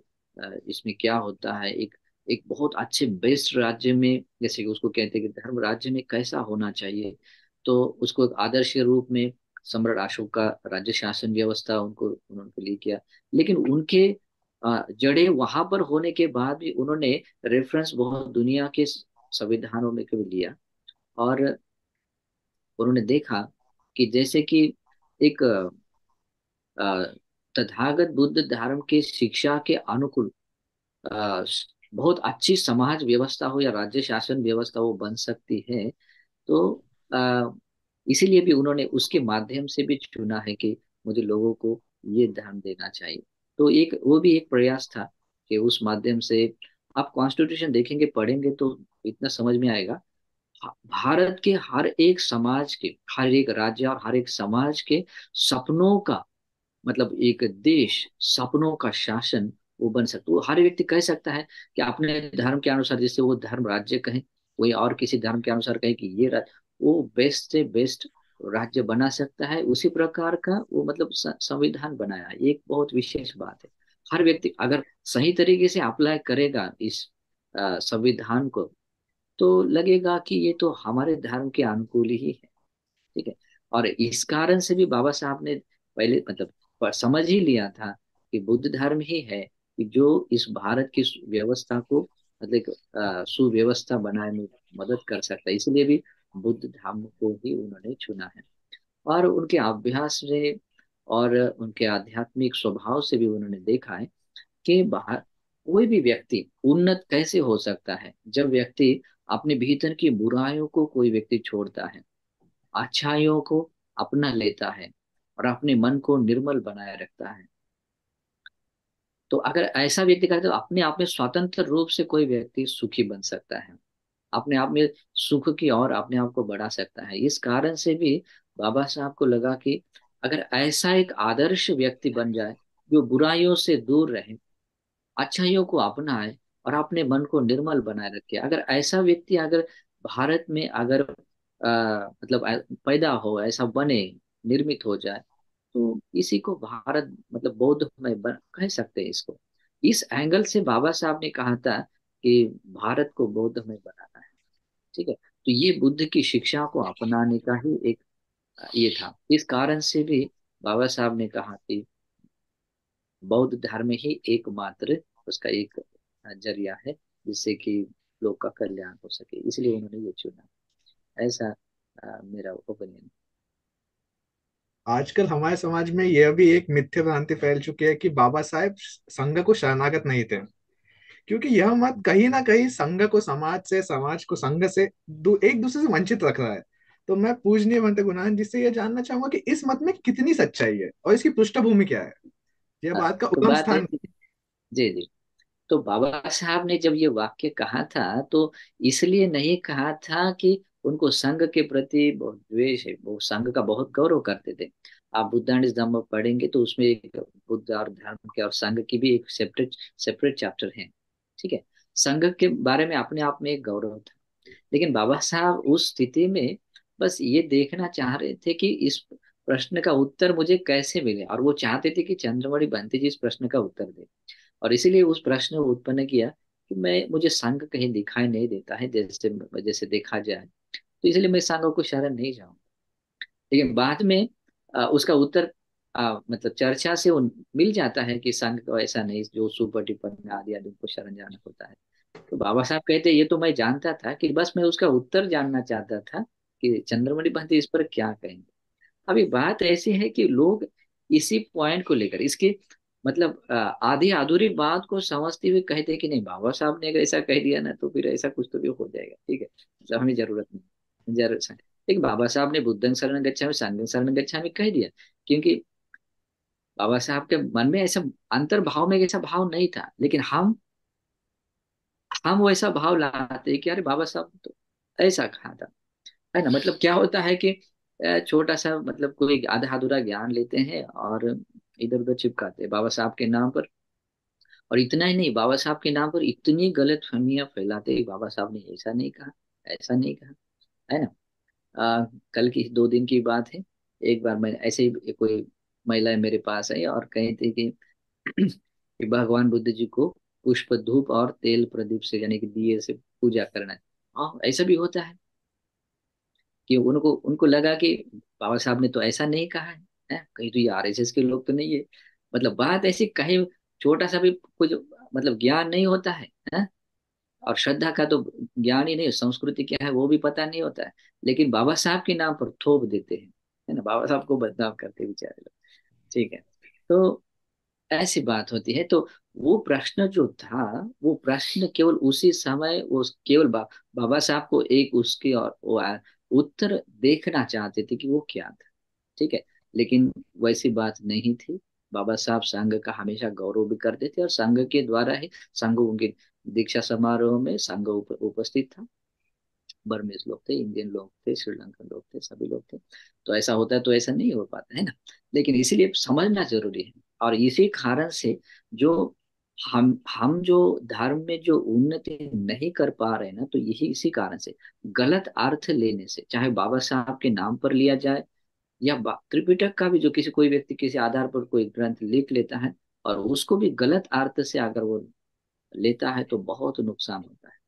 D: इसमें क्या होता है एक एक बहुत अच्छे बेस्ट राज्य में जैसे उसको कहते हैं कि धर्म राज्य में कैसा होना चाहिए तो उसको एक आदर्श रूप में सम्राट अशोक का राज्य शासन व्यवस्था उनको उन्होंने लिख किया लेकिन उनके जड़े वहां पर होने के बाद भी उन्होंने रेफरेंस बहुत दुनिया के संविधानों में कभी लिया और उन्होंने देखा कि जैसे कि एक तथागत बुद्ध धर्म के शिक्षा के अनुकूल बहुत अच्छी समाज व्यवस्था हो या राज्य शासन व्यवस्था हो बन सकती है तो इसीलिए भी उन्होंने उसके माध्यम से भी चुना है कि मुझे लोगों को ये ध्यान देना चाहिए तो एक वो भी एक प्रयास था कि उस माध्यम से आप कॉन्स्टिट्यूशन देखेंगे पढ़ेंगे तो इतना समझ में आएगा भारत के हर एक समाज के हर एक राज्य और हर एक समाज के सपनों का मतलब एक देश सपनों का शासन वो बन सकता है हर व्यक्ति कह सकता है कि अपने धर्म के अनुसार जैसे वो धर्म राज्य कहें कोई और किसी धर्म के अनुसार कहें कि ये राज्य वो बेस्ट से बेस्ट राज्य बना सकता है उसी प्रकार का वो मतलब संविधान बनाया एक बहुत विशेष बात है हर व्यक्ति अगर सही तरीके से अप्लाई करेगा इस संविधान को तो लगेगा कि ये तो हमारे धर्म के अनुकूल ही है ठीक है और इस कारण से भी बाबा साहब ने पहले मतलब समझ ही लिया था कि बुद्ध धर्म ही है कि जो इस भारत की व्यवस्था को मतलब सुव्यवस्था बनाने में मदद कर सकता है इसलिए भी बुद्ध धाम को ही उन्होंने चुना है और उनके अभ्यास से और उनके आध्यात्मिक स्वभाव से भी उन्होंने देखा है कि बाहर कोई भी व्यक्ति उन्नत कैसे हो सकता है जब व्यक्ति अपने भीतर की बुराइयों को कोई व्यक्ति छोड़ता है अच्छाइयों को अपना लेता है और अपने मन को निर्मल बनाए रखता है तो अगर ऐसा व्यक्ति करे तो अपने आप में स्वतंत्र रूप से कोई व्यक्ति सुखी बन सकता है अपने आप में सुख की ओर अपने आप को बढ़ा सकता है इस कारण से भी बाबा साहब को लगा कि अगर ऐसा एक आदर्श व्यक्ति बन जाए जो बुराइयों से दूर रहे अच्छाइयों को अपनाए और अपने मन को निर्मल बनाए रखे अगर ऐसा व्यक्ति अगर भारत में अगर आ, मतलब पैदा हो ऐसा बने निर्मित हो जाए तो इसी को भारत मतलब बौद्ध में कह सकते हैं इसको इस एंगल से बाबा साहब ने कहा था कि भारत को बौद्ध में बना ठीक है तो ये बुद्ध की शिक्षा को अपनाने का ही एक ये था इस कारण से भी बाबा साहब ने कहा कि बौद्ध धर्म ही एकमात्र उसका एक जरिया है जिससे कि लोग का कल्याण हो सके इसलिए उन्होंने ये चुना ऐसा मेरा ओपिनियन
A: आजकल हमारे समाज में यह भी एक मिथ्या भ्रांति फैल चुकी है कि बाबा साहेब संघ को शरणागत नहीं थे क्योंकि यह मत कहीं ना कहीं संघ को समाज से समाज को संघ से एक दूसरे से वंचित रख रहा है तो मैं पूजनीय मंत्र गुणान जी से यह जानना चाहूंगा कि इस मत में कितनी
D: सच्चाई है और इसकी पृष्ठभूमि क्या है यह हाँ, बात का तो उद्गम स्थान जी जी तो बाबा साहब ने जब ये वाक्य कहा था तो इसलिए नहीं कहा था कि उनको संघ के प्रति बहुत द्वेष है वो संघ का बहुत गौरव करते थे आप बुद्धांड धर्म पढ़ेंगे तो उसमें बुद्ध और धर्म के और संघ की भी एक सेपरेट सेपरेट चैप्टर है ठीक है संघ के बारे में अपने आप में एक गौरव था लेकिन बाबा साहब उस स्थिति में बस ये देखना चाह रहे थे कि इस प्रश्न का उत्तर मुझे कैसे मिले और वो चाहते थे कि चंद्रमणि बंती जी इस प्रश्न का उत्तर दे और इसीलिए उस प्रश्न को उत्पन्न किया कि मैं मुझे संघ कहीं दिखाई नहीं देता है जैसे जैसे देखा जाए तो इसलिए मैं संघ को शरण नहीं जाऊंगा लेकिन बाद में उसका उत्तर आ, मतलब चर्चा से उन मिल जाता है कि संघ तो ऐसा नहीं जो सुपर टिप्पण आदि आदि को जाना होता है तो बाबा साहब कहते ये तो मैं जानता था कि बस मैं उसका उत्तर जानना चाहता था कि चंद्रमणि पंत इस पर क्या कहेंगे अभी बात ऐसी है कि लोग इसी पॉइंट को लेकर इसके मतलब आधी अधूरी बात को समझते हुए कहते कि नहीं बाबा साहब ने अगर ऐसा कह दिया ना तो फिर ऐसा कुछ तो भी हो जाएगा ठीक है मतलब हमें जरूरत नहीं जरूरत लेकिन बाबा साहब ने बुद्धन शरण गच्छा में संगम शरण गच्छा में कह दिया क्योंकि बाबा साहब के मन में ऐसा अंतर भाव में ऐसा भाव नहीं था लेकिन हम हम वैसा भाव लाते कि अरे बाबा साहब तो ऐसा कहा था है ना मतलब क्या होता है कि छोटा सा मतलब कोई आधा अधूरा ज्ञान लेते हैं और इधर उधर चिपकाते बाबा साहब के नाम पर और इतना ही नहीं बाबा साहब के नाम पर इतनी गलत फहमिया फैलाते बाबा साहब ने ऐसा नहीं कहा ऐसा नहीं कहा है ना आ, कल की दो दिन की बात है एक बार मैं ऐसे ही कोई महिलाएं मेरे पास आई और कहे थे कि, भगवान बुद्ध जी को पुष्प धूप और तेल प्रदीप से यानी कि दिए से पूजा करना है हाँ ऐसा भी होता है कि उनको उनको लगा कि बाबा साहब ने तो ऐसा नहीं कहा है, है? कहीं तो ये आर के लोग तो नहीं है मतलब बात ऐसी कहीं छोटा सा भी कुछ मतलब ज्ञान नहीं होता है, है? और श्रद्धा का तो ज्ञान ही नहीं संस्कृति क्या है वो भी पता नहीं होता है लेकिन बाबा साहब के नाम पर थोप देते हैं है ना बाबा साहब को बदनाम करते बेचारे लोग ठीक है तो ऐसी बात होती है तो वो प्रश्न जो था वो प्रश्न केवल उसी समय वो केवल बा, बाबा साहब को एक उसके और उत्तर देखना चाहते थे कि वो क्या था ठीक है लेकिन वैसी बात नहीं थी बाबा साहब संघ का हमेशा गौरव भी करते थे और संघ के द्वारा ही संघ उनके दीक्षा समारोह में संघ उप, उपस्थित था बर्मेज लोग थे इंडियन लोग थे श्रीलंकन लोग थे सभी लोग थे तो ऐसा होता है तो ऐसा नहीं हो पाता है ना लेकिन इसीलिए समझना जरूरी है और इसी कारण से जो हम हम जो धर्म में जो उन्नति नहीं कर पा रहे ना तो यही इसी कारण से गलत अर्थ लेने से चाहे बाबा साहब के नाम पर लिया जाए या त्रिपिटक का भी जो किसी कोई व्यक्ति किसी आधार पर कोई ग्रंथ लिख लेता है और उसको भी गलत अर्थ से अगर वो लेता है तो बहुत नुकसान होता है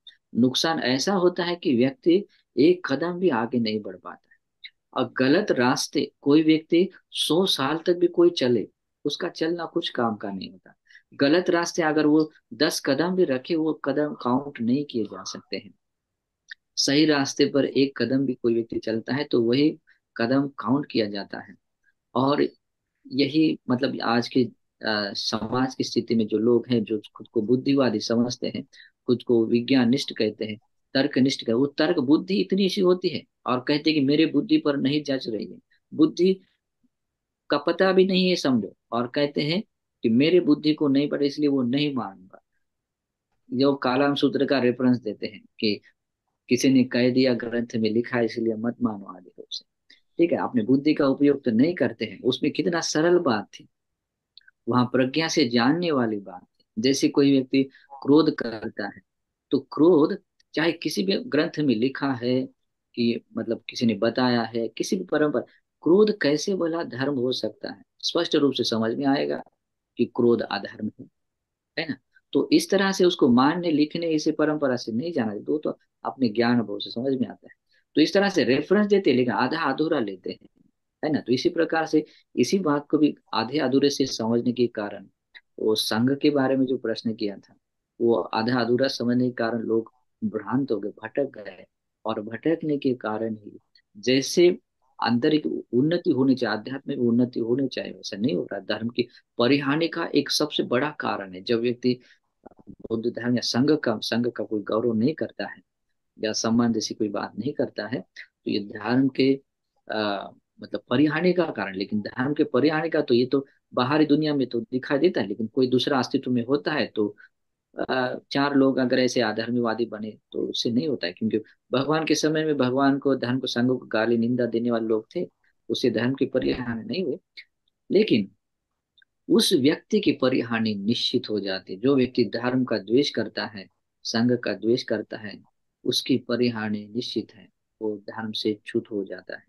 D: नुकसान ऐसा होता है कि व्यक्ति एक कदम भी आगे नहीं बढ़ पाता है और गलत रास्ते कोई व्यक्ति सौ साल तक भी कोई चले उसका चलना कुछ काम का नहीं होता गलत रास्ते अगर वो दस कदम भी रखे वो कदम काउंट नहीं किए जा सकते हैं सही रास्ते पर एक कदम भी कोई व्यक्ति चलता है तो वही कदम काउंट किया जाता है और यही मतलब आज के समाज की स्थिति में जो लोग हैं जो खुद को बुद्धिवादी समझते हैं खुद को विज्ञानिष्ठ कहते हैं तर्कनिष्ठ कहते वो तर्क बुद्धि इतनी सी होती है और कहते हैं कि मेरे बुद्धि पर नहीं जांच रही है बुद्धि का पता भी नहीं है समझो और कहते हैं कि मेरे बुद्धि को नहीं पड़े इसलिए वो नहीं मानूंगा जो कालाम सूत्र का रेफरेंस देते हैं कि किसी ने कह दिया ग्रंथ में लिखा है इसलिए मत मानो आदि रूप से ठीक है अपने बुद्धि का उपयोग तो नहीं करते हैं उसमें कितना सरल बात थी वहां प्रज्ञा से जानने वाली बात थी जैसे कोई व्यक्ति क्रोध करता है तो क्रोध चाहे किसी भी ग्रंथ में लिखा है कि मतलब किसी ने बताया है किसी भी परंपरा क्रोध कैसे बोला धर्म हो सकता है स्पष्ट रूप से समझ में आएगा कि क्रोध अधर्म है है ना तो इस तरह से उसको मानने लिखने इसे परंपरा से नहीं जाना वो तो अपने ज्ञान भाव से समझ में आता है तो इस तरह से रेफरेंस देते हैं लेकिन आधा अधूरा लेते हैं है ना तो इसी प्रकार से इसी बात को भी आधे अधूरे से समझने के कारण वो संघ के बारे में जो प्रश्न किया था वो आधा अधूरा समझने के कारण लोग भ्रांत हो गए भटक गए और भटकने के कारण ही जैसे आंतरिक उन्नति होनी चाहिए आध्यात्मिक उन्नति होनी चाहिए वैसा नहीं हो रहा धर्म की परिहानि का एक सबसे बड़ा कारण है जब व्यक्ति बौद्ध धर्म या संघ का संघ का कोई गौरव नहीं करता है या सम्मान जैसी कोई बात नहीं करता है तो ये धर्म के आ, मतलब परिहानि का कारण लेकिन धर्म के परिहानि का तो ये तो बाहरी दुनिया में तो दिखाई देता है लेकिन कोई दूसरा अस्तित्व में होता है तो चार लोग अगर ऐसे आधर्मवादी बने तो उससे नहीं होता है क्योंकि भगवान के समय में भगवान को धर्म को संघ को गाली निंदा देने वाले लोग थे उससे धर्म की परिहानि नहीं हुई लेकिन उस व्यक्ति की परिहानि निश्चित हो जाती जो व्यक्ति धर्म का द्वेष करता है संघ का द्वेष करता है उसकी परिहानि निश्चित है वो धर्म से छूट हो जाता है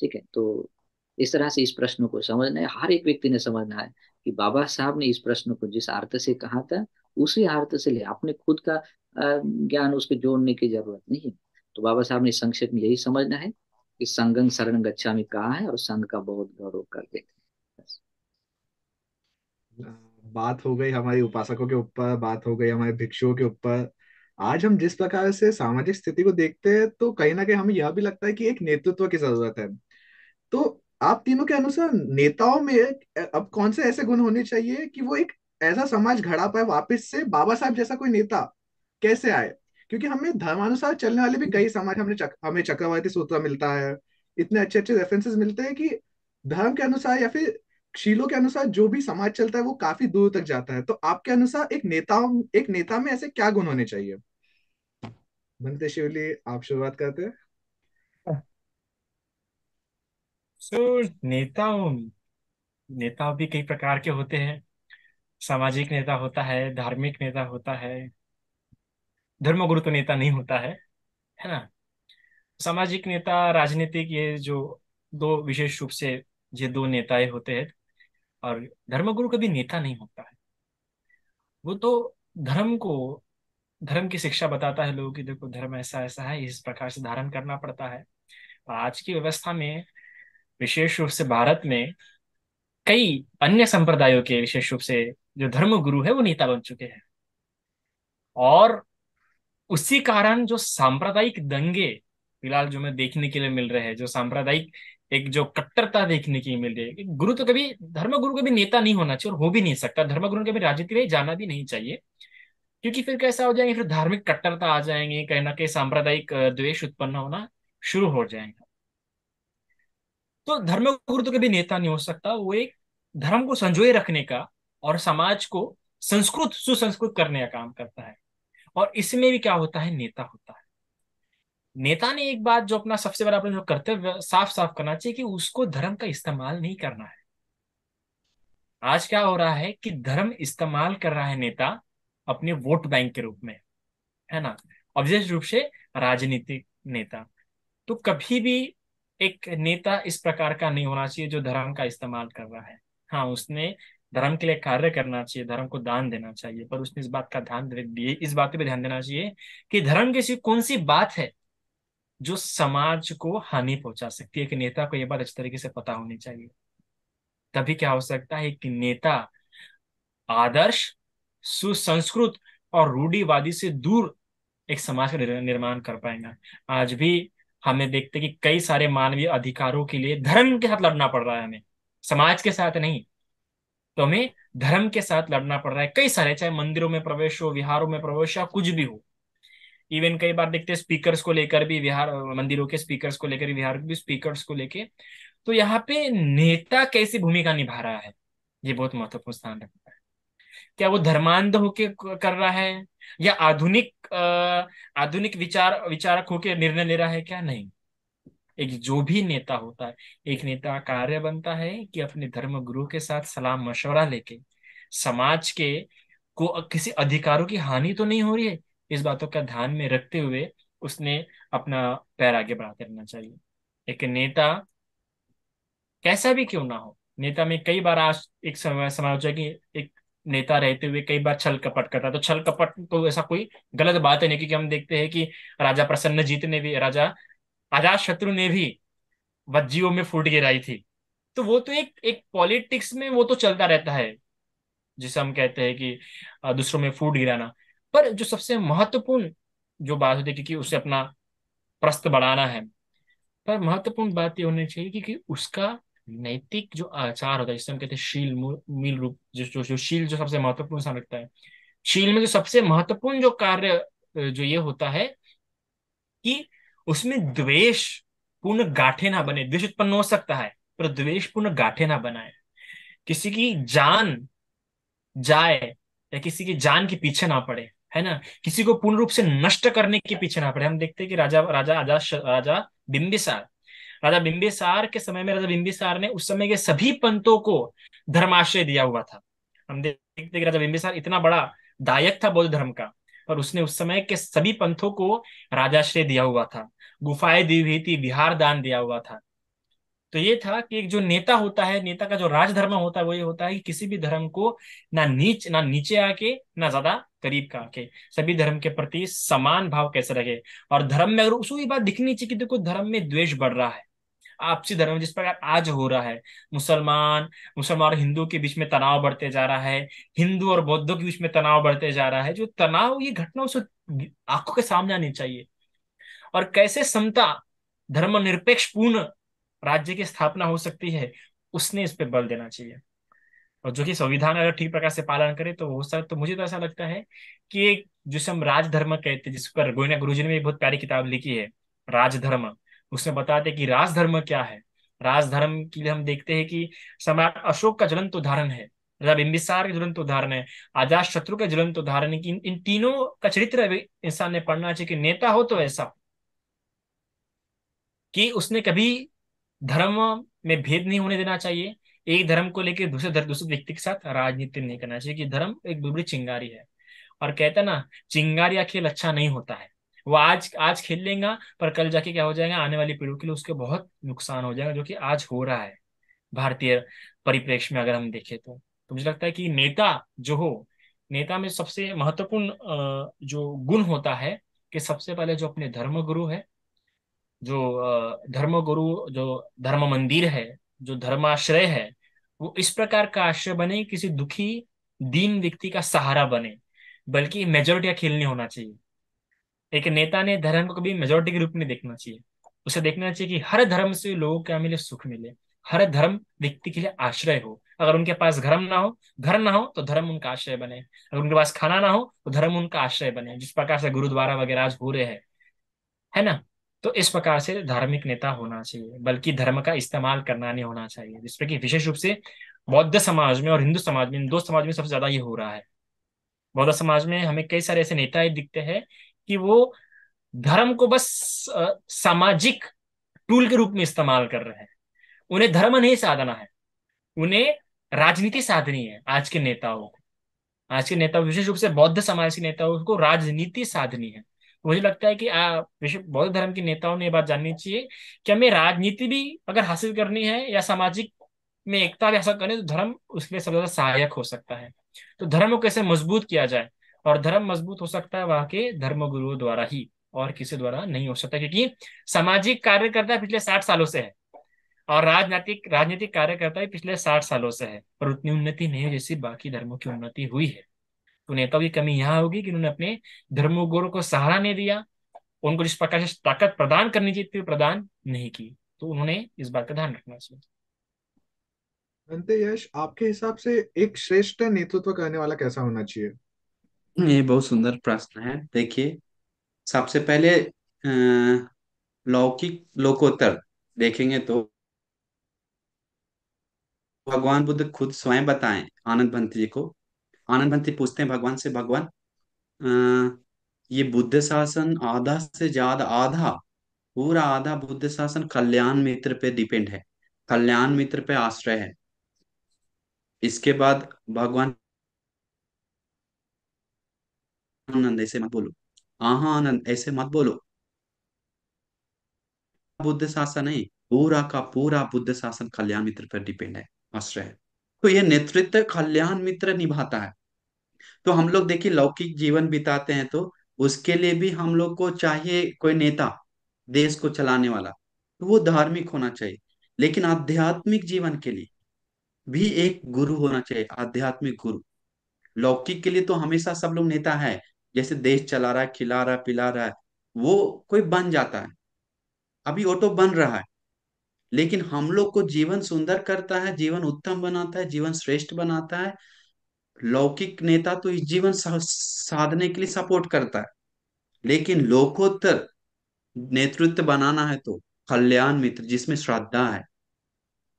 D: ठीक है तो इस तरह से इस प्रश्न को समझना है हर एक व्यक्ति ने समझना है कि बाबा साहब ने इस प्रश्न को जिस अर्थ से कहा था उसी अर्थ से ले अपने खुद का ज्ञान उसके जोड़ने की जरूरत नहीं है तो बाबा साहब ने संक्षेप में यही समझना है कि संगम शरण गच्छा में कहा है और संघ का बहुत गौरव कर देते
A: बात हो गई हमारी उपासकों के ऊपर बात हो गई हमारे भिक्षुओं के ऊपर आज हम जिस प्रकार से सामाजिक स्थिति को देखते हैं तो कहीं ना कहीं हमें यह भी लगता है कि एक नेतृत्व की जरूरत है तो आप तीनों के अनुसार नेताओं में अब कौन से ऐसे गुण होने चाहिए कि वो एक ऐसा समाज घड़ा पाए वापस से बाबा साहब जैसा कोई नेता कैसे आए क्योंकि हमें धर्मानुसार चलने वाले भी कई समाज हमने चक, हमें चक्रवर्ती सूत्र मिलता है इतने अच्छे अच्छे रेफरेंसेस मिलते हैं कि धर्म के अनुसार या फिर शीलों के अनुसार जो भी समाज चलता है वो काफी दूर तक जाता है तो आपके अनुसार एक नेता एक नेता में ऐसे क्या गुण होने चाहिए बनते शिवली आप शुरुआत करते हैं
E: सो so, नेताओं नेता भी कई प्रकार के होते हैं सामाजिक नेता होता है धार्मिक नेता होता है धर्मगुरु तो नेता नहीं होता है है ना सामाजिक नेता राजनीतिक ये जो दो विशेष रूप से ये दो नेताएं होते हैं और धर्मगुरु कभी नेता नहीं होता है वो तो धर्म को धर्म की शिक्षा बताता है लोगों की देखो धर्म ऐसा ऐसा है इस प्रकार से धारण करना पड़ता है आज की व्यवस्था में विशेष रूप से भारत में कई अन्य संप्रदायों के विशेष रूप से जो धर्म गुरु है वो नेता बन चुके हैं और उसी कारण जो सांप्रदायिक दंगे फिलहाल जो मैं देखने के लिए मिल रहे हैं जो सांप्रदायिक एक जो कट्टरता देखने की मिल रही है गुरु तो कभी धर्म गुरु कभी नेता नहीं होना चाहिए और हो भी नहीं सकता धर्म गुरु कभी राजनीति में जाना भी नहीं चाहिए क्योंकि फिर कैसा हो जाएंगे फिर धार्मिक कट्टरता आ जाएंगे कहीं ना कहीं सांप्रदायिक द्वेष उत्पन्न होना शुरू हो जाएंगे तो धर्म गुरु तो कभी नेता नहीं हो सकता वो एक धर्म को संजोए रखने का और समाज को संस्कृत सुसंस्कृत करने का काम करता है और इसमें भी क्या होता है नेता होता है नेता ने एक बात जो अपना सबसे बड़ा अपना जो कर्तव्य साफ साफ करना चाहिए कि उसको धर्म का इस्तेमाल नहीं करना है आज क्या हो रहा है कि धर्म इस्तेमाल कर रहा है नेता अपने वोट बैंक के रूप में है ना विशेष रूप से राजनीतिक नेता तो कभी भी एक नेता इस प्रकार का नहीं होना चाहिए जो धर्म का इस्तेमाल कर रहा है हाँ उसने धर्म के लिए कार्य करना चाहिए धर्म को दान देना चाहिए पर उसने इस बात का ध्यान दिए इस बात पर ध्यान देना चाहिए कि धर्म कैसी कौन सी बात है जो समाज को हानि पहुंचा सकती है एक नेता को यह बात अच्छी तरीके से पता होनी चाहिए तभी क्या हो सकता है कि नेता आदर्श सुसंस्कृत और रूढ़ीवादी से दूर एक समाज का निर्माण कर पाएगा आज भी हमें देखते कि कई सारे मानवीय अधिकारों के लिए धर्म के साथ लड़ना पड़ रहा है हमें समाज के साथ नहीं तो हमें धर्म के साथ लड़ना पड़ रहा है कई सारे चाहे मंदिरों में प्रवेश हो विहारों में प्रवेश या कुछ भी हो इवन कई बार देखते हैं स्पीकर्स को लेकर भी विहार मंदिरों के स्पीकर्स को लेकर विहार भी स्पीकर्स को लेके तो यहाँ पे नेता कैसी भूमिका निभा रहा है ये बहुत महत्वपूर्ण स्थान रखता है क्या वो धर्मांध होके कर रहा है या आधुनिक आधुनिक विचार विचारक होके निर्णय ले रहा है क्या नहीं एक जो भी नेता होता है एक नेता कार्य बनता है कि अपने धर्म गुरु के साथ सलाह मशवरा लेके समाज के को किसी अधिकारों की हानि तो नहीं हो रही है इस बातों का ध्यान में रखते हुए उसने अपना पैर आगे बढ़ाते रहना चाहिए एक नेता कैसा भी क्यों ना हो नेता में कई बार आज एक समाज कि एक नेता रहते हुए कई बार छल कपट करता है तो छल कपट तो ऐसा कोई गलत बात है नहीं क्योंकि हम देखते हैं कि राजा प्रसन्न जीत ने भी राजा अजात शत्रु ने भी वज्जियों में फूट गिराई थी तो वो तो एक एक पॉलिटिक्स में वो तो चलता रहता है जिसे हम कहते हैं कि दूसरों में फूट गिराना पर जो सबसे महत्वपूर्ण जो बात होती है क्योंकि उसे अपना प्रस्त बढ़ाना है पर महत्वपूर्ण बात ये होनी चाहिए क्योंकि उसका नैतिक जो आचार होता है जिसे हम कहते हैं शील मूल रूप जो जो, जो शील जो सबसे महत्वपूर्ण समझता है शील में जो सबसे महत्वपूर्ण जो कार्य जो ये होता है कि उसमें द्वेष पूर्ण गाठे ना बने द्वेष उत्पन्न हो सकता है पर द्वेष पूर्ण गाठे ना बनाए किसी की जान जाए या किसी की जान के पीछे ना पड़े है ना किसी को पूर्ण रूप से नष्ट करने के पीछे ना पड़े हम देखते हैं कि राजा राजा राजा राजा बिंबिसार राजा बिंबिसार के समय में राजा बिंबिसार ने उस समय के सभी पंतों को धर्माश्रय दिया हुआ था हम देखते हैं कि राजा बिंबिसार इतना बड़ा दायक था बौद्ध धर्म का पर उसने उस समय के सभी पंथों को राजाश्रय दिया हुआ था गुफाएं दी हुई थी विहार दान दिया हुआ था तो ये था कि एक जो नेता होता है नेता का जो राजधर्म होता है वो ये होता है कि किसी भी धर्म को ना नीच ना नीचे आके ना ज्यादा करीब का आके सभी धर्म के प्रति समान भाव कैसे रखे और धर्म में अगर उसको ये बात दिखनी चाहिए कि देखो धर्म में द्वेष बढ़ रहा है आपसी धर्म जिस प्रकार आज हो रहा है मुसलमान मुसलमान और हिंदू के बीच में तनाव बढ़ते जा रहा है हिंदू और बौद्धों के बीच में तनाव बढ़ते जा रहा है जो तनाव ये घटना उसे आंखों के सामने आनी चाहिए और कैसे समता धर्मनिरपेक्ष पूर्ण राज्य की स्थापना हो सकती है उसने इस पर बल देना चाहिए और जो कि संविधान अगर ठीक प्रकार से पालन करे तो हो सकता तो मुझे तो ऐसा लगता है कि जिसे हम राजधर्म कहते हैं जिस पर गोयना जी ने भी बहुत प्यारी किताब लिखी है राजधर्म उसमें बताते हैं कि राजधर्म क्या है राजधर्म के लिए हम देखते हैं कि सम्राट अशोक का ज्वलंत उदाहरण है राजा बिंबिसार का ज्वलंत उदाहरण है आजाद शत्रु का ज्वलंत उदाहरण है कि इन, इन तीनों का चरित्र इंसान ने पढ़ना चाहिए कि नेता हो तो ऐसा हो कि उसने कभी धर्म में भेद नहीं होने देना चाहिए एक धर्म को लेकर दूसरे धर्म दूसरे व्यक्ति के साथ राजनीति नहीं करना चाहिए कि धर्म एक बुरी चिंगारी है और कहते ना चिंगारिया खेल अच्छा नहीं होता है वो आज आज खेल लेगा पर कल जाके क्या हो जाएगा आने वाली पीढ़ियों के लिए उसके बहुत नुकसान हो जाएगा जो कि आज हो रहा है भारतीय परिप्रेक्ष्य में अगर हम देखें तो, तो मुझे लगता है कि नेता जो हो नेता में सबसे महत्वपूर्ण जो गुण होता है कि सबसे पहले जो अपने धर्म गुरु है जो धर्म गुरु जो धर्म मंदिर है जो धर्माश्रय है वो इस प्रकार का आश्रय बने किसी दुखी दीन व्यक्ति का सहारा बने बल्कि मेजोरिटी का खेल नहीं होना चाहिए एक नेता ने धर्म को कभी मेजोरिटी के रूप में देखना चाहिए उसे देखना चाहिए कि हर धर्म से लोगों को क्या मिले सुख मिले हर धर्म व्यक्ति के लिए आश्रय हो अगर उनके पास धर्म ना हो घर ना हो तो धर्म उनका आश्रय बने अगर उनके पास खाना ना हो तो धर्म उनका आश्रय बने जिस प्रकार से गुरुद्वारा वगैरह आज हो रहे हैं है ना तो इस प्रकार से धार्मिक नेता होना चाहिए बल्कि धर्म का इस्तेमाल करना नहीं होना चाहिए जिसमें कि विशेष रूप से बौद्ध समाज में और हिंदू समाज में इन दो समाज में सबसे ज्यादा ये हो रहा है बौद्ध समाज में हमें कई सारे ऐसे नेता दिखते हैं कि वो धर्म को बस सामाजिक टूल के रूप में इस्तेमाल कर रहे हैं उन्हें धर्म नहीं साधना है उन्हें राजनीति साधनी है आज के नेताओं को आज के नेता विशेष रूप से बौद्ध समाज के नेताओं को राजनीति साधनी है मुझे लगता है कि विश्व बौद्ध धर्म के नेताओं ने ये बात जाननी चाहिए कि हमें राजनीति भी अगर हासिल करनी है या सामाजिक में एकता भी हासिल करनी है तो धर्म उसके लिए सबसे ज्यादा सहायक हो सकता है तो धर्म को कैसे मजबूत किया जाए और धर्म मजबूत हो सकता है वहां के धर्म गुरुओं द्वारा ही और किसी द्वारा नहीं हो सकता क्योंकि सामाजिक कार्यकर्ता पिछले साठ सालों से है और राजनीतिक राजनीतिक कार्यकर्ता पिछले साठ सालों से है पर उतनी उन्नति नहीं है जैसी बाकी धर्मों की उन्नति हुई है तो नेताओं की कमी यहाँ होगी कि उन्होंने अपने धर्मगुरु को सहारा नहीं दिया उनको जिस प्रकार से ताकत प्रदान करनी चाहिए थी प्रदान नहीं की तो उन्होंने इस बात का ध्यान रखना चाहिए
A: यश आपके हिसाब से एक श्रेष्ठ नेतृत्व करने वाला कैसा होना चाहिए
C: ये बहुत सुंदर प्रश्न है देखिए सबसे पहले लौकिक लोकोत्तर देखेंगे तो भगवान बुद्ध खुद स्वयं बताएं आनंद भंती जी को आनंद भंती पूछते हैं भगवान से भगवान ये बुद्ध शासन आधा से ज्यादा आधा पूरा आधा बुद्ध शासन कल्याण मित्र पे डिपेंड है कल्याण मित्र पे आश्रय है इसके बाद भगवान आनंद ऐसे मत बोलो आहा आनंद ऐसे मत बोलो बुद्ध शासन नहीं पूरा का पूरा बुद्ध शासन कल्याण मित्र पर डिपेंड है आश्रय है तो ये नेतृत्व कल्याण मित्र निभाता है तो हम लोग देखिए लौकिक जीवन बिताते हैं तो उसके लिए भी हम लोग को चाहिए कोई नेता देश को चलाने वाला तो वो धार्मिक होना चाहिए लेकिन आध्यात्मिक जीवन के लिए भी एक गुरु होना चाहिए आध्यात्मिक गुरु लौकिक के लिए तो हमेशा सब लोग नेता है जैसे देश चला रहा है खिला रहा है पिला रहा है वो कोई बन जाता है अभी वो तो बन रहा है लेकिन हम लोग को जीवन सुंदर करता है जीवन उत्तम बनाता है जीवन श्रेष्ठ बनाता है लौकिक नेता तो इस जीवन साधने के लिए सपोर्ट करता है लेकिन लोकोत्तर नेतृत्व बनाना है तो कल्याण मित्र जिसमें श्रद्धा है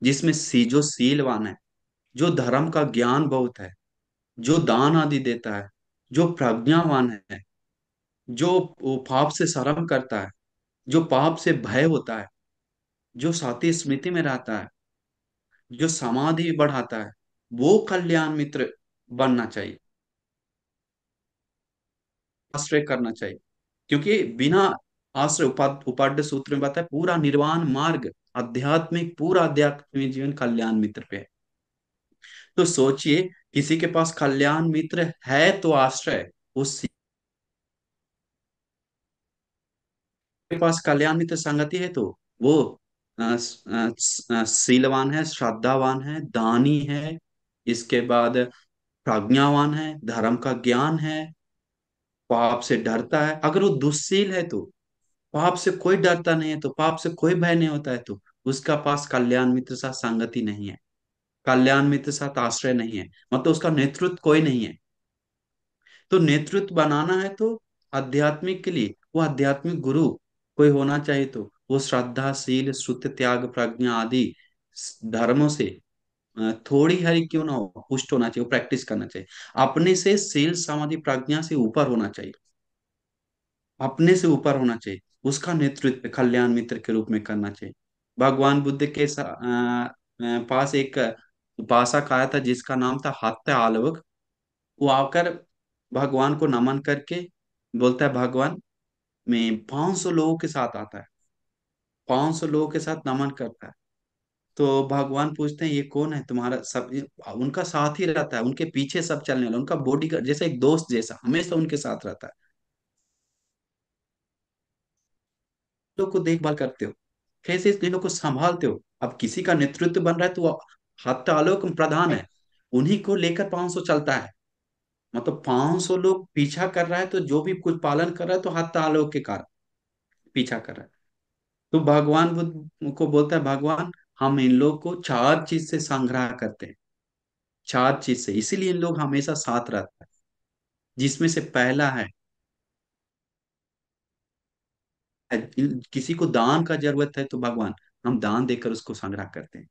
C: जिसमें जो सीलवान है जो धर्म का ज्ञान बहुत है जो दान आदि देता है जो प्रज्ञावान है जो पाप से शर्म करता है जो पाप से भय होता है जो साथी स्मृति में रहता है जो समाधि बढ़ाता है वो कल्याण मित्र बनना चाहिए आश्रय करना चाहिए क्योंकि बिना आश्रय उपाध्य सूत्र में बताया पूरा निर्वाण मार्ग आध्यात्मिक पूरा आध्यात्मिक जीवन कल्याण मित्र पे है तो सोचिए किसी के पास कल्याण मित्र है तो आश्रय उस के पास कल्याण मित्र संगति है तो वो शीलवान है श्रद्धावान है दानी है इसके बाद प्रज्ञावान है धर्म का ज्ञान है पाप से डरता है अगर वो दुशील है तो पाप से कोई डरता नहीं है तो पाप से कोई भय नहीं होता है तो उसका पास कल्याण मित्र साथ संगति नहीं है कल्याण मित्र साथ आश्रय नहीं है मतलब उसका नेतृत्व कोई नहीं है तो नेतृत्व बनाना है तो आध्यात्मिक के लिए वो आध्यात्मिक गुरु कोई होना चाहिए तो वो श्रद्धा शील श्रुत त्याग प्रज्ञा आदि धर्मों से थोड़ी हरी क्यों ना हो पुष्ट होना चाहिए प्रैक्टिस करना चाहिए अपने से शील समाधि प्रज्ञा से ऊपर होना चाहिए अपने से ऊपर होना चाहिए उसका नेतृत्व कल्याण मित्र के रूप में करना चाहिए भगवान बुद्ध के पास एक उपासक आया था जिसका नाम था हत्य आलवक वो आकर भगवान को नमन करके बोलता है भगवान मैं पांच सौ लोगों के साथ आता है पांच सौ लोगों के साथ नमन करता है तो भगवान पूछते हैं ये कौन है तुम्हारा सब उनका साथ ही रहता है उनके पीछे सब चलने वाला उनका बॉडी का जैसे एक दोस्त जैसा हमेशा उनके साथ रहता है लोग को देखभाल करते हो कैसे इस लोग को संभालते हो अब किसी का नेतृत्व बन रहा है तो हत्यालोक प्रधान है उन्हीं को लेकर पांच सौ चलता है मतलब पांच सौ लोग पीछा कर रहा है तो जो भी कुछ पालन कर रहा है तो हत्यालोक के कारण पीछा कर रहा है तो भगवान बुद्ध को बोलता है भगवान हम इन लोग को चार चीज से संग्रह करते हैं चार चीज से इसीलिए इन लोग हमेशा साथ रहता है जिसमें से पहला है किसी को दान का जरूरत है तो भगवान हम दान देकर उसको संग्रह करते हैं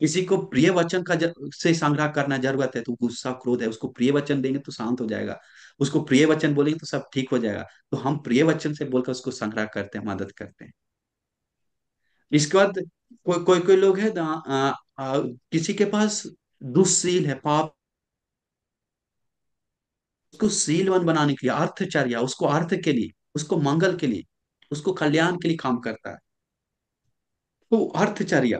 C: किसी को प्रिय वचन का से संग्रह करना जरूरत है तो गुस्सा क्रोध है उसको प्रिय वचन देंगे तो शांत हो जाएगा उसको प्रिय वचन बोलेंगे तो सब ठीक हो जाएगा तो हम प्रिय वचन से बोलकर उसको संग्रह करते हैं मदद करते हैं इसके बाद कोई कोई कोई लोग है आ, आ, किसी के पास दुशील है पाप उसको सीलवन बनाने के लिए अर्थचर्या उसको अर्थ के लिए उसको मंगल के लिए उसको कल्याण के लिए काम करता है तो अर्थचर्या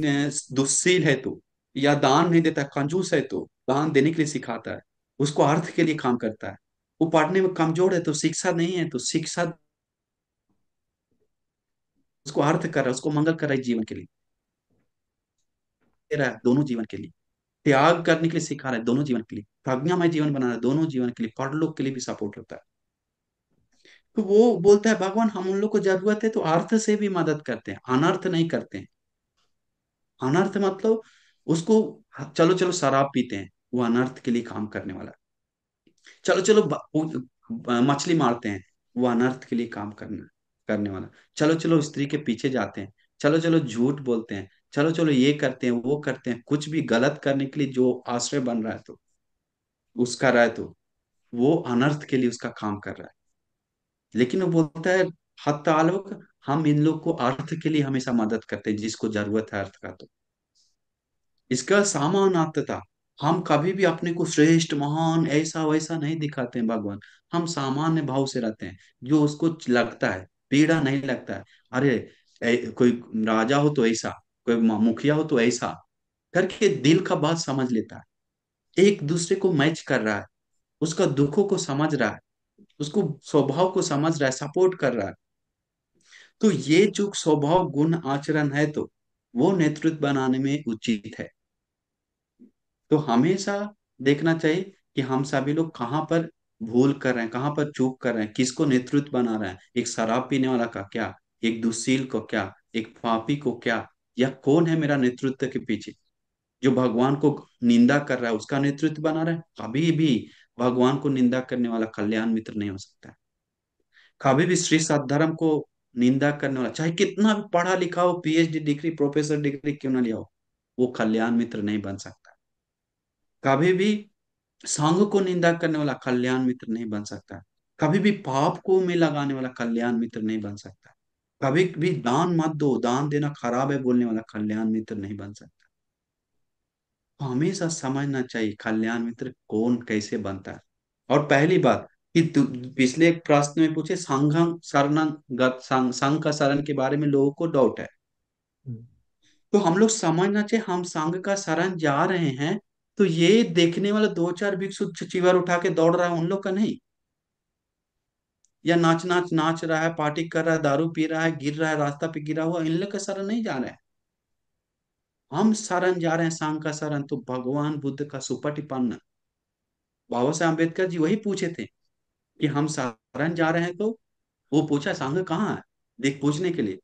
C: दुस्सील है तो या दान नहीं देता कंजूस है तो दान देने के लिए सिखाता है उसको अर्थ के लिए काम करता है वो पढ़ने में कमजोर है तो शिक्षा नहीं है तो शिक्षा उसको अर्थ कर रहा है उसको मंगल कर रहा है जीवन के लिए दे रहा है दोनों जीवन के लिए त्याग करने के लिए सिखा रहा है दोनों जीवन के लिए प्रज्ञामय जीवन बना रहा है दोनों जीवन के लिए पढ़ लोग के लिए भी सपोर्ट होता है तो वो बोलता है भगवान हम उन लोग को जरूरत है तो अर्थ से भी मदद करते हैं अनर्थ नहीं करते हैं अनर्थ मतलब उसको चलो चलो शराब पीते हैं वो अनर्थ के लिए काम करने वाला चलो चलो मछली मारते हैं वो अनर्थ के लिए काम करना करने वाला चलो चलो स्त्री के पीछे जाते हैं चलो चलो झूठ बोलते हैं चलो चलो ये करते हैं वो करते हैं कुछ भी गलत करने के लिए जो आश्रय बन रहा है तो उसका रहा है तो वो अनर्थ के लिए उसका काम कर रहा है लेकिन वो बोलता है हत्या आलोक हम इन लोग को अर्थ के लिए हमेशा मदद करते हैं जिसको जरूरत है अर्थ का तो इसका सामानार्थता हम कभी भी अपने को श्रेष्ठ महान ऐसा वैसा नहीं दिखाते हैं भगवान हम सामान्य भाव से रहते हैं जो उसको लगता है पीड़ा नहीं लगता है अरे ए, कोई राजा हो तो ऐसा कोई मुखिया हो तो ऐसा करके दिल का बात समझ लेता है एक दूसरे को मैच कर रहा है उसका दुखों को समझ रहा है उसको स्वभाव को समझ रहा है सपोर्ट कर रहा है तो ये जो स्वभाव गुण आचरण है तो वो नेतृत्व बनाने में उचित है तो हमेशा देखना चाहिए कि हम सभी लोग कहाँ पर भूल कर रहे हैं कहाँ पर चूक कर रहे हैं किसको नेतृत्व बना रहे हैं एक शराब पीने वाला का क्या एक दुशील को क्या एक पापी को क्या या कौन है मेरा नेतृत्व के पीछे जो भगवान को निंदा कर रहा है उसका नेतृत्व बना रहा है कभी भी भगवान को निंदा करने वाला कल्याण मित्र नहीं हो सकता है कभी भी श्री सद्धर्म को निंदा करने वाला चाहे कितना भी पढ़ा लिखा हो पीएचडी डिग्री प्रोफेसर डिग्री क्यों ना लिया हो वो कल्याण मित्र नहीं बन सकता कभी भी संघ को निंदा करने वाला कल्याण मित्र नहीं बन सकता कभी भी पाप को में लगाने वाला कल्याण मित्र नहीं बन सकता कभी भी दान मत दो दान देना खराब है बोलने वाला कल्याण मित्र नहीं बन सकता हमेशा समझना चाहिए कल्याण मित्र कौन कैसे बनता है और पहली बात पिछले प्रश्न में पूछे संघम शरण संघ का शरण के बारे में लोगों को डाउट है हम्म। तो हम लोग समझना चाहिए हम संघ का शरण जा रहे हैं तो ये देखने वाला दो चार भिक्षु चिवर उठा के दौड़ रहा है उन लोग का नहीं या नाच नाच नाच रहा है पार्टी कर रहा है दारू पी रहा है गिर रहा है रास्ता पे गिरा हुआ इन लोग का शरण नहीं जा रहे हैं हम शरण जा रहे हैं सांग का शरण तो भगवान बुद्ध का सुपटिपन्न बाबा साहब अम्बेडकर जी वही पूछे थे कि हम सारण जा रहे हैं तो वो पूछा संघ कहाँ है देख पूछने के लिए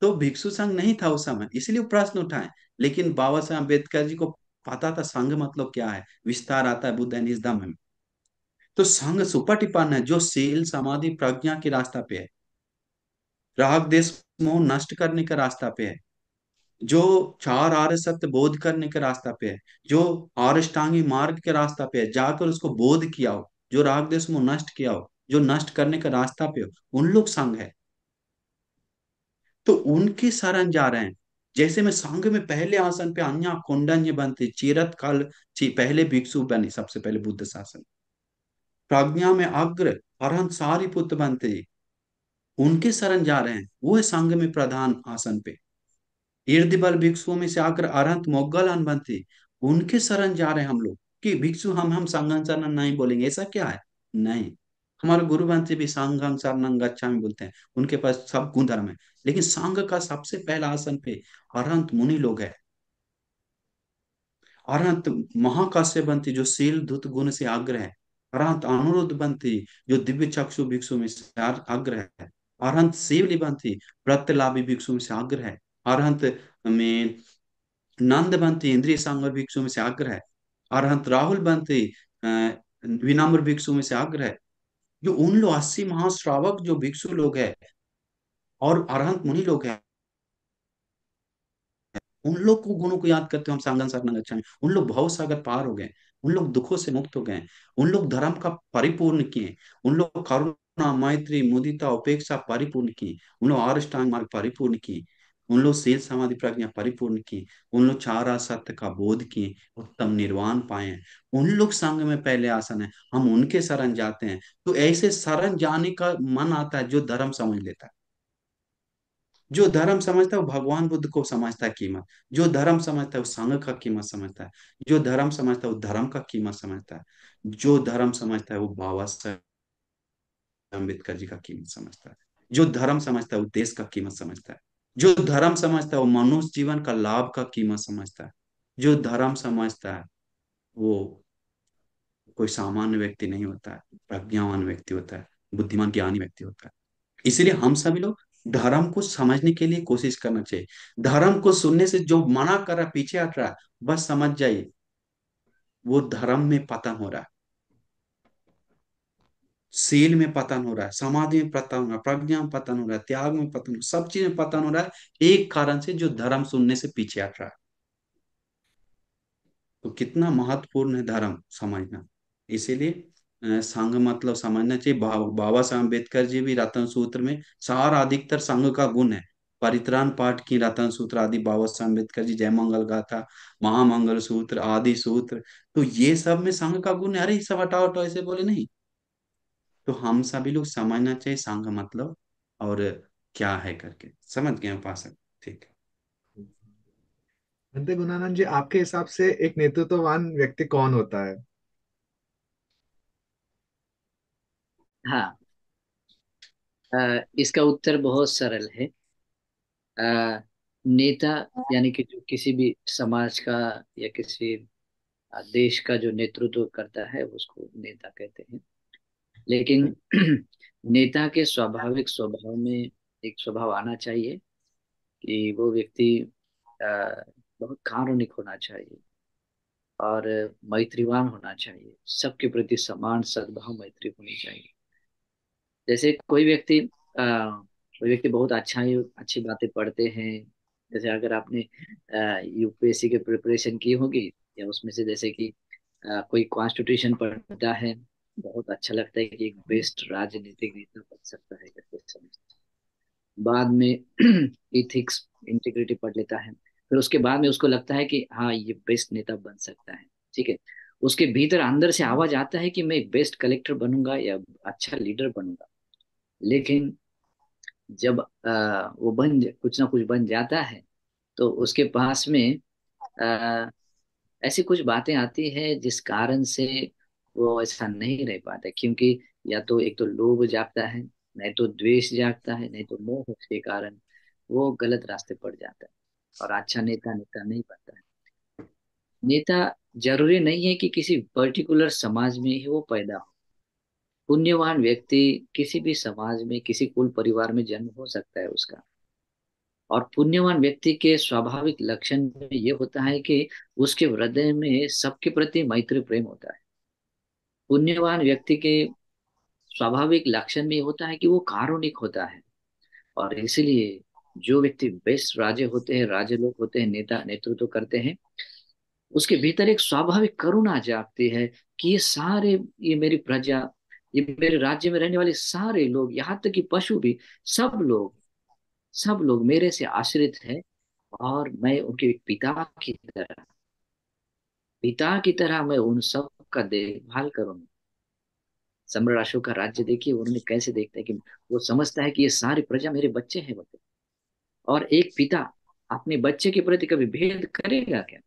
C: तो भिक्षु संघ नहीं था उस समय इसलिए प्रश्न उठाए लेकिन बाबा साहब अम्बेडकर जी को पता था संघ मतलब क्या है विस्तार आता है बुद्ध एंड में तो संघ सुपर टिपान है जो सील समाधि प्रज्ञा के रास्ता पे है राग देश मोह नष्ट करने का रास्ता पे है जो चार आर्य सत्य बोध करने के रास्ता पे है जो आरष्टांगी मार्ग के रास्ता पे है जाकर उसको बोध किया हो जो राग देश में नष्ट किया हो जो नष्ट करने का रास्ता पे हो उन लोग संघ है तो उनके शरण जा रहे हैं जैसे मैं संघ में पहले आसन पे अन्य कोंडन्य बनते चिरत काल पहले भिक्षु बने सबसे पहले बुद्ध शासन प्राज्ञा में अग्र अरहंत सारी पुत्र बनते उनके शरण जा रहे हैं वो है संघ में प्रधान आसन पे इर्द बल भिक्षुओं में से अग्र अरहंत मोगल अन बनते उनके शरण जा रहे हैं हम लोग कि भिक्षु हम हम सांगांग चरण नहीं बोलेंगे ऐसा क्या है नहीं हमारे गुरु ग्रंथ भी सांगांग गच्छा में बोलते हैं उनके पास सब गुणधर्म है लेकिन सांग का सबसे पहला आसन पे अरंत मुनि लोग है अरंत महाकाश्य बनती जो शील धुत गुण से आग्रह है अरंत अनुरुद्ध बनती जो दिव्य चक्षु भिक्षु में आग्रह है अरहंत शिवली बनती प्रत्यलाभी भिक्षु में से आग्रह है अरहंत में नंद बनती इंद्रिय सांग भिक्षु में से आग्रह है अरहंत राहुल बंते विनम्र भिक्षु में से आग्रह जो उन लोग अस्सी महाश्रावक जो भिक्षु लोग है और अरहंत मुनि लोग है उन लोग को गुणों को याद करते हुए हम सांगन शरण गच्छा उन लोग भव सागर पार हो गए उन लोग दुखों से मुक्त हो गए उन लोग धर्म का परिपूर्ण किए उन लोग करुणा मैत्री मुदिता उपेक्षा परिपूर्ण की उन लोग आरिष्टांग मार्ग परिपूर्ण की उन लोग शेष समाधि प्रज्ञा परिपूर्ण की उन लोग चार असत्य का बोध किए उत्तम निर्वाण पाए हैं उन लोग संग में पहले आसन है हम उनके शरण जाते हैं तो ऐसे शरण जाने का मन आता है जो धर्म समझ लेता है जो धर्म समझता है वो भगवान बुद्ध को समझता है कीमत जो धर्म समझता है वो संघ का कीमत समझता है जो धर्म समझता है वो धर्म का कीमत समझता है जो धर्म समझता है वो बाबा साहब अम्बेडकर जी का कीमत समझता है जो धर्म समझता है वो देश का कीमत समझता है जो धर्म समझता है वो मनुष्य जीवन का लाभ का कीमत समझता है जो धर्म समझता है वो कोई सामान्य व्यक्ति नहीं होता है प्रज्ञावान व्यक्ति होता है बुद्धिमान ज्ञानी व्यक्ति होता है इसलिए हम सभी लोग धर्म को समझने के लिए कोशिश करना चाहिए धर्म को सुनने से जो मना कर रहा पीछे हट रहा बस समझ जाइए वो धर्म में पतन हो रहा है सेल में पतन हो रहा है समाधि में पतन हो रहा है प्रज्ञा में पतन हो रहा है त्याग में पतन हो रहा सब चीज में पतन हो रहा है एक कारण से जो धर्म सुनने से पीछे हट रहा है तो कितना महत्वपूर्ण है धर्म समझना इसीलिए संघ मतलब समझना चाहिए बाबा साहब अम्बेडकर जी भी रतन सूत्र में सारा अधिकतर संघ का गुण है परित्राण पाठ की रतन सूत्र आदि बाबा साहब अम्बेडकर जी जयमंगल गाथा महामंगल सूत्र आदि सूत्र तो ये सब में संघ का गुण है अरे सब हटाओ हटाओ ऐसे बोले नहीं तो हम सभी लोग समझना चाहिए संघ मतलब और क्या है करके समझ गए उपासक
A: ठीक है गुणानंद जी आपके हिसाब से एक नेतृत्ववान व्यक्ति कौन होता है
D: हाँ आ, इसका उत्तर बहुत सरल है आ, नेता यानी कि जो किसी भी समाज का या किसी देश का जो नेतृत्व करता है उसको नेता कहते हैं लेकिन नेता के स्वाभाविक स्वभाव में एक स्वभाव आना चाहिए कि वो व्यक्ति बहुत कारुणिक होना चाहिए और मैत्रीवान होना चाहिए सबके प्रति समान सद्भाव मैत्री होनी चाहिए जैसे कोई व्यक्ति अः कोई व्यक्ति बहुत अच्छा ही अच्छी बातें पढ़ते हैं जैसे अगर आपने यूपीएससी के प्रिपरेशन की होगी या उसमें से जैसे कि कोई कॉन्स्टिट्यूशन पढ़ता है बहुत अच्छा लगता है कि एक बेस्ट राजनीतिक नेता बन सकता है करके बाद में इथिक्स इंटीग्रिटी पढ़ लेता है फिर उसके बाद में उसको लगता है कि हाँ ये बेस्ट नेता बन सकता है ठीक है उसके भीतर अंदर से आवाज आता है कि मैं बेस्ट कलेक्टर बनूंगा या अच्छा लीडर बनूंगा लेकिन जब आ, वो बन कुछ ना कुछ बन जाता है तो उसके पास में आ, ऐसी कुछ बातें आती है जिस कारण से वो ऐसा नहीं रह पाता क्योंकि या तो एक तो लोभ जागता है नहीं तो द्वेष जागता है नहीं तो मोह के कारण वो गलत रास्ते पर जाता है और अच्छा नेता नेता नहीं बनता है नेता जरूरी नहीं है कि किसी पर्टिकुलर समाज में ही वो पैदा हो पुण्यवान व्यक्ति किसी भी समाज में किसी कुल परिवार में जन्म हो सकता है उसका और पुण्यवान व्यक्ति के स्वाभाविक लक्षण में ये होता है कि उसके हृदय में सबके प्रति मैत्री प्रेम होता है पुण्यवान व्यक्ति के स्वाभाविक लक्षण में होता है कि वो कारुणिक होता है और इसलिए जो व्यक्ति बेस्ट राजे होते हैं राजे लोग होते हैं नेता नेतृत्व तो करते हैं उसके भीतर एक स्वाभाविक करुणा जागती है कि ये सारे ये मेरी प्रजा ये मेरे राज्य में रहने वाले सारे लोग यहाँ तक कि पशु भी सब लोग सब लोग मेरे से आश्रित है और मैं उनके पिता की तरह पिता की तरह मैं उन सब सबका देखभाल करो मैं सम्राट अशोक का राज्य देखिए उन्होंने कैसे देखते हैं कि वो समझता है कि ये सारी प्रजा मेरे बच्चे हैं बोलते और एक पिता अपने बच्चे के प्रति कभी भेद करेगा क्या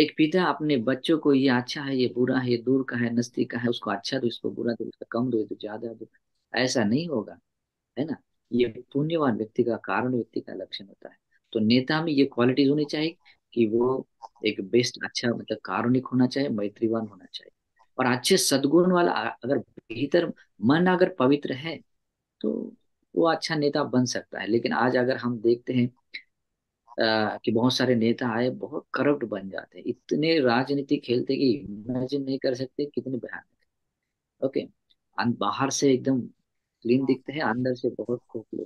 D: एक पिता अपने बच्चों को ये अच्छा है ये बुरा है ये दूर का है नस्ती का है उसको अच्छा दो इसको बुरा दो इसको कम दो तो ज्यादा दो ऐसा नहीं होगा है ना ये पुण्यवान व्यक्ति का कारण व्यक्ति का लक्षण होता है तो नेता में ये क्वालिटीज होनी चाहिए कि वो एक बेस्ट अच्छा मतलब कारुणिक होना चाहिए मैत्रीवान होना चाहिए और अच्छे सदगुण वाला अगर भीतर मन अगर पवित्र है तो वो अच्छा नेता बन सकता है लेकिन आज अगर हम देखते हैं आ, कि बहुत सारे नेता आए बहुत करप्ट बन जाते हैं इतने राजनीति खेलते कि इमेजिन नहीं कर सकते कितने भयानक ओके बाहर से एकदम क्लीन दिखते हैं अंदर से बहुत खोखले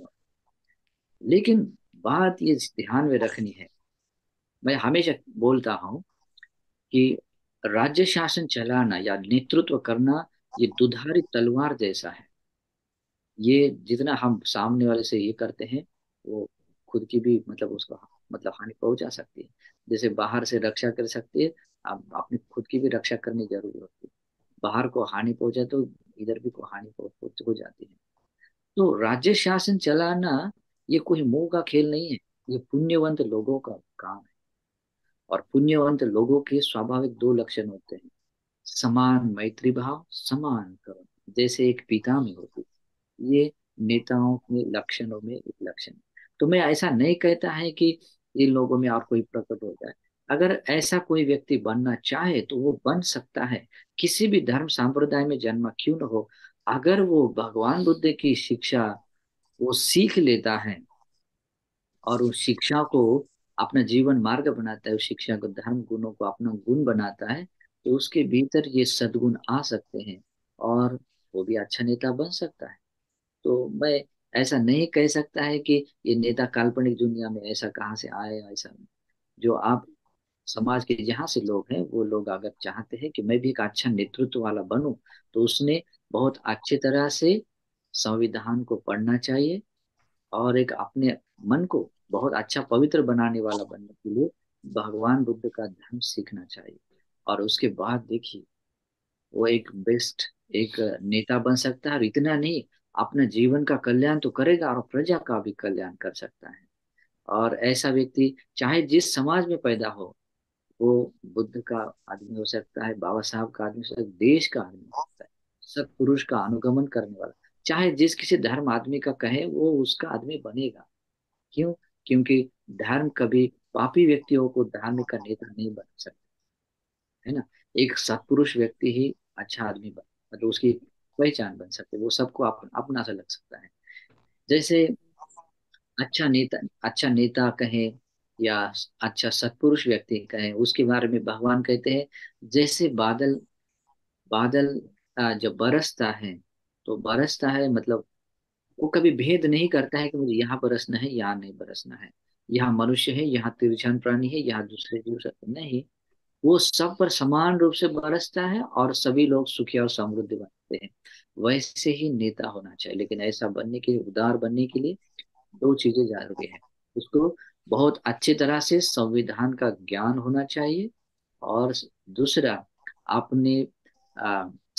D: लेकिन बात ये ध्यान में रखनी है मैं हमेशा बोलता हूँ कि राज्य शासन चलाना या नेतृत्व करना ये दुधारी तलवार जैसा है ये जितना हम सामने वाले से ये करते हैं वो खुद की भी मतलब उसको मतलब हानि पहुंचा सकती है जैसे बाहर से रक्षा कर सकती है आप अपनी खुद की भी रक्षा करनी जरूरी होती है बाहर को हानि पहुंचाए तो इधर भी को हानि हो जाती है तो राज्य शासन चलाना ये कोई मोह का खेल नहीं है ये पुण्यवंत लोगों का काम है और पुण्यवंत लोगों के स्वाभाविक दो लक्षण होते हैं समान मैत्री भाव समान करुण जैसे एक पिता में होती ये नेताओं के लक्षणों में एक लक्षण तो मैं ऐसा नहीं कहता है कि इन लोगों में और कोई प्रकट हो जाए अगर ऐसा कोई व्यक्ति बनना चाहे तो वो बन सकता है किसी भी धर्म संप्रदाय में जन्म क्यों न हो अगर वो भगवान बुद्ध की शिक्षा वो सीख लेता है और उस शिक्षा को अपना जीवन मार्ग बनाता है उस शिक्षा को धर्म गुणों को अपना गुण बनाता है तो उसके भीतर ये सदगुण आ सकते हैं और वो भी अच्छा नेता बन सकता है तो मैं ऐसा नहीं कह सकता है कि ये नेता काल्पनिक दुनिया में ऐसा कहाँ से आए ऐसा जो आप समाज के जहाँ से लोग हैं वो लोग अगर चाहते हैं कि मैं भी एक अच्छा नेतृत्व वाला बनूं तो उसने बहुत अच्छी तरह से संविधान को पढ़ना चाहिए और एक अपने मन को बहुत अच्छा पवित्र बनाने वाला बनने के लिए भगवान बुद्ध का धर्म सीखना चाहिए और उसके बाद देखिए वो एक बेस्ट एक नेता बन सकता है और इतना नहीं अपने जीवन का कल्याण तो करेगा और प्रजा का भी कल्याण कर सकता है और ऐसा व्यक्ति चाहे जिस समाज में पैदा हो वो बुद्ध का आदमी हो सकता है बाबा साहब का आदमी हो सकता है देश का आदमी हो सकता है सब पुरुष का अनुगमन करने वाला चाहे जिस किसी धर्म आदमी का कहे वो उसका आदमी बनेगा क्यों क्योंकि धर्म कभी पापी व्यक्तियों को धर्म का नेता नहीं बन सकता है ना एक सत्पुरुष व्यक्ति ही अच्छा आदमी बन मतलब उसकी पहचान बन सकती वो सबको अपना सा लग सकता है जैसे अच्छा नेता अच्छा नेता कहे या अच्छा सत्पुरुष व्यक्ति कहे उसके बारे में भगवान कहते हैं जैसे बादल बादल जब बरसता है तो बरसता है मतलब वो कभी भेद नहीं करता है कि मुझे यहाँ बरसना है यहाँ नहीं बरसना है यहाँ मनुष्य है यहाँ तिरछन प्राणी है यहाँ दूसरे जीव नहीं वो सब पर समान रूप से बरसता है और सभी लोग सुखी और समृद्ध बनते हैं वैसे ही नेता होना चाहिए लेकिन ऐसा बनने के लिए उदार बनने के लिए दो चीजें जरूरी है उसको बहुत अच्छी तरह से संविधान का ज्ञान होना चाहिए और दूसरा अपने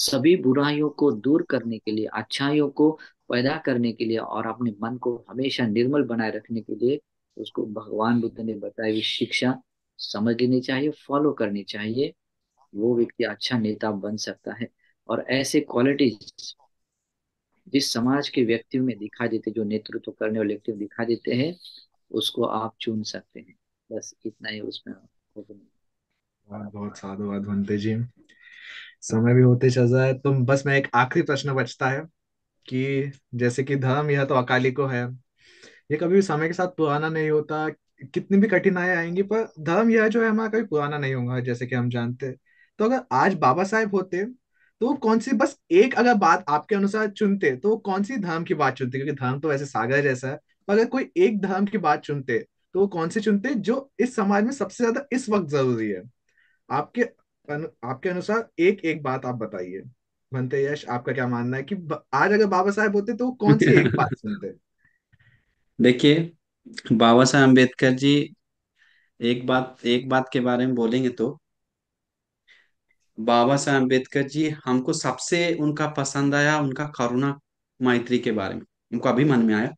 D: सभी बुराइयों को दूर करने के लिए अच्छाइयों को पैदा करने के लिए और अपने मन को हमेशा निर्मल बनाए रखने के लिए उसको भगवान बुद्ध ने बताई हुई शिक्षा समझ लेनी चाहिए फॉलो करनी चाहिए वो व्यक्ति अच्छा नेता बन सकता है और ऐसे क्वालिटीज जिस समाज के व्यक्तियों में दिखा देते जो नेतृत्व करने वाले व्यक्ति दिखा देते हैं उसको आप चुन सकते हैं बस इतना ही उसमें बहुत
A: साधुवाद बनते जी समय भी होते चल जाए तो बस मैं एक आखिरी प्रश्न बचता है कि जैसे कि धर्म यह तो अकाली को है ये कभी भी समय के साथ पुराना नहीं होता कितनी भी कठिनाई आएंगी पर धर्म यह जो है हमारा कभी पुराना नहीं होगा जैसे कि हम जानते तो अगर आज बाबा साहेब होते तो कौन सी बस एक अगर बात आपके अनुसार चुनते तो कौन सी धर्म की बात चुनते क्योंकि धर्म तो वैसे सागर जैसा है पर अगर कोई एक धर्म की बात चुनते तो वो कौन से चुनते जो इस समाज में सबसे ज्यादा इस वक्त जरूरी है आपके अनु, आपके अनुसार एक एक बात आप बताइए बनते यश आपका क्या मानना है कि आज अगर बाबा साहेब होते तो कौन सी एक बात सुनते
C: देखिए बाबा साहेब अम्बेडकर जी एक बात एक बात के बारे में बोलेंगे तो बाबा साहेब अम्बेडकर जी हमको सबसे उनका पसंद आया उनका करुणा मैत्री के बारे में उनको अभी मन में आया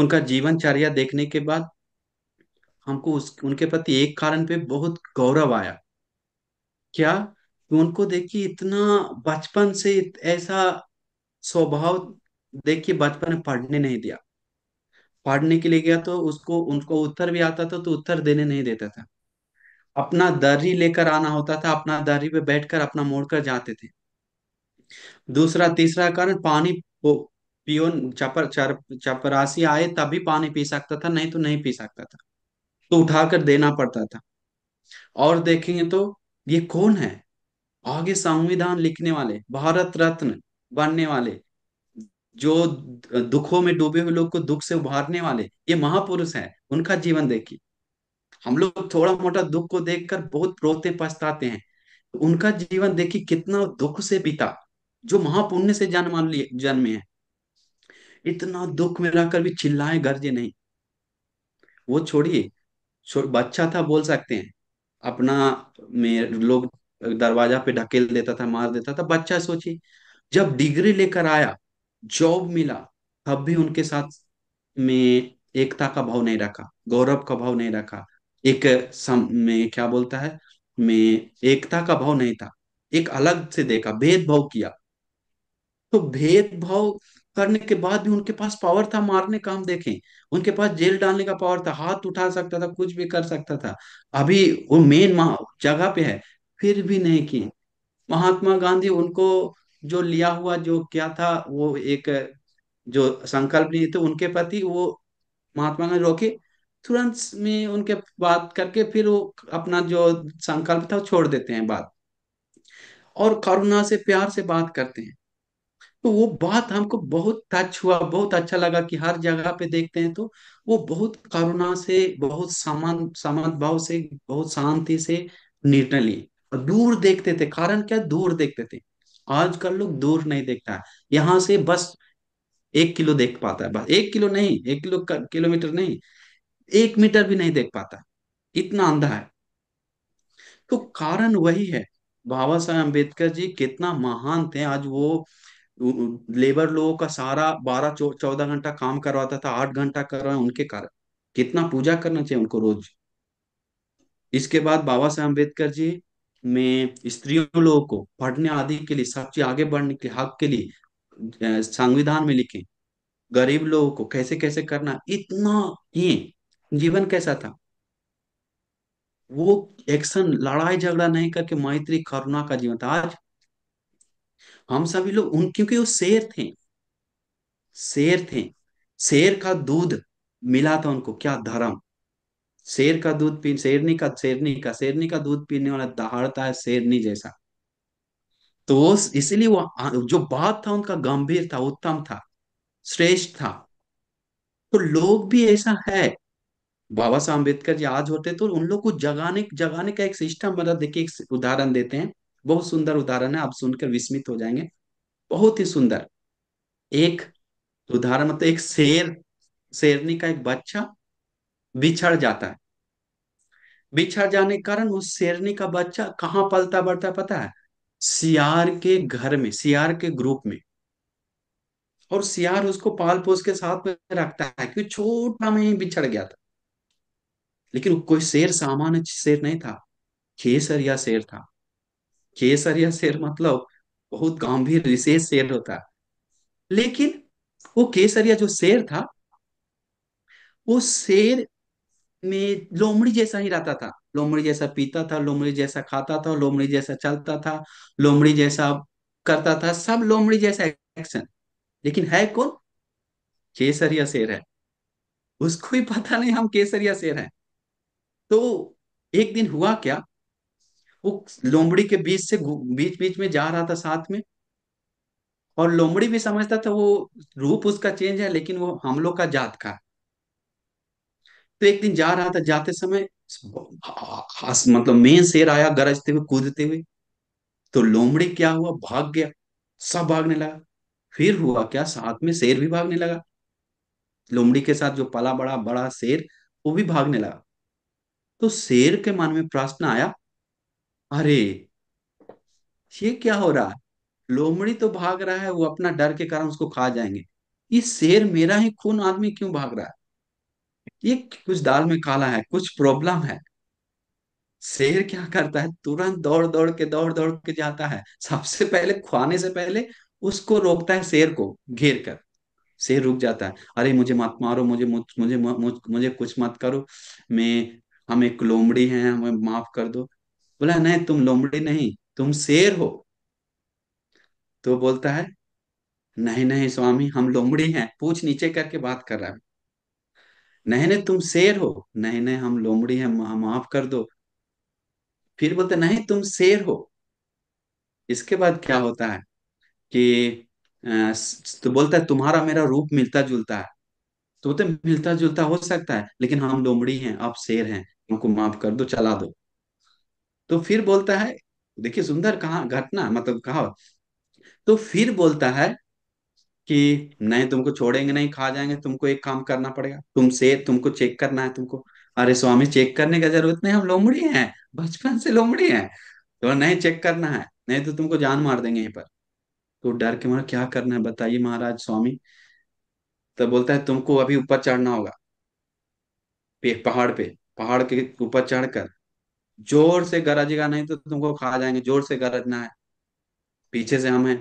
C: उनका जीवनचर्या देखने के बाद हमको उस उनके प्रति एक कारण पे बहुत गौरव आया क्या तो उनको देखिए इतना बचपन से ऐसा स्वभाव देखिए बचपन में पढ़ने नहीं दिया पढ़ने के लिए गया तो उसको उनको उत्तर भी आता था तो उत्तर देने नहीं देता था अपना दर्री लेकर आना होता था अपना दर्री पे बैठकर अपना मोड़ कर जाते थे दूसरा तीसरा कारण पानी पियो चपर चर, चपरासी आए तभी पानी पी सकता था नहीं तो नहीं पी सकता था तो उठाकर देना पड़ता था और देखेंगे तो ये कौन है आगे संविधान लिखने वाले भारत रत्न बनने वाले जो दुखों में डूबे हुए लोग को दुख से उभारने वाले ये महापुरुष हैं उनका जीवन देखिए हम लोग थोड़ा मोटा दुख को देखकर बहुत रोते पछताते हैं उनका जीवन देखिए कितना दुख से बीता जो महापुण्य से जन्म लिए जन्मे हैं इतना दुख में रहकर भी चिल्लाए गर्जे नहीं वो छोड़िए बच्चा था बोल सकते हैं अपना में लोग दरवाजा पे ढकेल देता था मार देता था बच्चा सोचिए जब डिग्री लेकर आया जॉब मिला तब भी उनके साथ में एकता का भाव नहीं रखा गौरव का भाव नहीं रखा एक सम में क्या बोलता है में एकता का भाव नहीं था एक अलग से देखा भेदभाव किया तो भेदभाव करने के बाद भी उनके पास पावर था मारने का हम देखें उनके पास जेल डालने का पावर था हाथ उठा सकता था कुछ भी कर सकता था अभी वो मेन जगह पे है फिर भी नहीं की महात्मा गांधी उनको जो लिया हुआ जो क्या था वो एक जो संकल्प नहीं थे उनके प्रति वो महात्मा गांधी रोके तुरंत में उनके बात करके फिर वो अपना जो संकल्प था छोड़ देते हैं बात और करुणा से प्यार से बात करते हैं तो वो बात हमको बहुत टच हुआ बहुत अच्छा लगा कि हर जगह पे देखते हैं तो वो बहुत करुणा से बहुत समान समान भाव से बहुत शांति से निर्णय लिए दूर देखते थे कारण क्या दूर देखते थे आजकल लोग दूर नहीं देखता है यहां से बस एक किलो देख पाता है बस एक किलो नहीं एक किलो किलोमीटर नहीं एक मीटर भी नहीं देख पाता इतना अंधा है तो कारण वही है बाबा साहेब अम्बेडकर जी कितना महान थे आज वो लेबर लोगों का सारा बारह चौदह घंटा काम करवाता था आठ घंटा कर रहे हैं उनके कारण कितना पूजा करना चाहिए उनको रोज इसके बाद बाबा साहेब अम्बेडकर जी में स्त्रियों लोगों को पढ़ने आदि के लिए सब चीज आगे बढ़ने के हक के लिए संविधान में लिखे गरीब लोगों को कैसे कैसे करना इतना ही जीवन कैसा था वो एक्शन लड़ाई झगड़ा नहीं करके मैत्री करुणा का जीवन था आज हम सभी लोग उन क्योंकि वो शेर थे शेर थे शेर का दूध मिला था उनको क्या धर्म शेर का दूध पी शेरनी का शेरनी का शेरनी का दूध पीने वाला दहाड़ता है शेरनी जैसा तो इसलिए वो जो बात था उनका गंभीर था उत्तम था श्रेष्ठ था तो लोग भी ऐसा है बाबा साहब अम्बेडकर जी आज होते तो उन लोग को जगाने जगाने का एक सिस्टम बना देखिए एक उदाहरण देते हैं बहुत सुंदर उदाहरण है आप सुनकर विस्मित हो जाएंगे बहुत ही सुंदर एक उदाहरण मतलब एक शेर शेरनी का एक बच्चा बिछड़ जाता है बिछड़ जाने के कारण उस शेरनी का बच्चा कहाँ पलता बढ़ता पता है सियार के घर में सियार के ग्रुप में और सियार उसको पाल पोस के साथ में रखता है क्योंकि छोटा में ही बिछड़ गया था लेकिन कोई शेर सामान्य शेर नहीं था खेसरिया शेर था खेसरिया शेर मतलब बहुत गंभीर विशेष शेर होता है लेकिन वो केसरिया जो शेर था वो शेर మే లొమడి జైసా హి 라తా థ లొమడి జైసా పీతా థ లొమడి జైసా ఖాతా థ లొమడి జైసా చల్తా థ లొమడి జైసా కర్తా థ సబ్ లొమడి జైసా యాక్షన్ లేకిన్ హై కో కేశరియా शेर హై ఉస్ కో హి పతా నహీ హం కేశరియా शेर హై తో 1 దిన హువా క్యా ఉ లొమడి కే beech se beech beech మే జా రహా థ saath మే aur lomdi bhi samajhta థ wo roop uska change hai lekin wo hamlo ka jaat ka तो एक दिन जा रहा था जाते समय मतलब मेन शेर आया गरजते हुए कूदते हुए तो लोमड़ी क्या हुआ भाग गया सब भागने लगा फिर हुआ क्या साथ में शेर भी भागने लगा लोमड़ी के साथ जो पला बड़ा बड़ा शेर वो भी भागने लगा तो शेर के मन में प्रश्न आया अरे ये क्या हो रहा है लोमड़ी तो भाग रहा है वो अपना डर के कारण उसको खा जाएंगे ये शेर मेरा ही खून आदमी क्यों भाग रहा है ये कुछ दाल में काला है कुछ प्रॉब्लम है शेर क्या करता है तुरंत दौड़ दौड़ के दौड़ दौड़ के जाता है सबसे पहले खुआने से पहले उसको रोकता है शेर को घेर कर शेर रुक जाता है अरे मुझे मत मारो मुझे मुझे मुझे, मुझे कुछ मत करो मैं हम एक लोमड़ी है हमें माफ कर दो बोला नहीं तुम लोमड़ी नहीं तुम शेर हो तो बोलता है नहीं नहीं स्वामी हम लोमड़ी हैं पूछ नीचे करके बात कर रहा है नहीं तुम शेर हो नहीं नहीं हम लोमड़ी है हम माफ कर दो फिर बोलते नहीं तुम शेर हो इसके बाद क्या होता है कि तो बोलता है तुम्हारा मेरा रूप मिलता जुलता है तो बोलते मिलता जुलता हो सकता है लेकिन हम लोमड़ी हैं आप शेर हैं हमको माफ कर दो चला दो तो फिर बोलता है देखिए सुंदर कहा घटना मतलब कहा तो फिर बोलता है कि नहीं तुमको छोड़ेंगे नहीं खा जाएंगे तुमको एक काम करना पड़ेगा तुमसे तुमको चेक करना है तुमको अरे स्वामी चेक करने का जरूरत नहीं हम लोमड़ी हैं बचपन से लोमड़ी हैं तो नहीं चेक करना है नहीं तो तुमको जान मार देंगे यहीं पर तो डर के मारा क्या करना है बताइए महाराज स्वामी तो बोलता है तुमको अभी ऊपर चढ़ना होगा पहाड़ पे पहाड़ के ऊपर चढ़कर जोर से गरजेगा नहीं तो तुमको खा जाएंगे जोर से गरजना है पीछे से हम हैं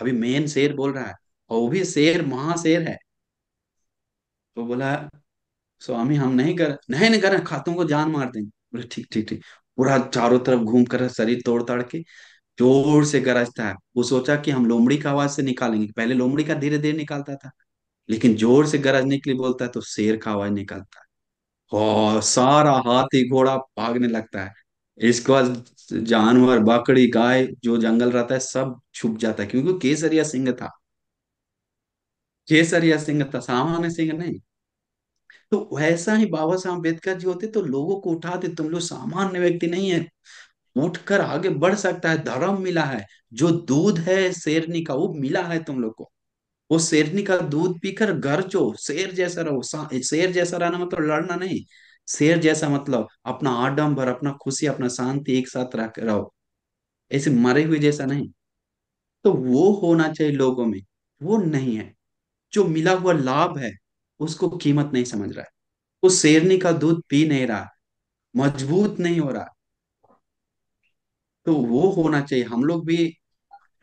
C: अभी मेन शेर बोल रहा है और वो भी शेर महाशेर है तो बोला स्वामी हम नहीं कर नहीं नहीं कर खातों को जान मार देंगे बोले ठीक ठीक ठीक पूरा चारों तरफ घूम कर शरीर तोड़ ताड़ के जोर से गरजता है वो सोचा कि हम लोमड़ी का आवाज से निकालेंगे पहले लोमड़ी का धीरे धीरे निकालता था लेकिन जोर से गरजने के लिए बोलता है तो शेर का आवाज निकालता है और सारा हाथी घोड़ा भागने लगता है इसके बाद जानवर बकरी गाय जो जंगल रहता है सब छुप जाता है क्योंकि केसरिया सिंह था केसरिया सिंह था सामान्य सिंह नहीं तो वैसा ही बाबा साहब अम्बेडकर जी होते तो लोगों को उठाते तुम लोग सामान्य व्यक्ति नहीं है उठकर आगे बढ़ सकता है धर्म मिला है जो दूध है शेरनी का वो मिला है तुम लोग को वो शेरनी का दूध पीकर घर चो शेर जैसा रहो शेर जैसा रहना मतलब लड़ना नहीं शेर जैसा मतलब अपना आडम्बर अपना खुशी अपना शांति एक साथ रख रहो ऐसे मरे हुए जैसा नहीं तो वो होना चाहिए लोगों में वो नहीं है जो मिला हुआ लाभ है उसको कीमत नहीं समझ रहा है वो शेरनी का दूध पी नहीं रहा मजबूत नहीं हो रहा तो वो होना चाहिए हम लोग भी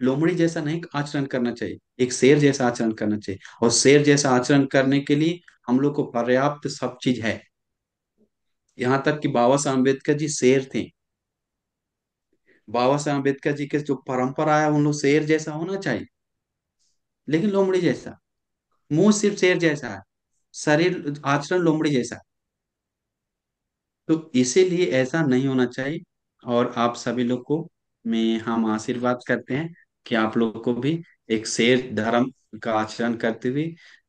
C: लोमड़ी जैसा नहीं आचरण करना चाहिए एक शेर जैसा आचरण करना चाहिए और शेर जैसा आचरण करने के लिए हम लोग को पर्याप्त सब चीज है यहाँ तक कि बाबा साहब अम्बेडकर जी शेर थे बाबा साहब अम्बेडकर जी के जो परंपरा है उन लोग शेर जैसा होना चाहिए लेकिन लोमड़ी जैसा मुंह सिर्फ शेर जैसा है शरीर आचरण लोमड़ी जैसा तो इसीलिए ऐसा नहीं होना चाहिए और आप सभी लोग को मैं हम आशीर्वाद करते हैं कि आप लोग को भी एक शेर धर्म का आचरण करते हुए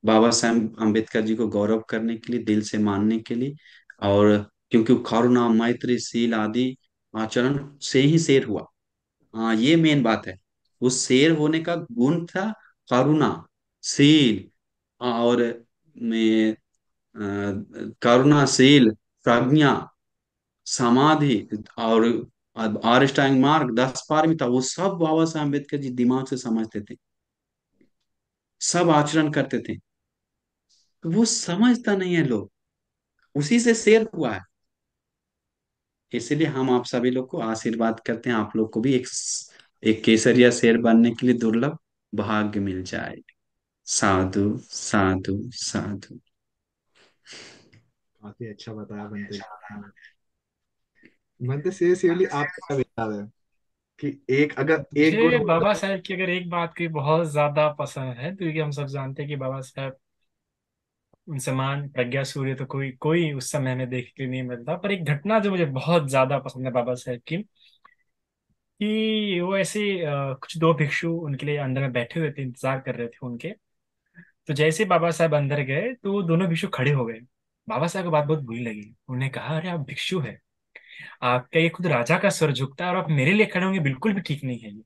C: बाबा साहेब अम्बेडकर जी को गौरव करने के लिए दिल से मानने के लिए और क्योंकि करुणा मैत्रीशील आदि आचरण से ही शेर हुआ हाँ ये मेन बात है उस शेर होने का गुण था करुणा शील और में करुणाशील प्रज्ञा समाधि और आरिस्टाइन मार्ग दस पारमिता वो सब बाबा साहब अम्बेडकर जी दिमाग से समझते थे सब आचरण करते थे तो वो समझता नहीं है लोग उसी से शेर हुआ है इसलिए हम आप सभी लोग को आशीर्वाद करते हैं आप लोग को भी एक एक केसरिया शेर बनने के लिए दुर्लभ भाग्य मिल जाए साधु साधु साधु
A: काफी अच्छा बताया मंत्र सीरियसली आपका विचार है कि एक अगर एक बाबा
E: साहब की अगर एक बात की बहुत ज्यादा पसंद है तो ये हम सब जानते हैं कि बाबा साहब समान प्रज्ञा सूर्य तो कोई कोई उस समय में देखने के लिए नहीं मिलता पर एक घटना जो मुझे बहुत ज्यादा पसंद है बाबा साहेब की कि वो ऐसे कुछ दो भिक्षु उनके लिए अंदर में बैठे हुए थे इंतजार कर रहे थे उनके तो जैसे बाबा साहब अंदर गए तो दोनों भिक्षु खड़े हो गए बाबा साहब को बात बहुत बुरी लगी उन्होंने कहा अरे आप भिक्षु है आपका ये खुद राजा का स्वर झुकता है और आप मेरे लिए खड़े होंगे बिल्कुल भी ठीक नहीं है ये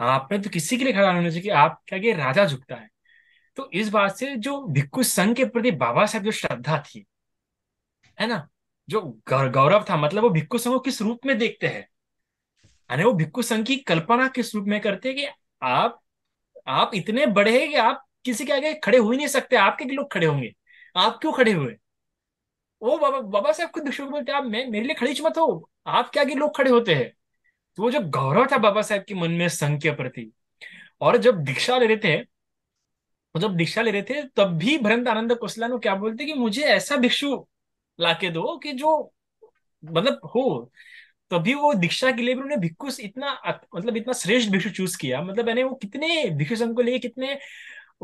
E: आपने तो किसी के लिए खड़ा होना चाहिए कि आपका ये राजा झुकता है तो इस बात से जो भिक्खु संघ के प्रति बाबा साहब जो श्रद्धा थी है ना जो गौरव था मतलब वो भिक्खु संघ को किस रूप में देखते हैं वो भिक्खु संघ की कल्पना किस रूप में करते हैं कि आप आप इतने बड़े हैं कि आप किसी के आगे खड़े हो ही नहीं सकते आपके लोग खड़े होंगे आप क्यों खड़े हुए वो बाबा बाबा साहब खुद भिक्षु बोलते आप मैं मेरे लिए खड़ी मत हो आपके आगे लोग खड़े होते हैं तो वो जो गौरव था बाबा साहब के मन में संघ के प्रति और जब दीक्षा ले रहे थे जब दीक्षा ले रहे थे तब भी भरंत आनंद कुशलानु क्या बोलते कि मुझे ऐसा भिक्षु लाके दो कि जो मतलब हो तभी वो दीक्षा के लिए भी उन्होंने भिक्षु इतना मतलब इतना श्रेष्ठ भिक्षु चूज किया मतलब मैंने वो कितने भिक्षु संघ को लिए कितने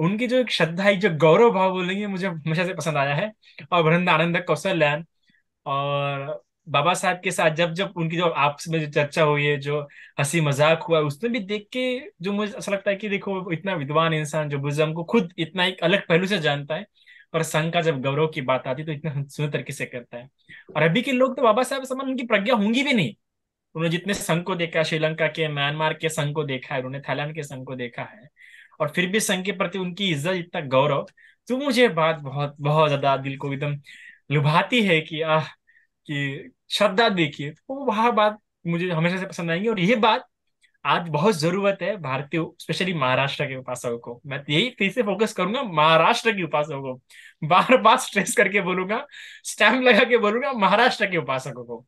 E: उनकी जो एक श्रद्धा है जो गौरव भाव बोलेंगे मुझे हमेशा से पसंद आया है और भरंद आनंद कौशल और बाबा साहब के साथ जब जब उनकी जो आपस में जो चर्चा हुई है जो हंसी मजाक हुआ उसमें भी देख के जो मुझे ऐसा लगता है कि देखो इतना विद्वान इंसान जो बुद्धिज्म को खुद इतना एक अलग पहलू से जानता है पर संघ का जब गौरव की बात आती तो इतना सुंदर तरीके से करता है और अभी के लोग तो बाबा साहब समान उनकी प्रज्ञा होंगी भी नहीं उन्होंने जितने संघ को देखा श्रीलंका के म्यांमार के संघ को देखा है उन्होंने थाईलैंड के संघ को देखा है और फिर भी संघ के प्रति उनकी इज्जत इतना गौरव तो मुझे बात बहुत बहुत ज्यादा दिल को एकदम लुभाती है कि आह कि श्रद्धा देखिए तो वो वह बात मुझे हमेशा से पसंद आएंगी और ये बात आज बहुत जरूरत है भारतीय स्पेशली महाराष्ट्र के उपासकों को मैं यही फिर से फोकस करूंगा महाराष्ट्र के उपासकों को बार बार स्ट्रेस करके बोलूंगा स्टैम्प लगा के बोलूंगा महाराष्ट्र के उपासकों को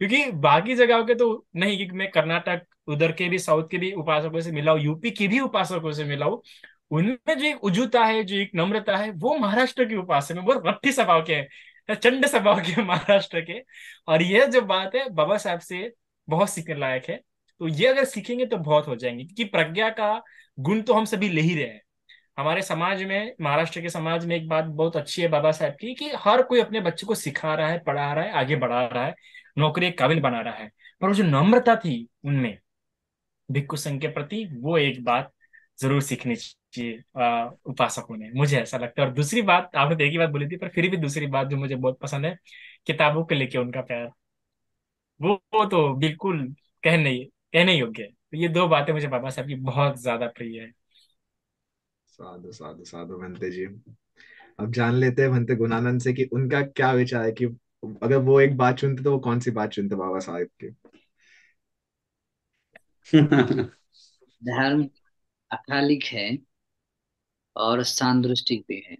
E: क्योंकि बाकी जगहों के तो नहीं क्योंकि मैं कर्नाटक उधर के भी साउथ के भी उपासकों से मिला हूँ यूपी के भी उपासकों से मिला हूँ उनमें जो एक उजुता है जो एक नम्रता है वो महाराष्ट्र के उपासक में बहुत रट्टी स्वभाव के हैं प्रचंड स्वभाव महाराष्ट्र के और ये जो बात है बाबा साहब से बहुत सीखने लायक है तो ये अगर सीखेंगे तो बहुत हो जाएंगे क्योंकि प्रज्ञा का गुण तो हम सभी ले ही रहे हैं हमारे समाज में महाराष्ट्र के समाज में एक बात बहुत अच्छी है बाबा साहब की कि हर कोई अपने बच्चे को सिखा रहा है पढ़ा रहा है आगे बढ़ा रहा है नौकरी काबिल बना रहा है पर वो जो नम्रता थी उनमें भिक्खु संघ के प्रति वो एक बात जरूर सीखनी चाहिए उपासकों ने मुझे ऐसा लगता है और दूसरी बात आपने तो एक ही बात बोली थी पर फिर भी दूसरी बात जो मुझे बहुत पसंद है किताबों के लेके उनका प्यार वो वो तो बिल्कुल कह नहीं कहने योग्य है तो ये दो बातें मुझे बाबा साहब की बहुत ज्यादा प्रिय है साधु साधु साधु भंते जी
A: अब जान लेते हैं भंते गुणानंद से कि उनका क्या विचार है कि अगर वो एक बात चुनते तो वो कौन सी बात चुनते बाबा साहब की
D: धर्म अकालिक है और स्थान सांदृष्टिक भी है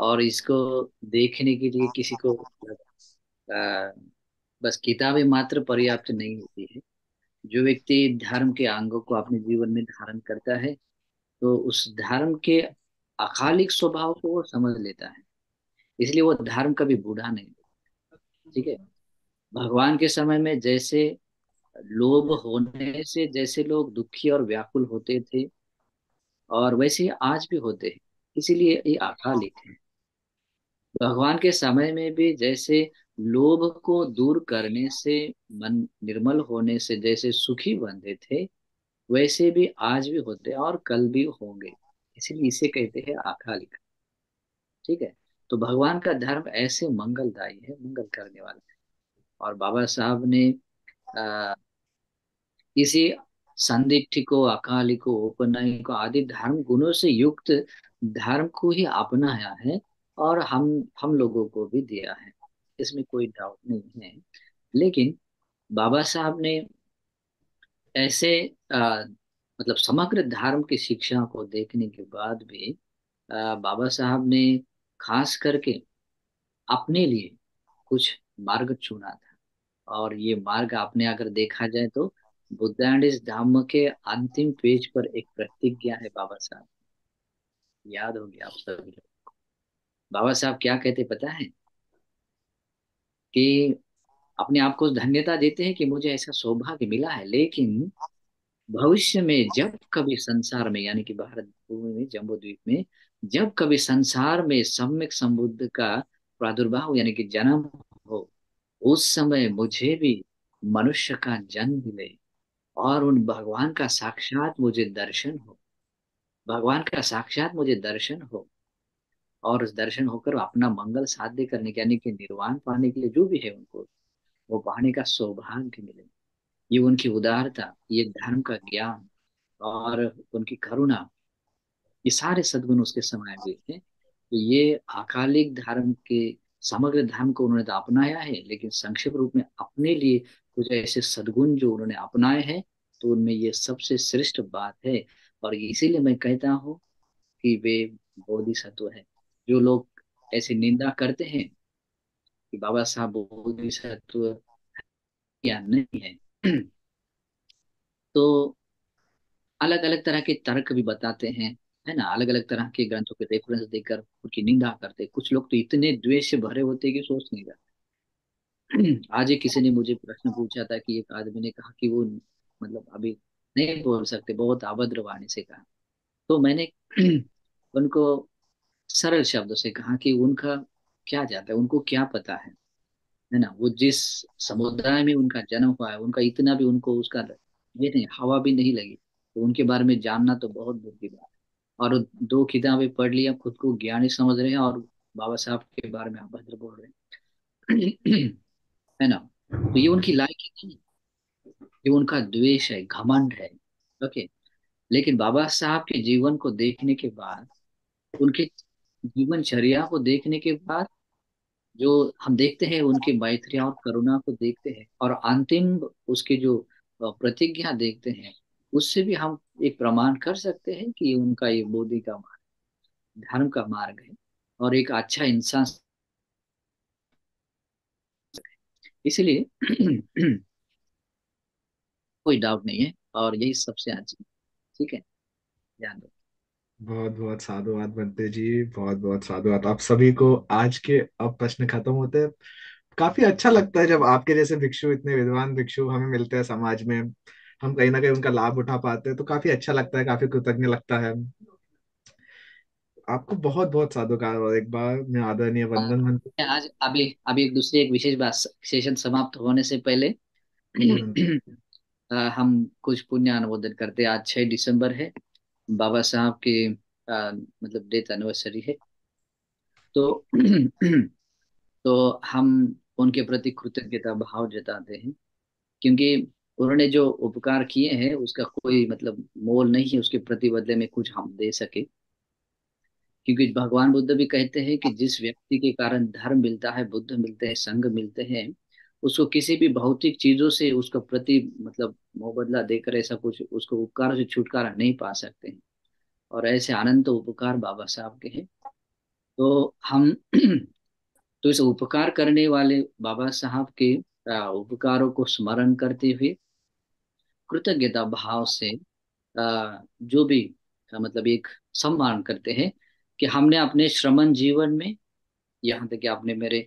D: और इसको देखने के लिए किसी को आ, बस किताबें मात्र पर्याप्त नहीं होती है जो व्यक्ति धर्म के अंगों को अपने जीवन में धारण करता है तो उस धर्म के अकालिक स्वभाव को वो समझ लेता है इसलिए वो धर्म कभी बूढ़ा नहीं ठीक है भगवान के समय में जैसे लोभ होने से जैसे लोग दुखी और व्याकुल होते थे और वैसे आज भी होते हैं इसीलिए ये लिखे हैं भगवान के समय में भी जैसे लोभ को दूर करने से मन निर्मल होने से जैसे सुखी बनते थे वैसे भी आज भी होते और कल भी होंगे इसलिए इसे कहते हैं आखा लिखा ठीक है तो भगवान का धर्म ऐसे मंगलदायी है मंगल करने वाला है और बाबा साहब ने अः इसी संदिग्ध को अकाली को उपनयी को आदि धर्म गुणों से युक्त धर्म को ही अपनाया है और हम हम लोगों को भी दिया है इसमें कोई डाउट नहीं है लेकिन बाबा साहब ने ऐसे आ, मतलब समग्र धर्म की शिक्षा को देखने के बाद भी आ, बाबा साहब ने खास करके अपने लिए कुछ मार्ग चुना था और ये मार्ग आपने अगर देखा जाए तो बुद्ध एंड इस धाम के अंतिम पेज पर एक प्रतिज्ञा है बाबा साहब याद होगी आप सभी लोग बाबा साहब क्या कहते पता है कि अपने आप को धन्यता देते हैं कि मुझे ऐसा सौभाग्य मिला है लेकिन भविष्य में जब कभी संसार में यानी कि भारत भूमि में जम्बो द्वीप में जब कभी संसार में सम्यक संबुद्ध का प्रादुर्भाव यानी कि जन्म हो उस समय मुझे भी मनुष्य का जन्म मिले और उन भगवान का साक्षात मुझे दर्शन हो भगवान का साक्षात मुझे दर्शन हो और उस दर्शन होकर अपना मंगल साध्य करने के यानी कि निर्वाण पाने के लिए जो भी है उनको वो पाने का सौभाग्य मिले ये उनकी उदारता ये धर्म का ज्ञान और उनकी करुणा ये सारे सदगुण उसके समय हैं तो ये अकालिक धर्म के समग्र धर्म को उन्होंने तो अपनाया है लेकिन संक्षिप्त रूप में अपने लिए कुछ ऐसे सदगुण जो उन्होंने अपनाए हैं तो उनमें ये सबसे श्रेष्ठ बात है और इसीलिए मैं कहता हूँ कि वे बोधि सत्व है जो लोग ऐसे निंदा करते हैं कि बाबा साहब बोधि सत्व या नहीं है तो अलग अलग तरह के तर्क भी बताते हैं है ना अलग अलग तरह के ग्रंथों के रेफरेंस देकर उनकी निंदा करते कुछ लोग तो इतने द्वेष भरे होते हैं कि सोच नहीं जाते आज ही किसी ने मुझे प्रश्न पूछा था कि एक आदमी ने कहा कि वो मतलब अभी नहीं बोल सकते बहुत अभद्र वाणी से कहा तो मैंने उनको सरल शब्दों से कहा कि उनका क्या जाता है उनको क्या पता है है ना वो जिस समुदाय में उनका जन्म हुआ है उनका इतना भी उनको उसका ये नहीं हवा भी नहीं लगी तो उनके बारे में जानना तो बहुत दूर की बात है और दो किताबें पढ़ लिया खुद को ज्ञानी समझ रहे हैं और बाबा साहब के बारे में अभद्र बोल रहे हैं है ना तो ये उनकी लायकी नहीं ये उनका द्वेष है घमंड है ओके लेकिन बाबा साहब के जीवन को देखने के बाद उनके जीवनचर्या को देखने के बाद जो हम देखते हैं उनके मैत्रिया और करुणा को देखते हैं और अंतिम उसके जो प्रतिज्ञा देखते हैं उससे भी हम एक प्रमाण कर सकते हैं कि उनका ये बोधि का मार्ग धर्म का मार्ग है और एक अच्छा इंसान इसलिए कोई डाउट नहीं है और यही सबसे अच्छी ठीक है ध्यान
A: रखो बहुत बहुत साधुवाद बनते जी बहुत बहुत साधुवाद आप सभी को आज के अब प्रश्न खत्म होते हैं काफी अच्छा लगता है जब आपके जैसे भिक्षु इतने विद्वान भिक्षु हमें मिलते हैं समाज में हम कहीं ना कहीं उनका लाभ उठा पाते हैं तो काफी अच्छा लगता है काफी कृतज्ञ लगता है
D: आपको बहुत बहुत साधुकार और एक बार मैं आदरणीय हाँ। वंदन वंदन आज अभी अभी एक दूसरी एक विशेष बात सेशन समाप्त होने से पहले आ, हम्म। हम कुछ पुण्य अनुमोदन करते आज छह दिसंबर है बाबा साहब के आ, मतलब डेथ एनिवर्सरी है तो तो हम उनके प्रति कृतज्ञता भाव जताते हैं क्योंकि उन्होंने जो उपकार किए हैं उसका कोई मतलब मोल नहीं है उसके प्रति बदले में कुछ हम दे सके क्योंकि भगवान बुद्ध भी कहते हैं कि जिस व्यक्ति के कारण धर्म मिलता है बुद्ध मिलते हैं संघ मिलते हैं उसको किसी भी भौतिक चीजों से उसका प्रति मतलब मोहबदला देकर ऐसा कुछ उसको उपकार से छुटकारा नहीं पा सकते हैं और ऐसे आनंद तो उपकार बाबा साहब के हैं तो हम तो इस उपकार करने वाले बाबा साहब के उपकारों को स्मरण करते हुए कृतज्ञता भाव से जो भी मतलब एक सम्मान करते हैं कि हमने अपने श्रमण जीवन में यहाँ तक कि आपने मेरे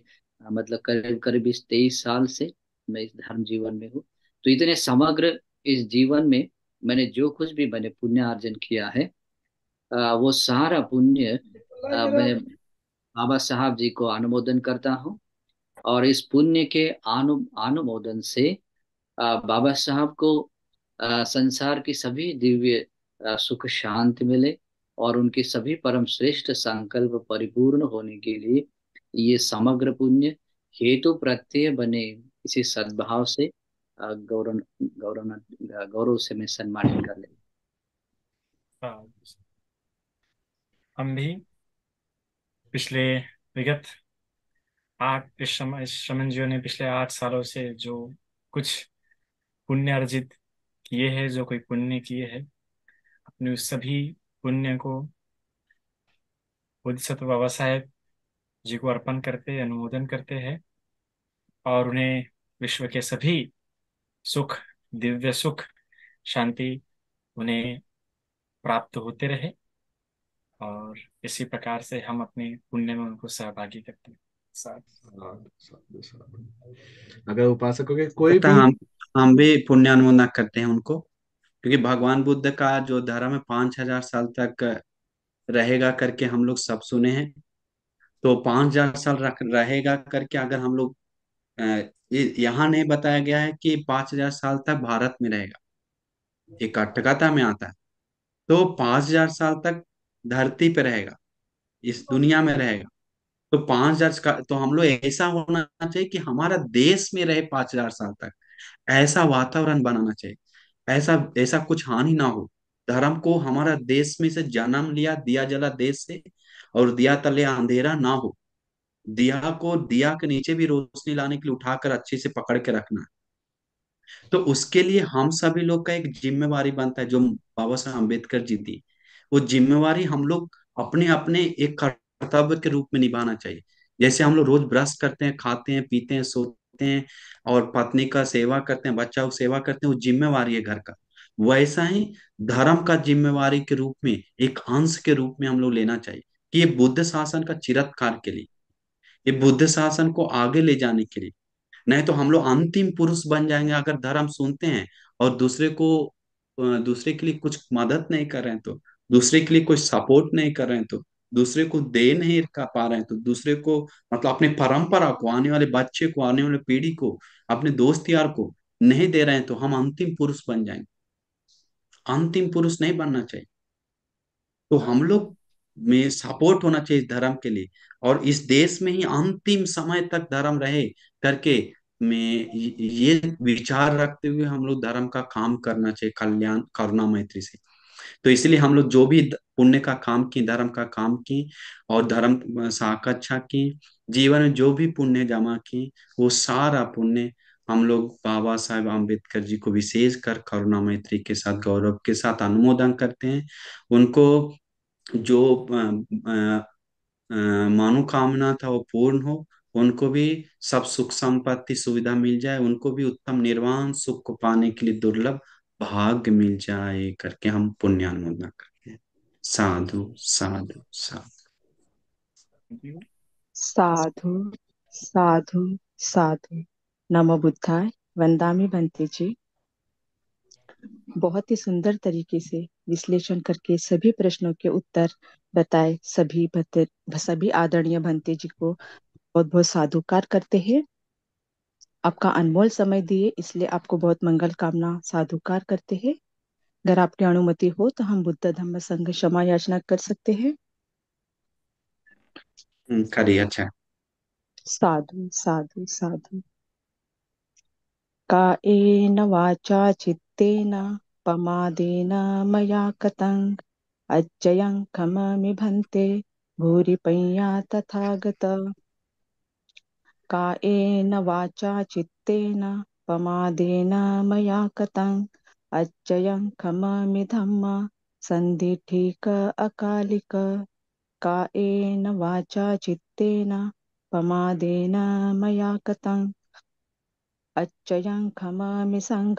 D: मतलब करीब करीब इस तेईस साल से मैं इस धर्म जीवन में हूँ तो इतने समग्र इस जीवन में मैंने जो कुछ भी मैंने पुण्य अर्जन किया है वो सारा पुण्य मैं बाबा साहब जी को अनुमोदन करता हूँ और इस पुण्य के अनु अनुमोदन से बाबा साहब को संसार की सभी दिव्य सुख शांति मिले और उनके सभी परम श्रेष्ठ संकल्प परिपूर्ण होने के लिए ये समग्र पुण्य हेतु प्रत्यय बने इसी सद्भाव से गौरव गौरव गौरव से मैं सम्मानित कर ले हाँ,
E: हम भी पिछले विगत आठ श्रमण जीवन ने पिछले आठ सालों से जो कुछ पुण्य अर्जित किए हैं जो कोई पुण्य किए हैं अपने उस सभी पुण्य को बोधिसत्व बाबा साहेब जी को अर्पण करते अनुमोदन करते हैं और उन्हें विश्व के सभी सुख दिव्य सुख शांति उन्हें प्राप्त होते रहे और इसी प्रकार से हम अपने पुण्य में उनको सहभागी करते हैं
A: अगर उपासकों के कोई भी हम
C: हम भी पुण्य अनुमोदन करते हैं उनको क्योंकि भगवान बुद्ध का जो धर्म है पांच हजार साल तक रहेगा करके हम लोग सब सुने हैं तो पांच हजार साल रख रहेगा करके अगर हम लोग यहाँ नहीं बताया गया है कि पांच हजार साल तक भारत में रहेगा ये कटकता में आता है तो पांच हजार साल तक धरती पे रहेगा इस दुनिया में रहेगा तो पांच हजार तो हम लोग ऐसा होना चाहिए कि हमारा देश में रहे पांच हजार साल तक ऐसा वातावरण बनाना चाहिए ऐसा ऐसा कुछ हानि ना हो धर्म को हमारा देश में से जन्म लिया दिया जला देश से और दिया तले अंधेरा ना हो दिया को दिया के नीचे भी रोशनी लाने के लिए उठाकर अच्छे से पकड़ के रखना तो उसके लिए हम सभी लोग का एक जिम्मेवारी बनता है जो बाबा साहब अम्बेडकर जी दी वो जिम्मेवारी हम लोग अपने अपने एक कर्तव्य के रूप में निभाना चाहिए जैसे हम लोग रोज ब्रश करते हैं खाते हैं पीते हैं सोते करते हैं और पत्नी का सेवा करते हैं बच्चा सेवा करते हैं वो जिम्मेवार है घर का वैसा ही धर्म का जिम्मेवारी के रूप में एक अंश के रूप में हम लोग लेना चाहिए कि ये बुद्ध शासन का चिरत्कार के लिए ये बुद्ध शासन को आगे ले जाने के लिए नहीं तो हम लोग अंतिम पुरुष बन जाएंगे अगर धर्म सुनते हैं और दूसरे को दूसरे के लिए कुछ मदद नहीं कर रहे हैं तो दूसरे के लिए कोई सपोर्ट नहीं कर रहे हैं तो दूसरे को दे नहीं पा रहे हैं तो दूसरे को मतलब अपने परंपरा को आने वाले बच्चे को आने वाले पीढ़ी को अपने दोस्त यार को नहीं दे रहे हैं तो हम अंतिम पुरुष बन जाएंगे अंतिम पुरुष नहीं बनना चाहिए तो हम लोग में सपोर्ट होना चाहिए धर्म के लिए और इस देश में ही अंतिम समय तक धर्म रहे करके में ये विचार रखते हुए हम लोग धर्म का काम करना चाहिए कल्याण करुणा मैत्री से तो इसलिए हम लोग जो भी पुण्य का काम की धर्म का काम की और धर्म साक्षा की जीवन में जो भी पुण्य जमा की वो सारा पुण्य हम लोग बाबा साहेब आम्बेडकर जी को विशेष कर करुणा मैत्री के साथ गौरव के साथ अनुमोदन करते हैं उनको जो मनोकामना था वो पूर्ण हो उनको भी सब सुख संपत्ति सुविधा मिल जाए उनको भी उत्तम निर्वाण सुख को पाने के लिए दुर्लभ भाग मिल जाए करके हम पुण्यानुमोदना करते हैं साधु साधु साधु
F: साधु साधु साधु नमो बुद्धाय वंदामी बंती जी बहुत ही सुंदर तरीके से विश्लेषण करके सभी प्रश्नों के उत्तर बताए सभी सभी आदरणीय भंते जी को बहुत बहुत साधुकार करते हैं आपका अनमोल समय दिए इसलिए आपको बहुत मंगल कामना साधुकार करते हैं अगर आपकी अनुमति हो तो हम बुद्ध धम्म संघ क्षमा याचना कर सकते हैं
C: हम्म, करिए अच्छा
F: साधु साधु साधु एन वाचा चित्तेन पमादेन मया कतं अज्जयं खममिभन्ते भूरिपञ्या तथागत कायेन वाचा चित्तेन पमादेन मया कतं अच्चयं खममि धम्म सन्धिठीक अकालिक कायेन वाचा चित्तेन पमादेन मया कतं अच्चयं खममि सङ्घ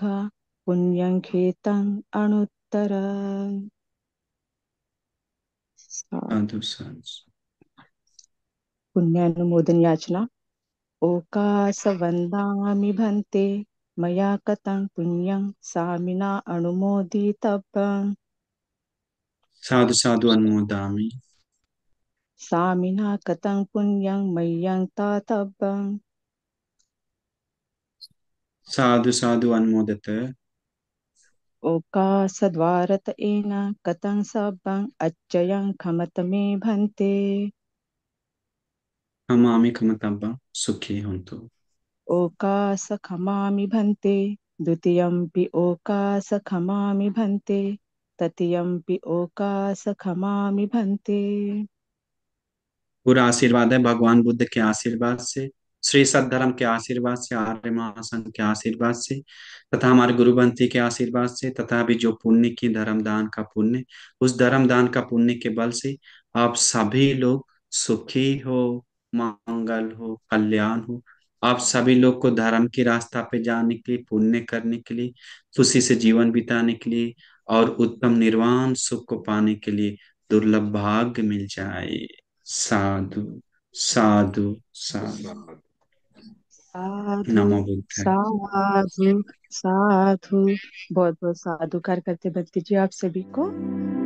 F: पुण्यं खेतम् अणुत्तर पुण्यानुमोदन याचना ओकास मैया भन्ते मया कतं पुण्यं सामिना
C: साधु साधु अनुमोदामि
F: सामिना कतं पुण्यं मह्यं
C: साधु साधु अनुमोदत
F: ओकासद्वारत एन कतं सब्बं अच्चयं खमत मे भन्ते सुखी ओका सखमा भंते हन्तु ओका सखमा भंते ओकासखमामि भन्ते ओका सखमा भंते
C: पूरा आशीर्वाद है भगवान बुद्ध के आशीर्वाद से श्री सद्धर्म के आशीर्वाद से आर्य महासंघ के आशीर्वाद से तथा हमारे गुरुवंती के आशीर्वाद से तथा अभी जो पुण्य की धर्म दान का पुण्य उस धर्म दान का पुण्य के बल से आप सभी लोग सुखी हो मंगल हो कल्याण हो आप सभी लोग को धर्म के रास्ता पे जाने के लिए पुण्य करने के लिए खुशी से जीवन बिताने के लिए और उत्तम निर्वाण सुख को पाने के लिए दुर्लभ भाग्य मिल जाए साधु साधु साधु
F: नमो साधु साधु बहुत बहुत कर करते भक्ति जी आप सभी को